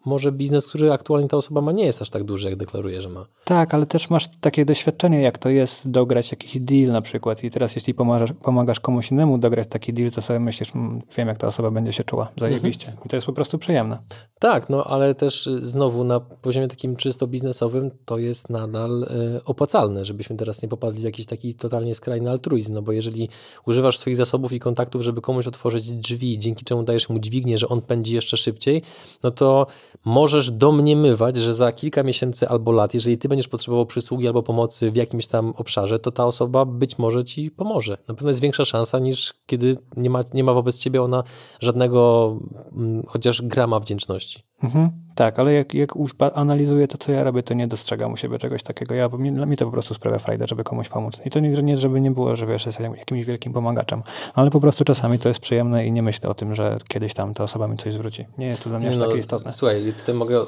Speaker 1: może biznes, który aktualnie ta osoba ma, nie jest aż tak duży, jak deklaruje, że ma.
Speaker 2: Tak, ale też masz takie doświadczenie, jak to jest dograć jakiś deal na przykład. I teraz, jeśli pomagasz, pomagasz komuś innemu dograć taki deal, to sobie myślisz, mm, wiem, jak ta osoba będzie się czuła. Mhm. Zajebiście.
Speaker 1: Mhm. I to jest po prostu przyjemne. Tak, no ale też y, znowu na poziomie takim czysto biznesowym to jest nadal y, opłacalne, żebyśmy teraz nie popadli w jakiś taki totalnie skrajny altruizm. No bo jeżeli używasz swoich zasobów i kontaktów, żeby komuś otworzyć drzwi, dzięki czemu dajesz mu dźwignię, że on pędzi jeszcze szybciej, no to możesz domniemywać, że za kilka miesięcy albo lat, jeżeli ty będziesz potrzebował przysługi albo pomocy w jakimś tam obszarze, to ta osoba być może ci pomoże. Na pewno jest większa szansa niż kiedy nie ma, nie ma wobec ciebie ona żadnego mm, chociaż grama wdzięczności. Mhm. Tak, ale jak, jak
Speaker 2: analizuję to, co ja robię, to nie dostrzegam u siebie czegoś takiego. Ja, mi, to po prostu sprawia frajdę, żeby komuś pomóc. I to nie, nie żeby nie było, że wiesz, jestem jakimś wielkim pomagaczem, ale po prostu czasami to jest przyjemne i nie myślę o tym, że kiedyś tam ta osoba mi coś zwróci. Nie
Speaker 1: jest to dla mnie aż no, takie istotne. Słuchaj, tutaj mogę,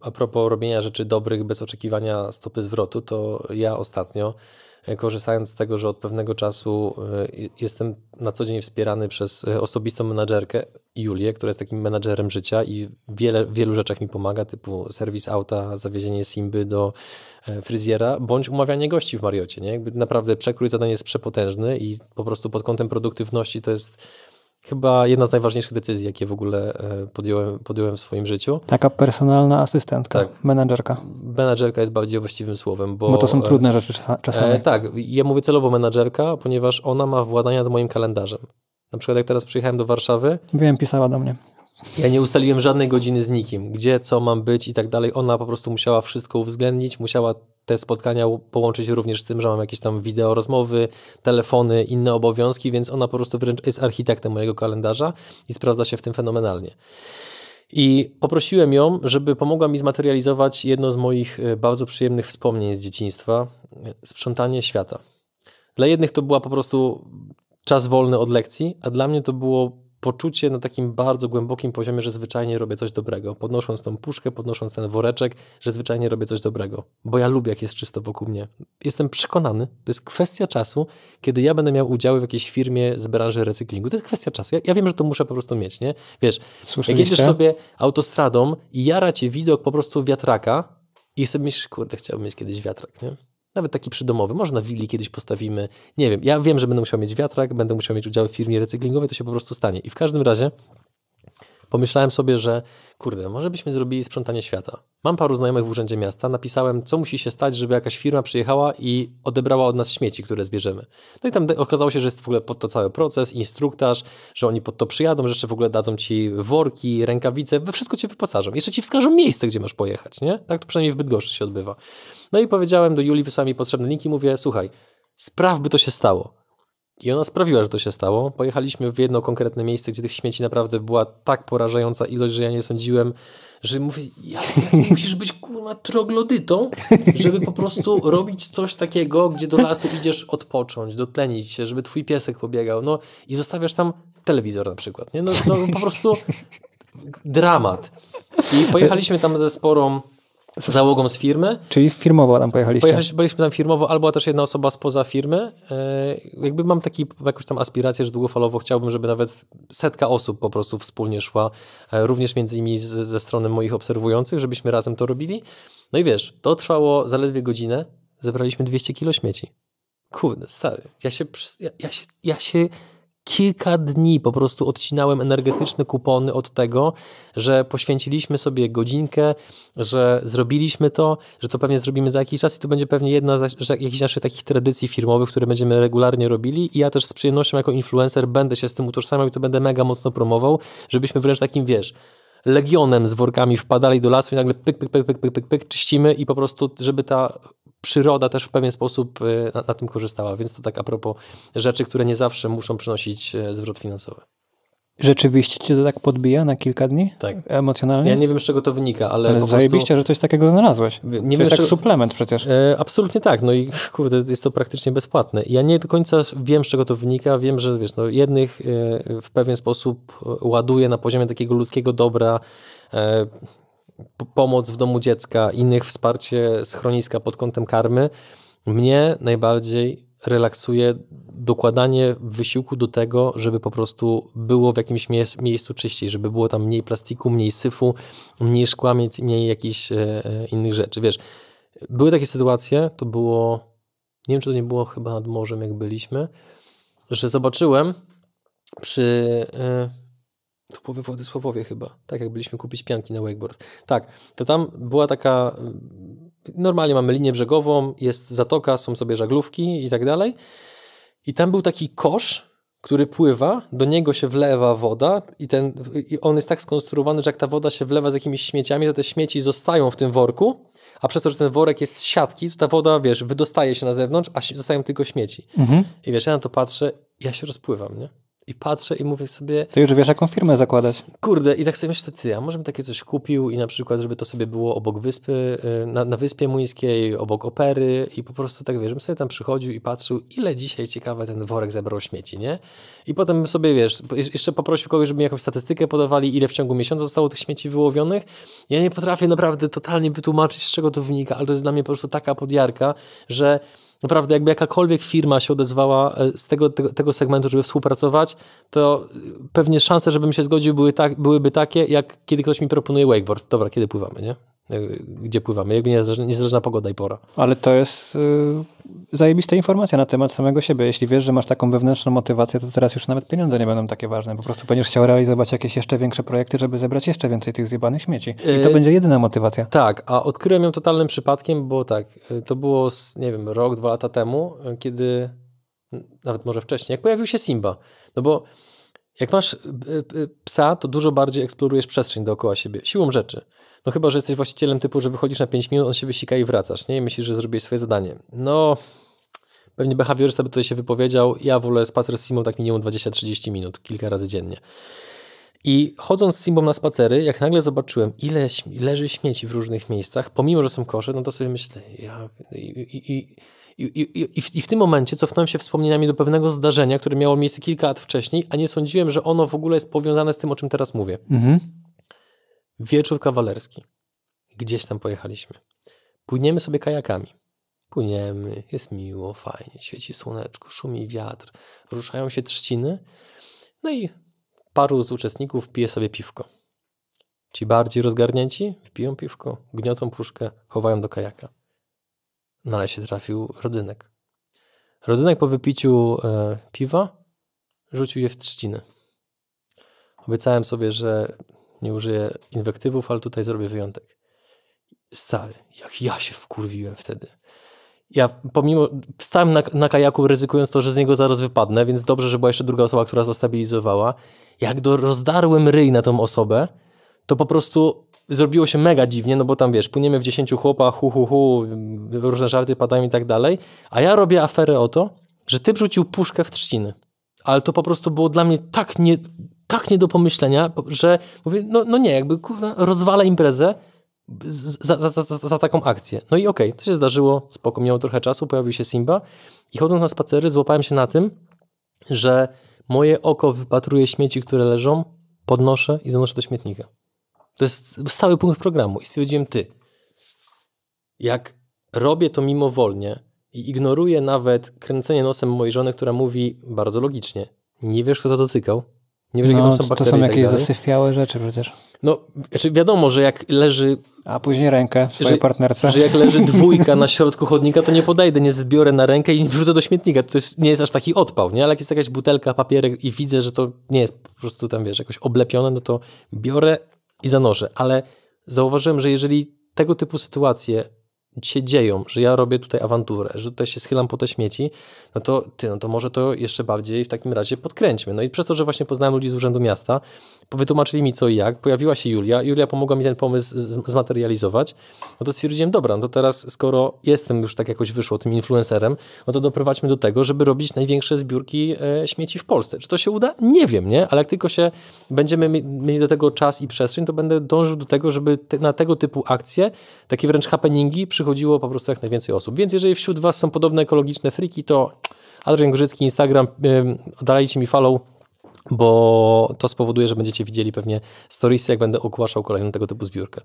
Speaker 1: a propos robienia rzeczy dobrych bez oczekiwania stopy zwrotu, to ja ostatnio E, korzystając z tego, że od pewnego czasu e, jestem na co dzień wspierany przez e, osobistą menadżerkę Julię, która jest takim menadżerem życia i wiele, w wielu rzeczach mi pomaga, typu serwis auta, zawiezienie Simby do fryzjera, bądź umawianie gości w Mariocie. Nie? Jakby naprawdę przekrój zadań jest przepotężny i po prostu pod kątem produktywności to jest chyba jedna z najważniejszych decyzji, jakie w ogóle e, podjąłem, podjąłem w swoim życiu.
Speaker 2: Taka personalna asystentka, tak. menadżerka.
Speaker 1: Menadżerka jest bardziej właściwym słowem, bo... bo to są e, trudne rzeczy czasami. E, tak, ja mówię celowo menadżerka, ponieważ ona ma władania nad moim kalendarzem. Na przykład jak teraz przyjechałem do Warszawy...
Speaker 2: Wiem, pisała do mnie.
Speaker 1: Ja nie ustaliłem żadnej godziny z nikim, gdzie, co mam być i tak dalej. Ona po prostu musiała wszystko uwzględnić, musiała te spotkania połączyć również z tym, że mam jakieś tam wideo rozmowy, telefony, inne obowiązki, więc ona po prostu wręcz jest architektem mojego kalendarza i sprawdza się w tym fenomenalnie. I poprosiłem ją, żeby pomogła mi zmaterializować jedno z moich e, bardzo przyjemnych wspomnień z dzieciństwa e, sprzątanie świata. Dla jednych to była po prostu czas wolny od lekcji, a dla mnie to było poczucie na takim bardzo głębokim poziomie, że zwyczajnie robię coś dobrego. Podnosząc tą puszkę, podnosząc ten woreczek, że zwyczajnie robię coś dobrego. Bo ja lubię, jak jest czysto wokół mnie. Jestem przekonany, to jest kwestia czasu, kiedy ja będę miał udziały w jakiejś firmie z branży recyklingu. To jest kwestia czasu. Ja, ja wiem, że to muszę po prostu mieć, nie? Wiesz, Słyszeliście? jak jedziesz sobie autostradą i jara cię widok po prostu wiatraka i sobie myślisz, kurde, chciałbym mieć kiedyś wiatrak, nie? nawet taki przydomowy. Może na willi kiedyś postawimy. Nie wiem, ja wiem, że będę musiał mieć wiatrak, będę musiał mieć udział w firmie recyklingowej, to się po prostu stanie. I w każdym razie Pomyślałem sobie, że kurde, może byśmy zrobili sprzątanie świata. Mam paru znajomych w Urzędzie Miasta, napisałem, co musi się stać, żeby jakaś firma przyjechała i odebrała od nas śmieci, które zbierzemy. No i tam okazało się, że jest w ogóle pod to cały proces, instruktaż, że oni pod to przyjadą, że jeszcze w ogóle dadzą ci worki, rękawice, we wszystko cię wyposażą. Jeszcze ci wskażą miejsce, gdzie masz pojechać, nie? Tak to przynajmniej w Bydgoszczy się odbywa. No i powiedziałem do Julii, wysłała mi potrzebne linki, mówię, słuchaj, spraw by to się stało. I ona sprawiła, że to się stało. Pojechaliśmy w jedno konkretne miejsce, gdzie tych śmieci naprawdę była tak porażająca ilość, że ja nie sądziłem, że mówię, musisz być kurwa troglodytą, żeby po prostu robić coś takiego, gdzie do lasu idziesz odpocząć, dotlenić się, żeby twój piesek pobiegał, no i zostawiasz tam telewizor na przykład, nie? No, no po prostu dramat. I pojechaliśmy tam ze sporą załogą z firmy. Czyli firmowo tam pojechaliście? Pojechaliśmy, byliśmy tam firmowo, albo też jedna osoba spoza firmy. E, jakby mam taki, jakąś tam aspirację, że długofalowo chciałbym, żeby nawet setka osób po prostu wspólnie szła, e, również między innymi ze strony moich obserwujących, żebyśmy razem to robili. No i wiesz, to trwało zaledwie godzinę, zebraliśmy 200 kilo śmieci. Kurde, stary, ja się, ja, ja się, ja się kilka dni po prostu odcinałem energetyczne kupony od tego, że poświęciliśmy sobie godzinkę, że zrobiliśmy to, że to pewnie zrobimy za jakiś czas i to będzie pewnie jedna z jakichś naszych takich tradycji firmowych, które będziemy regularnie robili i ja też z przyjemnością jako influencer będę się z tym utożsamiał i to będę mega mocno promował, żebyśmy wręcz takim, wiesz, legionem z workami wpadali do lasu i nagle pyk, pyk, pyk, pyk, pyk, pyk, pyk czyścimy i po prostu, żeby ta przyroda też w pewien sposób y, na, na, tym korzystała, więc to tak a propos rzeczy, które nie zawsze muszą przynosić y, zwrot finansowy.
Speaker 2: Rzeczywiście cię to tak podbija na kilka dni? Tak. Emocjonalnie? Ja nie wiem, z czego to
Speaker 1: wynika, ale, ale po zajebiście, prostu... że
Speaker 2: coś takiego znalazłeś. Nie to wiem, jest czego... tak
Speaker 1: suplement przecież. E, absolutnie tak, no i kurde, jest to praktycznie bezpłatne. Ja nie do końca wiem, z czego to wynika. Wiem, że wiesz, no, jednych e, w pewien sposób ładuje na poziomie takiego ludzkiego dobra e, pomoc w domu dziecka, innych wsparcie schroniska pod kątem karmy, mnie najbardziej relaksuje dokładanie wysiłku do tego, żeby po prostu było w jakimś miejscu czyściej, żeby było tam mniej plastiku, mniej syfu, mniej szkła, mniej jakichś e, e, innych rzeczy. Wiesz, były takie sytuacje, to było, nie wiem czy to nie było chyba nad morzem, jak byliśmy, że zobaczyłem przy e, tu wody we Władysławowie chyba, tak jak byliśmy kupić pianki na wakeboard. Tak, to tam była taka, normalnie mamy linię brzegową, jest zatoka, są sobie żaglówki i tak dalej. I tam był taki kosz, który pływa, do niego się wlewa woda i, ten, i on jest tak skonstruowany, że jak ta woda się wlewa z jakimiś śmieciami, to te śmieci zostają w tym worku, a przez to, że ten worek jest z siatki, to ta woda, wiesz, wydostaje się na zewnątrz, a zostają tylko śmieci. Mhm. I wiesz, ja na to patrzę, ja się rozpływam, nie? I patrzę i mówię sobie... Ty już wiesz, jaką
Speaker 2: firmę zakładać.
Speaker 1: Kurde, i tak sobie myślę, ty, a może bym takie coś kupił i na przykład, żeby to sobie było obok wyspy, y, na, na Wyspie Muńskiej, obok Opery i po prostu tak, wiesz, bym sobie tam przychodził i patrzył, ile dzisiaj ciekawe ten worek zebrał śmieci, nie? I potem sobie, wiesz, jeszcze poprosił kogoś, żeby mi jakąś statystykę podawali, ile w ciągu miesiąca zostało tych śmieci wyłowionych. Ja nie potrafię naprawdę totalnie wytłumaczyć, z czego to wynika, ale to jest dla mnie po prostu taka podjarka, że naprawdę jakby jakakolwiek firma się odezwała e, z tego, tego, tego, segmentu, żeby współpracować, to e, pewnie szanse, żebym się zgodził były tak, byłyby takie, jak kiedy ktoś mi proponuje wakeboard. Dobra, kiedy pływamy, nie? Y, gdzie pływamy, jakby niezależna, niezależna pogoda i pora.
Speaker 2: Ale to jest y, zajebista informacja na temat samego siebie. Jeśli wiesz, że masz taką wewnętrzną motywację, to teraz już nawet pieniądze nie będą takie ważne. Po prostu będziesz chciał realizować jakieś jeszcze większe projekty, żeby zebrać jeszcze więcej tych zjebanych śmieci. I to y, będzie jedyna motywacja.
Speaker 1: Tak, a odkryłem ją totalnym przypadkiem, bo tak, to było, nie wiem, rok, dwa lata temu, kiedy, nawet może wcześniej, jak pojawił się Simba. No bo jak masz psa, to dużo bardziej eksplorujesz przestrzeń dookoła siebie, siłą rzeczy. No chyba, że jesteś właścicielem typu, że wychodzisz na 5 minut, on się wysika i wracasz, nie? I myślisz, że zrobiłeś swoje zadanie. No, pewnie behawiorysta by tutaj się wypowiedział. Ja wolę spacer z Simą tak minimum 20-30 minut, kilka razy dziennie. I chodząc z Simbą na spacery, jak nagle zobaczyłem, ile leży śmieci w różnych miejscach, pomimo, że są kosze, no to sobie myślę, ja... I, i, i, w, I, w, tym momencie cofnąłem się wspomnieniami do pewnego zdarzenia, które miało miejsce kilka lat wcześniej, a nie sądziłem, że ono w ogóle jest powiązane z tym, o czym teraz mówię. Mhm. Wieczór kawalerski. Gdzieś tam pojechaliśmy. Płyniemy sobie kajakami. Płyniemy, jest miło, fajnie, świeci słoneczko, szumi wiatr, ruszają się trzciny. No i paru z uczestników pije sobie piwko. Ci bardziej rozgarnięci piją piwko, gniotą puszkę, chowają do kajaka. Na się trafił rodzynek. Rodzynek po wypiciu e, piwa rzucił je w trzciny. Obiecałem sobie, że nie użyję inwektywów, ale tutaj zrobię wyjątek. Stary, jak ja się wkurwiłem wtedy. Ja pomimo, wstałem na, na kajaku ryzykując to, że z niego zaraz wypadnę, więc dobrze, że była jeszcze druga osoba, która zostabilizowała. Jak do, rozdarłem ryj na tą osobę, to po prostu zrobiło się mega dziwnie, no bo tam wiesz, płyniemy w dziesięciu chłopach, hu, hu, hu, różne żarty padają i tak dalej, a ja robię aferę o to, że ty rzucił puszkę w trzciny. Ale to po prostu było dla mnie tak nie, tak nie do pomyślenia, że mówię, no, no nie, jakby kurwa, rozwala imprezę za, za, za, za, taką akcję. No i okej, okay, to się zdarzyło, spoko, miało trochę czasu, pojawił się Simba i chodząc na spacery złapałem się na tym, że moje oko wypatruje śmieci, które leżą, podnoszę i zanoszę do śmietnika. To jest stały punkt programu i stwierdziłem, ty, jak robię to mimowolnie i ignoruję nawet kręcenie nosem mojej żony, która mówi bardzo logicznie, nie wiesz, kto to dotykał, nie wiem, no, jakie tam no, są bakterie. To tak są jakieś tak
Speaker 2: zasyfiałe rzeczy przecież.
Speaker 1: No, znaczy wiadomo, że jak leży. A później rękę swojej że, partnerce. Że jak leży dwójka na środku chodnika, to nie podejdę, nie zbiorę na rękę i nie wrzucę do śmietnika. To jest, nie jest aż taki odpał, nie? Ale jak jest jakaś butelka, papierek i widzę, że to nie jest po prostu tam, wiesz, jakoś oblepione, no to biorę i zanoszę. Ale zauważyłem, że jeżeli tego typu sytuacje się dzieją, że ja robię tutaj awanturę, że tutaj się schylam po te śmieci, no to ty, no to może to jeszcze bardziej w takim razie podkręćmy. No i przez to, że właśnie poznałem ludzi z Urzędu Miasta, wytłumaczyli mi co i jak, pojawiła się Julia, Julia pomogła mi ten pomysł zmaterializować, no to stwierdziłem, dobra, no to teraz skoro jestem już tak jakoś wyszło tym influencerem, no to doprowadźmy do tego, żeby robić największe zbiórki e, śmieci w Polsce. Czy to się uda? Nie wiem, nie? Ale jak tylko się będziemy mieli do tego czas i przestrzeń, to będę dążył do tego, żeby te, na tego typu akcje, takie wręcz happeningi przy przychodziło po prostu jak najwięcej osób. Więc jeżeli wśród Was są podobne ekologiczne friki, to Adrian Grzycki, Instagram, dajcie mi follow, bo to spowoduje, że będziecie widzieli pewnie storiesy, jak będę ogłaszał kolejną tego typu zbiórkę.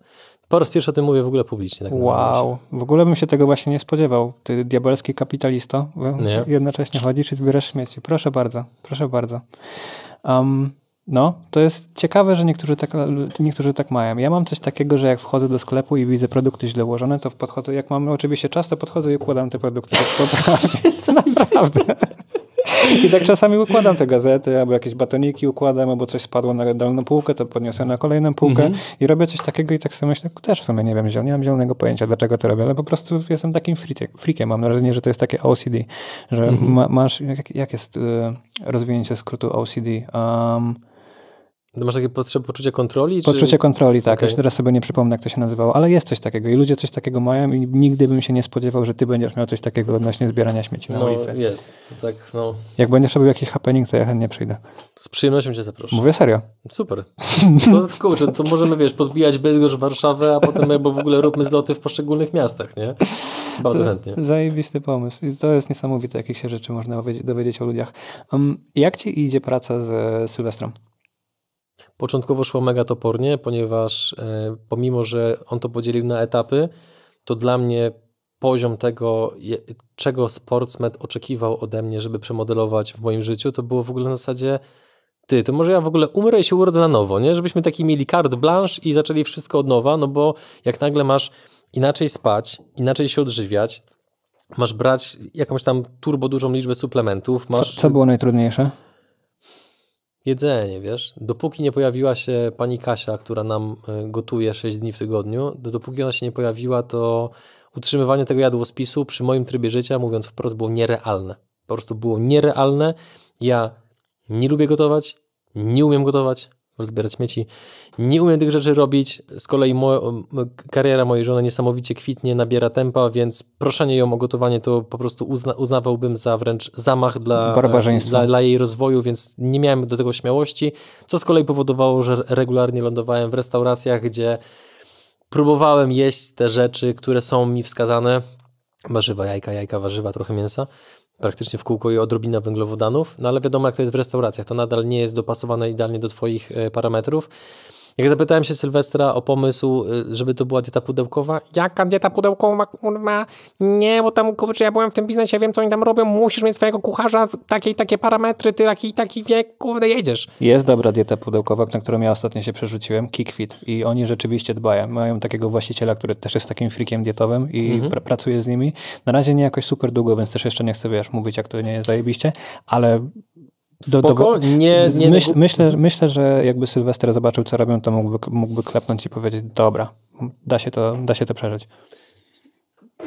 Speaker 1: Po raz pierwszy o tym mówię w ogóle publicznie. Tak wow,
Speaker 2: w ogóle bym się tego właśnie nie spodziewał. Ty
Speaker 1: diabelski kapitalista.
Speaker 2: nie. jednocześnie chodzisz i zbierasz śmieci. Proszę bardzo, proszę bardzo. Um, no, to jest ciekawe, że niektórzy tak, niektórzy tak mają. Ja mam coś takiego, że jak wchodzę do sklepu i widzę produkty źle ułożone, to podchodzę, jak mam oczywiście czas, to podchodzę i układam te produkty To Jest naprawdę. I tak czasami układam te gazety, albo jakieś batoniki układam, albo coś spadło na dolną półkę, to podniosę na kolejną półkę mm -hmm. i robię coś takiego i tak sobie myślę, też w sumie nie wiem, nie mam zielonego pojęcia, dlaczego to robię, ale po prostu jestem takim freakiem. Mam wrażenie, że to jest takie OCD, że mm -hmm. ma, masz, jak, jak jest y, rozwinięcie skrótu OCD? Um,
Speaker 1: Masz takie potrzeb, poczucie kontroli? Poczucie czy... kontroli, tak. Okay. teraz
Speaker 2: sobie nie przypomnę, jak to się nazywało, ale jest coś takiego i ludzie coś takiego mają i nigdy bym się nie spodziewał, że ty będziesz miał coś takiego odnośnie zbierania śmieci na no, ulicy. jest. To tak, no. Jak będziesz robił jakiś happening, to ja chętnie przyjdę.
Speaker 1: Z przyjemnością cię zaproszę. Mówię serio. Super. To kurczę, to możemy, wiesz, podbijać Bydgoszcz, Warszawę, a potem albo w ogóle róbmy zloty w poszczególnych miastach, nie? Bardzo chętnie.
Speaker 2: Zajebisty pomysł. I to jest niesamowite, jakich się rzeczy
Speaker 1: można dowiedzieć o ludziach. Um, jak ci idzie praca z Sylwestrem? Początkowo szło mega topornie, ponieważ e, pomimo, że on to podzielił na etapy, to dla mnie poziom tego, czego Sportsmed oczekiwał ode mnie, żeby przemodelować w moim życiu, to było w ogóle na zasadzie ty, to może ja w ogóle umrę i się urodzę na nowo, nie? Żebyśmy taki mieli carte blanche i zaczęli wszystko od nowa, no bo jak nagle masz inaczej spać, inaczej się odżywiać, masz brać jakąś tam turbo dużą liczbę suplementów, masz... Co, co
Speaker 2: było najtrudniejsze?
Speaker 1: jedzenie, wiesz? Dopóki nie pojawiła się pani Kasia, która nam e, gotuje 6 dni w tygodniu, dopóki ona się nie pojawiła, to utrzymywanie tego jadłospisu przy moim trybie życia, mówiąc wprost, było nierealne. Po prostu było nierealne. Ja nie lubię gotować, nie umiem gotować, rozbierać śmieci. Nie umiem tych rzeczy robić. Z kolei mo kariera mojej żony niesamowicie kwitnie, nabiera tempa, więc proszenie ją o gotowanie to po prostu uzna uznawałbym za wręcz zamach dla, dla, dla, jej rozwoju, więc nie miałem do tego śmiałości, co z kolei powodowało, że regularnie lądowałem w restauracjach, gdzie próbowałem jeść te rzeczy, które są mi wskazane. Warzywa, jajka, jajka, warzywa, trochę mięsa praktycznie w kółko i odrobina węglowodanów, no ale wiadomo jak to jest w restauracjach, to nadal nie jest dopasowane idealnie do Twoich e, parametrów. Jak zapytałem się Sylwestra o pomysł, y, żeby to była dieta pudełkowa, jaka dieta pudełkowa, kurwa, nie, bo tam, kurczę, ja byłem w tym biznesie, wiem, co oni tam robią, musisz mieć swojego kucharza, takie i takie parametry, ty taki taki wiek, kurde, jedziesz.
Speaker 2: Jest dobra dieta pudełkowa, na którą ja ostatnio się przerzuciłem, KickFit i oni rzeczywiście dbają. Mają takiego właściciela, który też jest takim frikiem dietowym i mhm. pr pracuje z nimi. Na razie nie jakoś super długo, więc też jeszcze nie chcę, wiesz, mówić, jak to nie jest zajebiście, ale Spoko, nie, nie myśl, myślę, myślę, że jakby Sylwester zobaczył, co robią, to mógłby, mógłby klepnąć i powiedzieć,
Speaker 1: dobra, da się to, da się to przeżyć.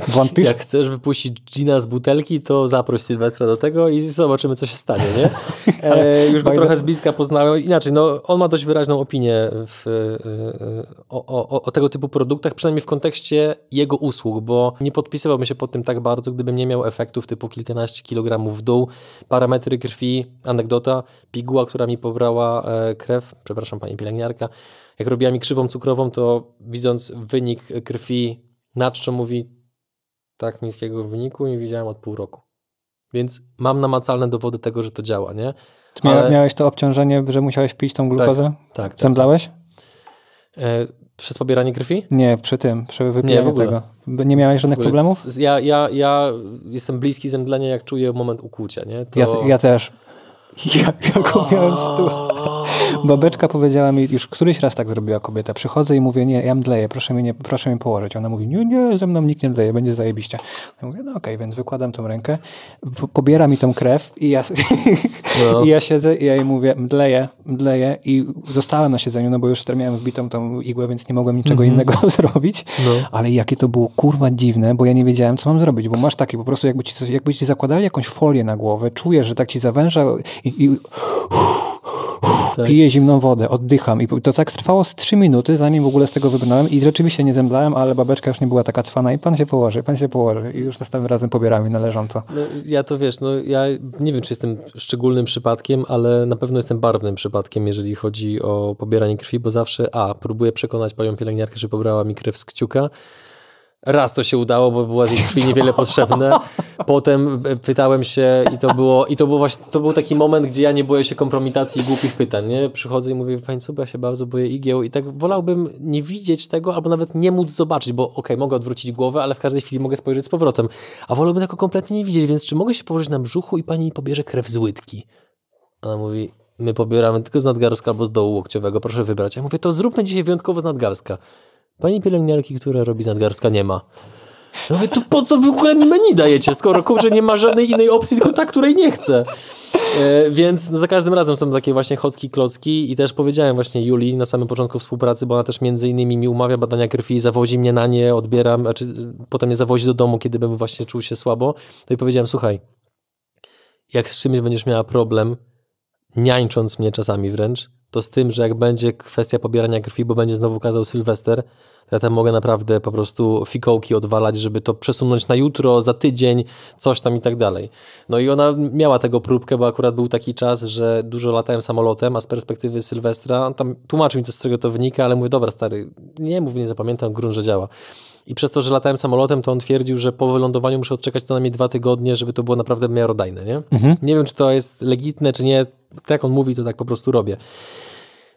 Speaker 1: Wątpisz? Jak chcesz wypuścić Gina z butelki, to zaproś Sylwestra do tego i zobaczymy, co się stanie, nie? E, już go trochę z bliska poznałem. Inaczej, no, on ma dość wyraźną opinię w, e, e, o, o, o, tego typu produktach, przynajmniej w kontekście jego usług, bo nie podpisywałbym się pod tym tak bardzo, gdybym nie miał efektów typu kilkanaście kilogramów w dół, parametry krwi, anegdota, piguła, która mi pobrała e, krew, przepraszam, pani pielęgniarka, jak robiła mi krzywą cukrową, to widząc wynik krwi, na mówi, tak niskiego wyniku nie widziałem od pół roku. Więc mam namacalne dowody tego, że to działa, nie? Ty Ale... miałeś
Speaker 2: to obciążenie, że musiałeś pić tą glukozę? Tak. tak, tak, tak. Zemdlałeś? Tak.
Speaker 1: przez pobieranie krwi? Nie,
Speaker 2: przy tym, przy wypijaniu tego. Nie miałeś żadnych problemów?
Speaker 1: Ja, ja, ja jestem bliski zemdlenia, jak czuję moment ukłucia, nie? To... Ja, ja też.
Speaker 2: Ja, jaką miałem sytuację. Babeczka powiedziała mi, już któryś raz tak zrobiła kobieta. Przychodzę i mówię, nie, ja mdleję, proszę mnie, nie, proszę mnie położyć. Ona mówi, nie, nie, ze mną nikt nie mdleje, będzie zajebiście. Ja mówię, no okej, okay, więc wykładam tą rękę, pobiera mi tą krew i ja, no. i ja siedzę i ja jej mówię, mdleję, mdleję i zostałem na siedzeniu, no bo już miałem wbitą tą igłę, więc nie mogłem niczego mhm. innego zrobić. No. Ale jakie to było kurwa dziwne, bo ja nie wiedziałem, co mam zrobić, bo masz takie po prostu, jakby ci, jakby ci zakładali jakąś folię na głowę, czujesz, że tak ci zawęża i, tak. piję zimną wodę, oddycham. I to tak trwało z trzy minuty, zanim w ogóle z tego wybrnąłem i rzeczywiście nie zemdlałem, ale babeczka już nie była taka cwana i pan się położy, pan się położy i już następnym razem pobieramy na leżąco.
Speaker 1: No, ja to wiesz, no ja nie wiem, czy jestem szczególnym przypadkiem, ale na pewno jestem barwnym przypadkiem, jeżeli chodzi o pobieranie krwi, bo zawsze a, próbuję przekonać panią pielęgniarkę, że pobrała mi krew z kciuka, Raz to się udało, bo było z ich niewiele potrzebne. Potem e, pytałem się i to było, i to był właśnie, to był taki moment, gdzie ja nie boję się kompromitacji i głupich pytań, nie? Przychodzę i mówię, pani co, ja się bardzo boję igieł i tak wolałbym nie widzieć tego, albo nawet nie móc zobaczyć, bo okej, okay, mogę odwrócić głowę, ale w każdej chwili mogę spojrzeć z powrotem, a wolałbym tego kompletnie nie widzieć, więc czy mogę się położyć na brzuchu i pani pobierze krew z łydki? Ona mówi, my pobieramy tylko z nadgarstka albo z dołu łokciowego, proszę wybrać. Ja mówię, to zróbmy dzisiaj wyjątkowo z nadgarstka. Pani pielęgniarki, która robi z nadgarstka, nie ma. No mówię, to po co w ogóle mi menu dajecie, skoro kurczę nie ma żadnej innej opcji, tylko ta, której nie chcę. E, więc no, za każdym razem są takie właśnie chocki, klocki i też powiedziałem właśnie Julii na samym początku współpracy, bo ona też między innymi mi umawia badania krwi, zawozi mnie na nie, odbieram, znaczy potem mnie zawozi do domu, kiedy bym właśnie czuł się słabo. To no i powiedziałem, słuchaj, jak z czymś będziesz miała problem, niańcząc mnie czasami wręcz, to z tym, że jak będzie kwestia pobierania krwi, bo będzie znowu kazał Sylwester, ja tam mogę naprawdę po prostu fikołki odwalać, żeby to przesunąć na jutro, za tydzień, coś tam i tak dalej. No i ona miała tego próbkę, bo akurat był taki czas, że dużo latałem samolotem, a z perspektywy Sylwestra, tam tłumaczył mi, co z czego to wynika, ale mówię, dobra stary, nie mów, nie zapamiętam, grunt, że działa. I przez to, że latałem samolotem, to on twierdził, że po wylądowaniu muszę odczekać co najmniej dwa tygodnie, żeby to było naprawdę miarodajne. Nie, mhm. nie wiem, czy to jest legitne, czy nie. Tak jak on mówi, to tak po prostu robię.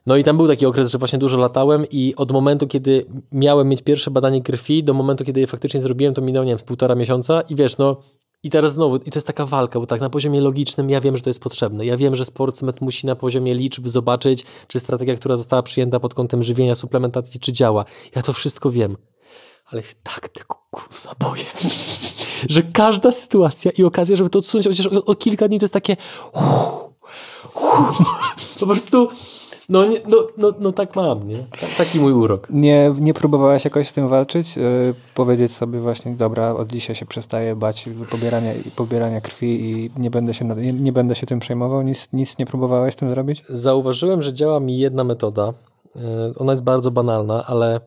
Speaker 1: No i tam był taki okres, że właśnie dużo latałem i od momentu, kiedy miałem mieć pierwsze badanie krwi, do momentu, kiedy je faktycznie zrobiłem, to minęło, nie wiem, z półtora miesiąca i wiesz, no i teraz znowu, i to jest taka walka, bo tak na poziomie logicznym ja wiem, że to jest potrzebne. Ja wiem, że sportsmet musi na poziomie liczb zobaczyć, czy strategia, która została przyjęta pod kątem żywienia, suplementacji, czy działa. Ja to wszystko wiem ale ich tak tego kurwa boję, że każda sytuacja i okazja, żeby to odsunąć, chociaż o, o kilka dni to jest takie uff, uff, po prostu no, nie, no, no, no tak mam, nie? Taki mój urok.
Speaker 2: Nie, nie próbowałeś jakoś z tym walczyć? Yy, powiedzieć sobie
Speaker 1: właśnie, dobra, od dzisiaj się przestaję bać pobierania,
Speaker 2: pobierania krwi i nie będę się, nie, nie będę się tym przejmował? Nic, nic nie próbowałeś z tym zrobić?
Speaker 1: Zauważyłem, że działa mi jedna metoda. Yy, ona jest bardzo banalna, ale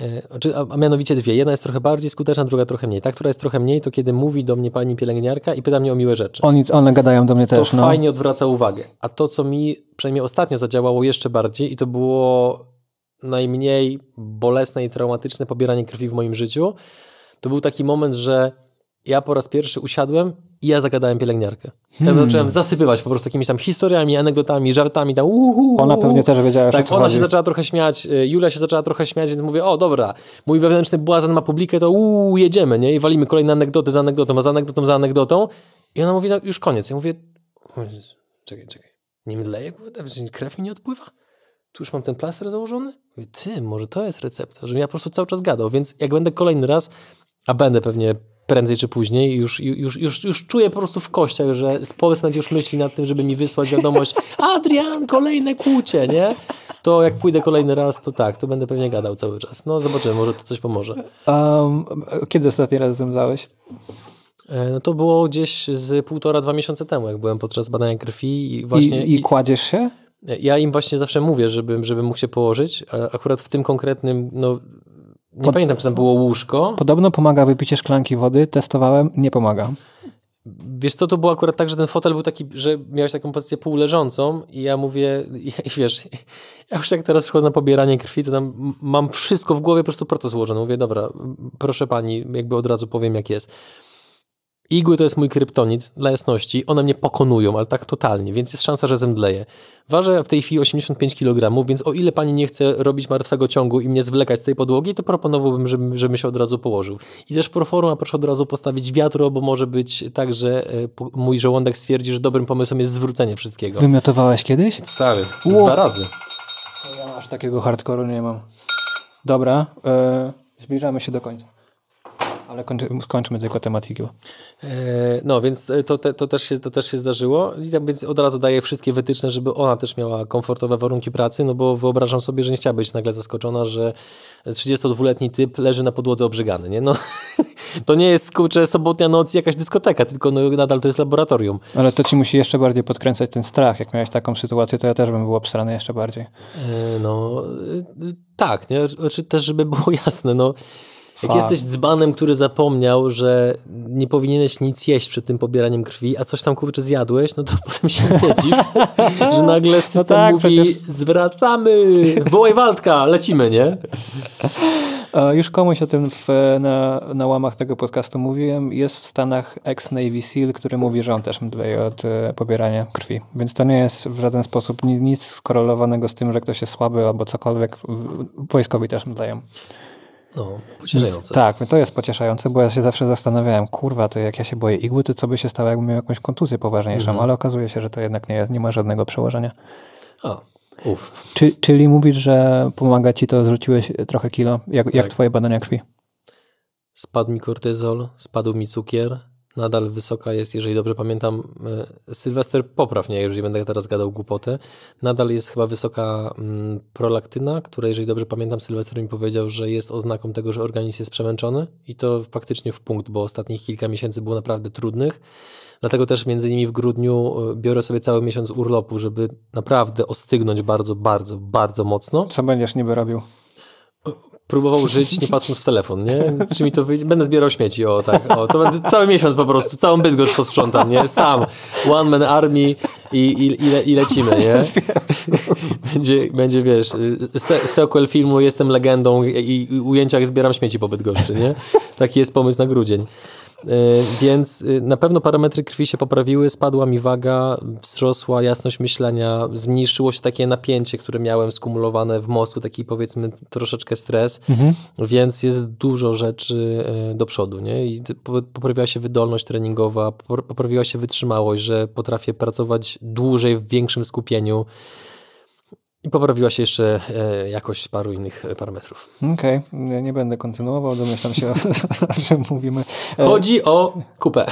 Speaker 1: E, znaczy, a mianowicie dwie. Jedna jest trochę bardziej skuteczna, druga trochę mniej. Ta, która jest trochę mniej, to kiedy mówi do mnie pani pielęgniarka i pyta mnie o miłe rzeczy. Oni,
Speaker 2: one gadają do mnie też. To no. fajnie
Speaker 1: odwraca uwagę. A to, co mi przynajmniej ostatnio zadziałało jeszcze bardziej i to było najmniej bolesne i traumatyczne pobieranie krwi w moim życiu, to był taki moment, że ja po raz pierwszy usiadłem i ja zagadałem pielęgniarkę. Ja hmm. zacząłem zasypywać po prostu jakimiś tam historiami, anegdotami, żartami, tam Ona pewnie też wiedziała, Tak, ona chodzi. się zaczęła trochę śmiać, y, Julia się zaczęła trochę śmiać, więc mówię, o dobra, mój wewnętrzny błazen ma publikę, to uuu, jedziemy, nie? I walimy kolejne anegdoty za anegdotą, a za anegdotą, za anegdotą. I ona mówi, no już koniec. Ja mówię, czekaj, czekaj, nie mdleję, krew mi nie odpływa? Tu już mam ten plaster założony? Mówię, ty, może to jest recepta, żebym ja po prostu cały czas gadał, więc jak będę kolejny raz, a będę pewnie prędzej czy później. Już, już, już, już czuję po prostu w kościach, że Spolsmed już myśli nad tym, żeby mi wysłać wiadomość Adrian, kolejne kłucie, nie? To jak pójdę kolejny raz, to tak, to będę pewnie gadał cały czas. No zobaczymy, może to coś pomoże. Um, kiedy ostatni raz zemdlałeś? E, no to było gdzieś z półtora, dwa miesiące temu, jak byłem podczas badania krwi i właśnie... I, i
Speaker 2: kładziesz się?
Speaker 1: Ja im właśnie zawsze mówię, żebym, żebym mógł się położyć. A akurat w tym konkretnym, no nie Pod... pamiętam, czy tam było łóżko.
Speaker 2: Podobno pomaga wypicie szklanki wody, testowałem, nie pomaga.
Speaker 1: Wiesz co, to było akurat tak, że ten fotel był taki, że miałeś taką pozycję półleżącą i ja mówię, i, wiesz, ja już jak teraz przychodzę na pobieranie krwi, to tam mam wszystko w głowie, po prostu proces złożony. Mówię, dobra, proszę pani, jakby od razu powiem jak jest. Igły to jest mój kryptonit, dla jasności. One mnie pokonują, ale tak totalnie, więc jest szansa, że zemdleję. Ważę w tej chwili 85 kg, więc o ile pani nie chce robić martwego ciągu i mnie zwlekać z tej podłogi, to proponowałbym, żebym, żebym się od razu położył. I też proforma proszę od razu postawić wiatro, bo może być tak, że e, mój żołądek stwierdzi, że dobrym pomysłem jest zwrócenie wszystkiego. Wymiotowałeś kiedyś? Stary, wow. dwa razy. Ja aż takiego hardkoru nie mam. Dobra, yy, zbliżamy się do końca.
Speaker 2: Ale skończmy tylko temat igieł.
Speaker 1: No, więc to, te, to, też się, to też się zdarzyło. I tak więc od razu daję wszystkie wytyczne, żeby ona też miała komfortowe warunki pracy, no bo wyobrażam sobie, że nie chciała być nagle zaskoczona, że 32-letni typ leży na podłodze obrzygany, nie? No, to nie jest, kurczę, sobotnia noc jakaś dyskoteka, tylko no, nadal to jest laboratorium.
Speaker 2: Ale to ci musi jeszcze bardziej podkręcać ten strach. Jak miałeś taką sytuację, to ja też bym był obstrany jeszcze bardziej.
Speaker 1: E, no, e, tak, nie? Czy znaczy, też, żeby było jasne, no jak Fakt. jesteś dzbanem, który zapomniał, że nie powinieneś nic jeść przed tym pobieraniem krwi, a coś tam kurczę zjadłeś, no to potem się nie że nagle no system no tak, mówi przecież... zwracamy, wołaj Waldka, lecimy, nie? E, już komuś o tym w,
Speaker 2: na, na łamach tego podcastu mówiłem. Jest w Stanach ex-Navy SEAL, który mówi, że on też mdleje od e, pobierania krwi. Więc to nie jest w żaden sposób nic skorelowanego z tym, że ktoś jest słaby albo cokolwiek. Wojskowi też mdleją. No, pocieszające. tak, no to jest pocieszające, bo ja się zawsze zastanawiałem, kurwa, to jak ja się boję igły, to co by się stało, jakbym miał jakąś kontuzję poważniejszą, mhm. ale okazuje się, że to jednak nie, nie ma żadnego przełożenia. O, uf. Czy, czyli mówisz, że pomaga ci to, zrzuciłeś trochę kilo? Jak, tak. jak twoje badania krwi?
Speaker 1: Spadł mi kortyzol, spadł mi cukier, nadal wysoka jest, jeżeli dobrze pamiętam, e, Sylwester poprawnie, jeżeli będę teraz gadał głupoty, nadal jest chyba wysoka mm, prolaktyna, która jeżeli dobrze pamiętam, Sylwester mi powiedział, że jest oznaką tego, że organizm jest przemęczony i to faktycznie w punkt, bo ostatnich kilka miesięcy było naprawdę trudnych. Dlatego też między innymi w grudniu e, biorę sobie cały miesiąc urlopu, żeby naprawdę ostygnąć bardzo, bardzo, bardzo mocno. Co będziesz niby robił? próbował żyć nie patrząc w telefon, nie? Czy mi to wyjdzie? Będę zbierał śmieci, o tak, o, to będę cały miesiąc po prostu, całą Bydgoszcz posprzątam, nie? Sam, one man army i, i, i, le, i lecimy, nie? Będzie, będzie wiesz, sequel filmu Jestem legendą i, i ujęciach zbieram śmieci po Bydgoszczy, nie? Taki jest pomysł na grudzień. Y, więc y, na pewno parametry krwi się poprawiły, spadła mi waga, wzrosła jasność myślenia, zmniejszyło się takie napięcie, które miałem skumulowane w mózgu, taki powiedzmy troszeczkę stres, mhm. więc jest dużo rzeczy y, do przodu. Nie? I poprawiła się wydolność treningowa, poprawiła się wytrzymałość, że potrafię pracować dłużej w większym skupieniu. I poprawiła się jeszcze e, jakość paru innych e, parametrów.
Speaker 2: Okej, okay. ja nie będę kontynuował, domyślam się, o czym mówimy. E, Chodzi o kupę.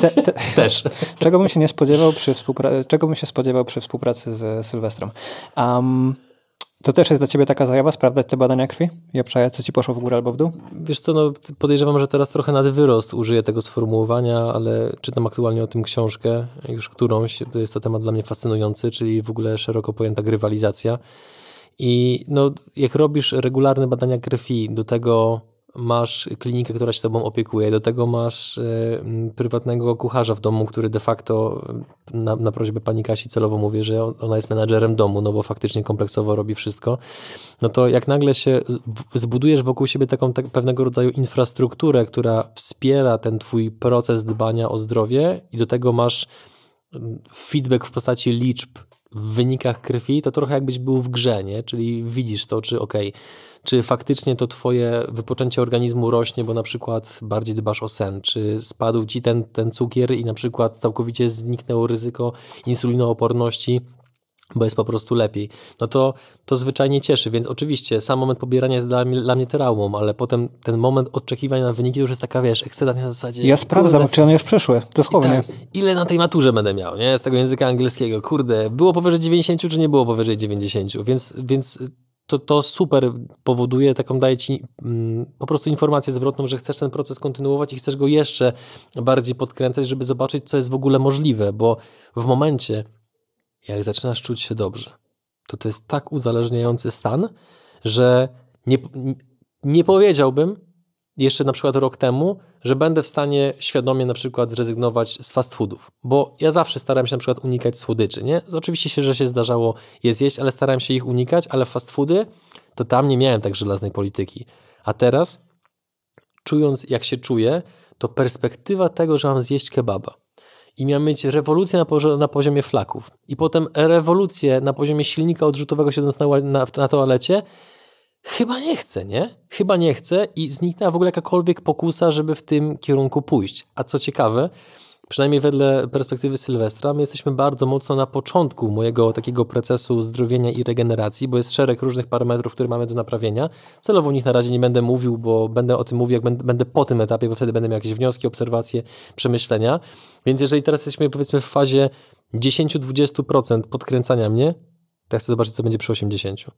Speaker 1: Te, te, Też. Czego bym
Speaker 2: się nie spodziewał przy, współpra czego bym się spodziewał przy współpracy z Sylwestrem. Um,
Speaker 1: to też jest dla ciebie taka zajawa, sprawdzać te badania krwi? Ja przejadę, co ci poszło w górę albo w dół? Wiesz co, no podejrzewam, że teraz trochę nad wyrost użyję tego sformułowania, ale czytam aktualnie o tym książkę, już którąś, to jest to temat dla mnie fascynujący, czyli w ogóle szeroko pojęta grywalizacja. I no, jak robisz regularne badania krwi, do tego masz klinikę, która się tobą opiekuje, do tego masz e, prywatnego kucharza w domu, który de facto na, na prośbę pani Kasi celowo mówię, że ona jest menadżerem domu, no bo faktycznie kompleksowo robi wszystko, no to jak nagle się zbudujesz wokół siebie taką tak, pewnego rodzaju infrastrukturę, która wspiera ten twój proces dbania o zdrowie i do tego masz feedback w postaci liczb w wynikach krwi, to trochę jakbyś był w grze, nie? Czyli widzisz to, czy okej, okay, czy faktycznie to twoje wypoczęcie organizmu rośnie, bo na przykład bardziej dbasz o sen, czy spadł ci ten, ten cukier i na przykład całkowicie zniknęło ryzyko insulinooporności, bo jest po prostu lepiej. No to, to zwyczajnie cieszy, więc oczywiście sam moment pobierania jest dla mnie, dla mnie traumą, ale potem ten moment oczekiwania na wyniki już jest taka, wiesz, ekscytacja na zasadzie... Ja sprawdzam, kurde, czy one już przyszły, dosłownie. Tak, ile na tej maturze będę miał, nie? Z tego języka angielskiego, kurde, było powyżej 90 czy nie było powyżej 90, więc, więc to, to super powoduje, taką daje ci mm, po prostu informację zwrotną, że chcesz ten proces kontynuować i chcesz go jeszcze bardziej podkręcać, żeby zobaczyć, co jest w ogóle możliwe, bo w momencie, jak zaczynasz czuć się dobrze, to to jest tak uzależniający stan, że nie, nie powiedziałbym, jeszcze na przykład rok temu, że będę w stanie świadomie na przykład zrezygnować z fast foodów, bo ja zawsze starałem się na przykład unikać słodyczy, nie? Oczywiście się, że się zdarzało je zjeść, ale starałem się ich unikać, ale fast foody to tam nie miałem tak żelaznej polityki. A teraz, czując jak się czuję, to perspektywa tego, że mam zjeść kebaba i miałem mieć rewolucję na, pozi na poziomie flaków i potem rewolucję na poziomie silnika odrzutowego siedząc na, na, na toalecie, chyba nie chce, nie? Chyba nie chce i zniknęła w ogóle jakakolwiek pokusa, żeby w tym kierunku pójść. A co ciekawe, przynajmniej wedle perspektywy Sylwestra, my jesteśmy bardzo mocno na początku mojego takiego procesu zdrowienia i regeneracji, bo jest szereg różnych parametrów, które mamy do naprawienia. Celowo o nich na razie nie będę mówił, bo będę o tym mówił, jak będę, będę po tym etapie, bo wtedy będę miał jakieś wnioski, obserwacje, przemyślenia. Więc jeżeli teraz jesteśmy powiedzmy w fazie 10-20% podkręcania mnie, to ja chcę zobaczyć, co będzie przy 80%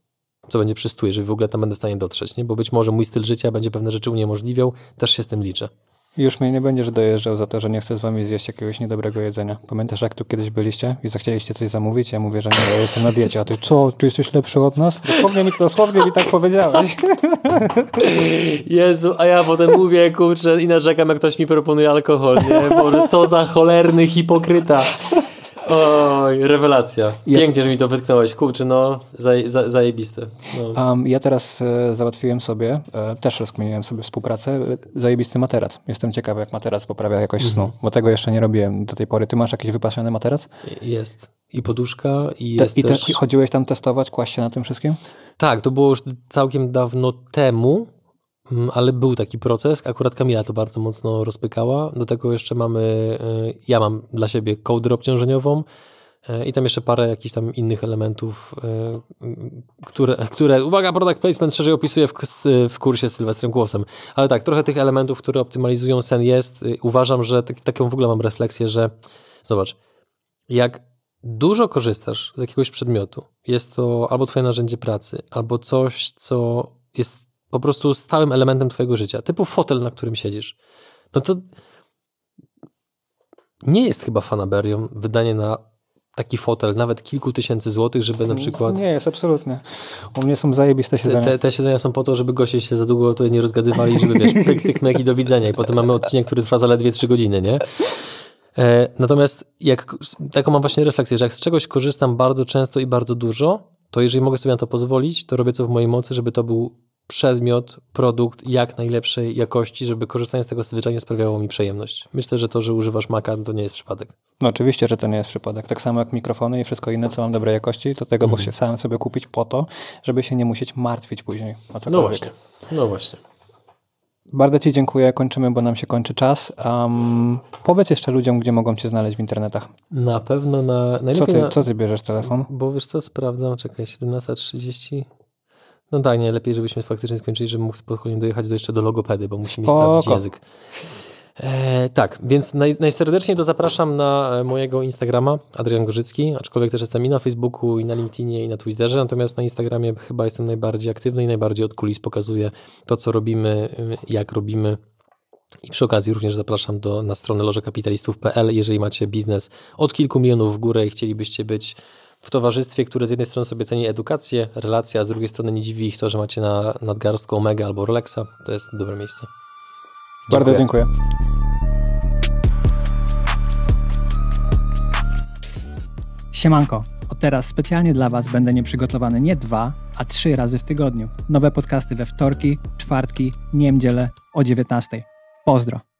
Speaker 1: co będzie przystój, jeżeli w ogóle tam będę w stanie dotrzeć, nie? bo być może mój styl życia będzie pewne rzeczy uniemożliwiał, też się z tym liczę. Już mnie nie będziesz dojeżdżał za to, że nie chcę z wami zjeść jakiegoś niedobrego jedzenia. Pamiętasz,
Speaker 2: jak tu kiedyś byliście i zechcieliście coś zamówić? Ja mówię, że nie, ja jestem na diecie. A ty co? Czy jesteś lepszy od nas?
Speaker 1: Dosłownie mi, to dosłownie mi tak powiedziałeś. Jezu, a ja potem mówię, kurczę, i narzekam, jak ktoś mi proponuje alkohol. Nie? Boże, co za cholerny hipokryta. Oj, rewelacja. Pięknie, że mi to wytknąłeś. Kurczę, no, zaje, za, zajebiste.
Speaker 2: No. Um, ja teraz e, załatwiłem sobie, e, też rozkminiłem sobie współpracę, e, zajebisty materac. Jestem ciekawy, jak materac poprawia jakoś snu, mhm. bo tego jeszcze nie robiłem do tej pory. Ty masz jakiś wypasiony materac?
Speaker 1: Jest. I poduszka, i Te, jest I też... chodziłeś tam testować, kłaść się na tym wszystkim? Tak, to było już całkiem dawno temu. Mm, ale był taki proces, akurat Kamila to bardzo mocno rozpykała. Do tego jeszcze mamy, e, ja mam dla siebie kołdrę obciążeniową e, i tam jeszcze parę jakichś tam innych elementów, e, mm, które, które uwaga, product placement szerzej opisuję w, w kursie z Sylwestrem Głosem. Ale tak, trochę tych elementów, które optymalizują sen jest. Uważam, że tak, taką w ogóle mam refleksję, że zobacz, jak dużo korzystasz z jakiegoś przedmiotu, jest to albo twoje narzędzie pracy, albo coś, co jest po prostu stałym elementem twojego życia, typu fotel, na którym siedzisz, no to nie jest chyba fanaberią wydanie na taki fotel, nawet kilku tysięcy złotych, żeby na przykład...
Speaker 2: Nie jest, absolutnie. U mnie są zajebiste siedzenia. Te,
Speaker 1: te siedzenia są po to, żeby goście się za długo tutaj nie rozgadywali, żeby wiesz, pyk, cyk, myk i do widzenia. I potem mamy odcinek, który trwa zaledwie trzy godziny, nie? E, natomiast jak, taką mam właśnie refleksję, że jak z czegoś korzystam bardzo często i bardzo dużo, to jeżeli mogę sobie na to pozwolić, to robię co w mojej mocy, żeby to był przedmiot, produkt jak najlepszej jakości, żeby korzystanie z tego zwyczajnie sprawiało mi przyjemność. Myślę, że to, że używasz Maca, to nie jest przypadek.
Speaker 2: No oczywiście, że to nie jest przypadek. Tak samo jak mikrofony i wszystko inne, co mam dobrej jakości, to tego mhm. sam sobie kupić po to, żeby się nie musieć martwić później o cokolwiek. No właśnie, no właśnie. Bardzo Ci dziękuję, kończymy, bo nam się kończy czas. Um, powiedz jeszcze ludziom, gdzie mogą Cię znaleźć w internetach.
Speaker 1: Na pewno na... co, ty, na, co ty bierzesz telefon? Bo wiesz co, sprawdzam, czekaj, 17.30... No tak, nie, lepiej żebyśmy faktycznie skończyli, żebym mógł spokojnie dojechać do, jeszcze do logopedy, bo musimy sprawdzić język. E, tak, więc naj, najserdeczniej to zapraszam na e, mojego Instagrama, Adrian Gorzycki, aczkolwiek też jestem i na Facebooku, i na LinkedInie, i na Twitterze, natomiast na Instagramie chyba jestem najbardziej aktywny i najbardziej od kulis pokazuję to, co robimy, y, jak robimy. I przy okazji również zapraszam do, na stronę lożekapitalistów.pl, jeżeli macie biznes od kilku milionów w górę i chcielibyście być w towarzystwie, które z jednej strony sobie ceni edukację, relacje, a z drugiej strony nie dziwi ich to, że macie na nadgarstku Omega albo Rolexa. To jest dobre miejsce. Dziękuję. Bardzo dziękuję.
Speaker 2: Siemanko. Od teraz specjalnie dla Was będę nieprzygotowany nie dwa, a trzy razy w tygodniu. Nowe podcasty we wtorki, czwartki, niemdzielę o 19. Pozdro.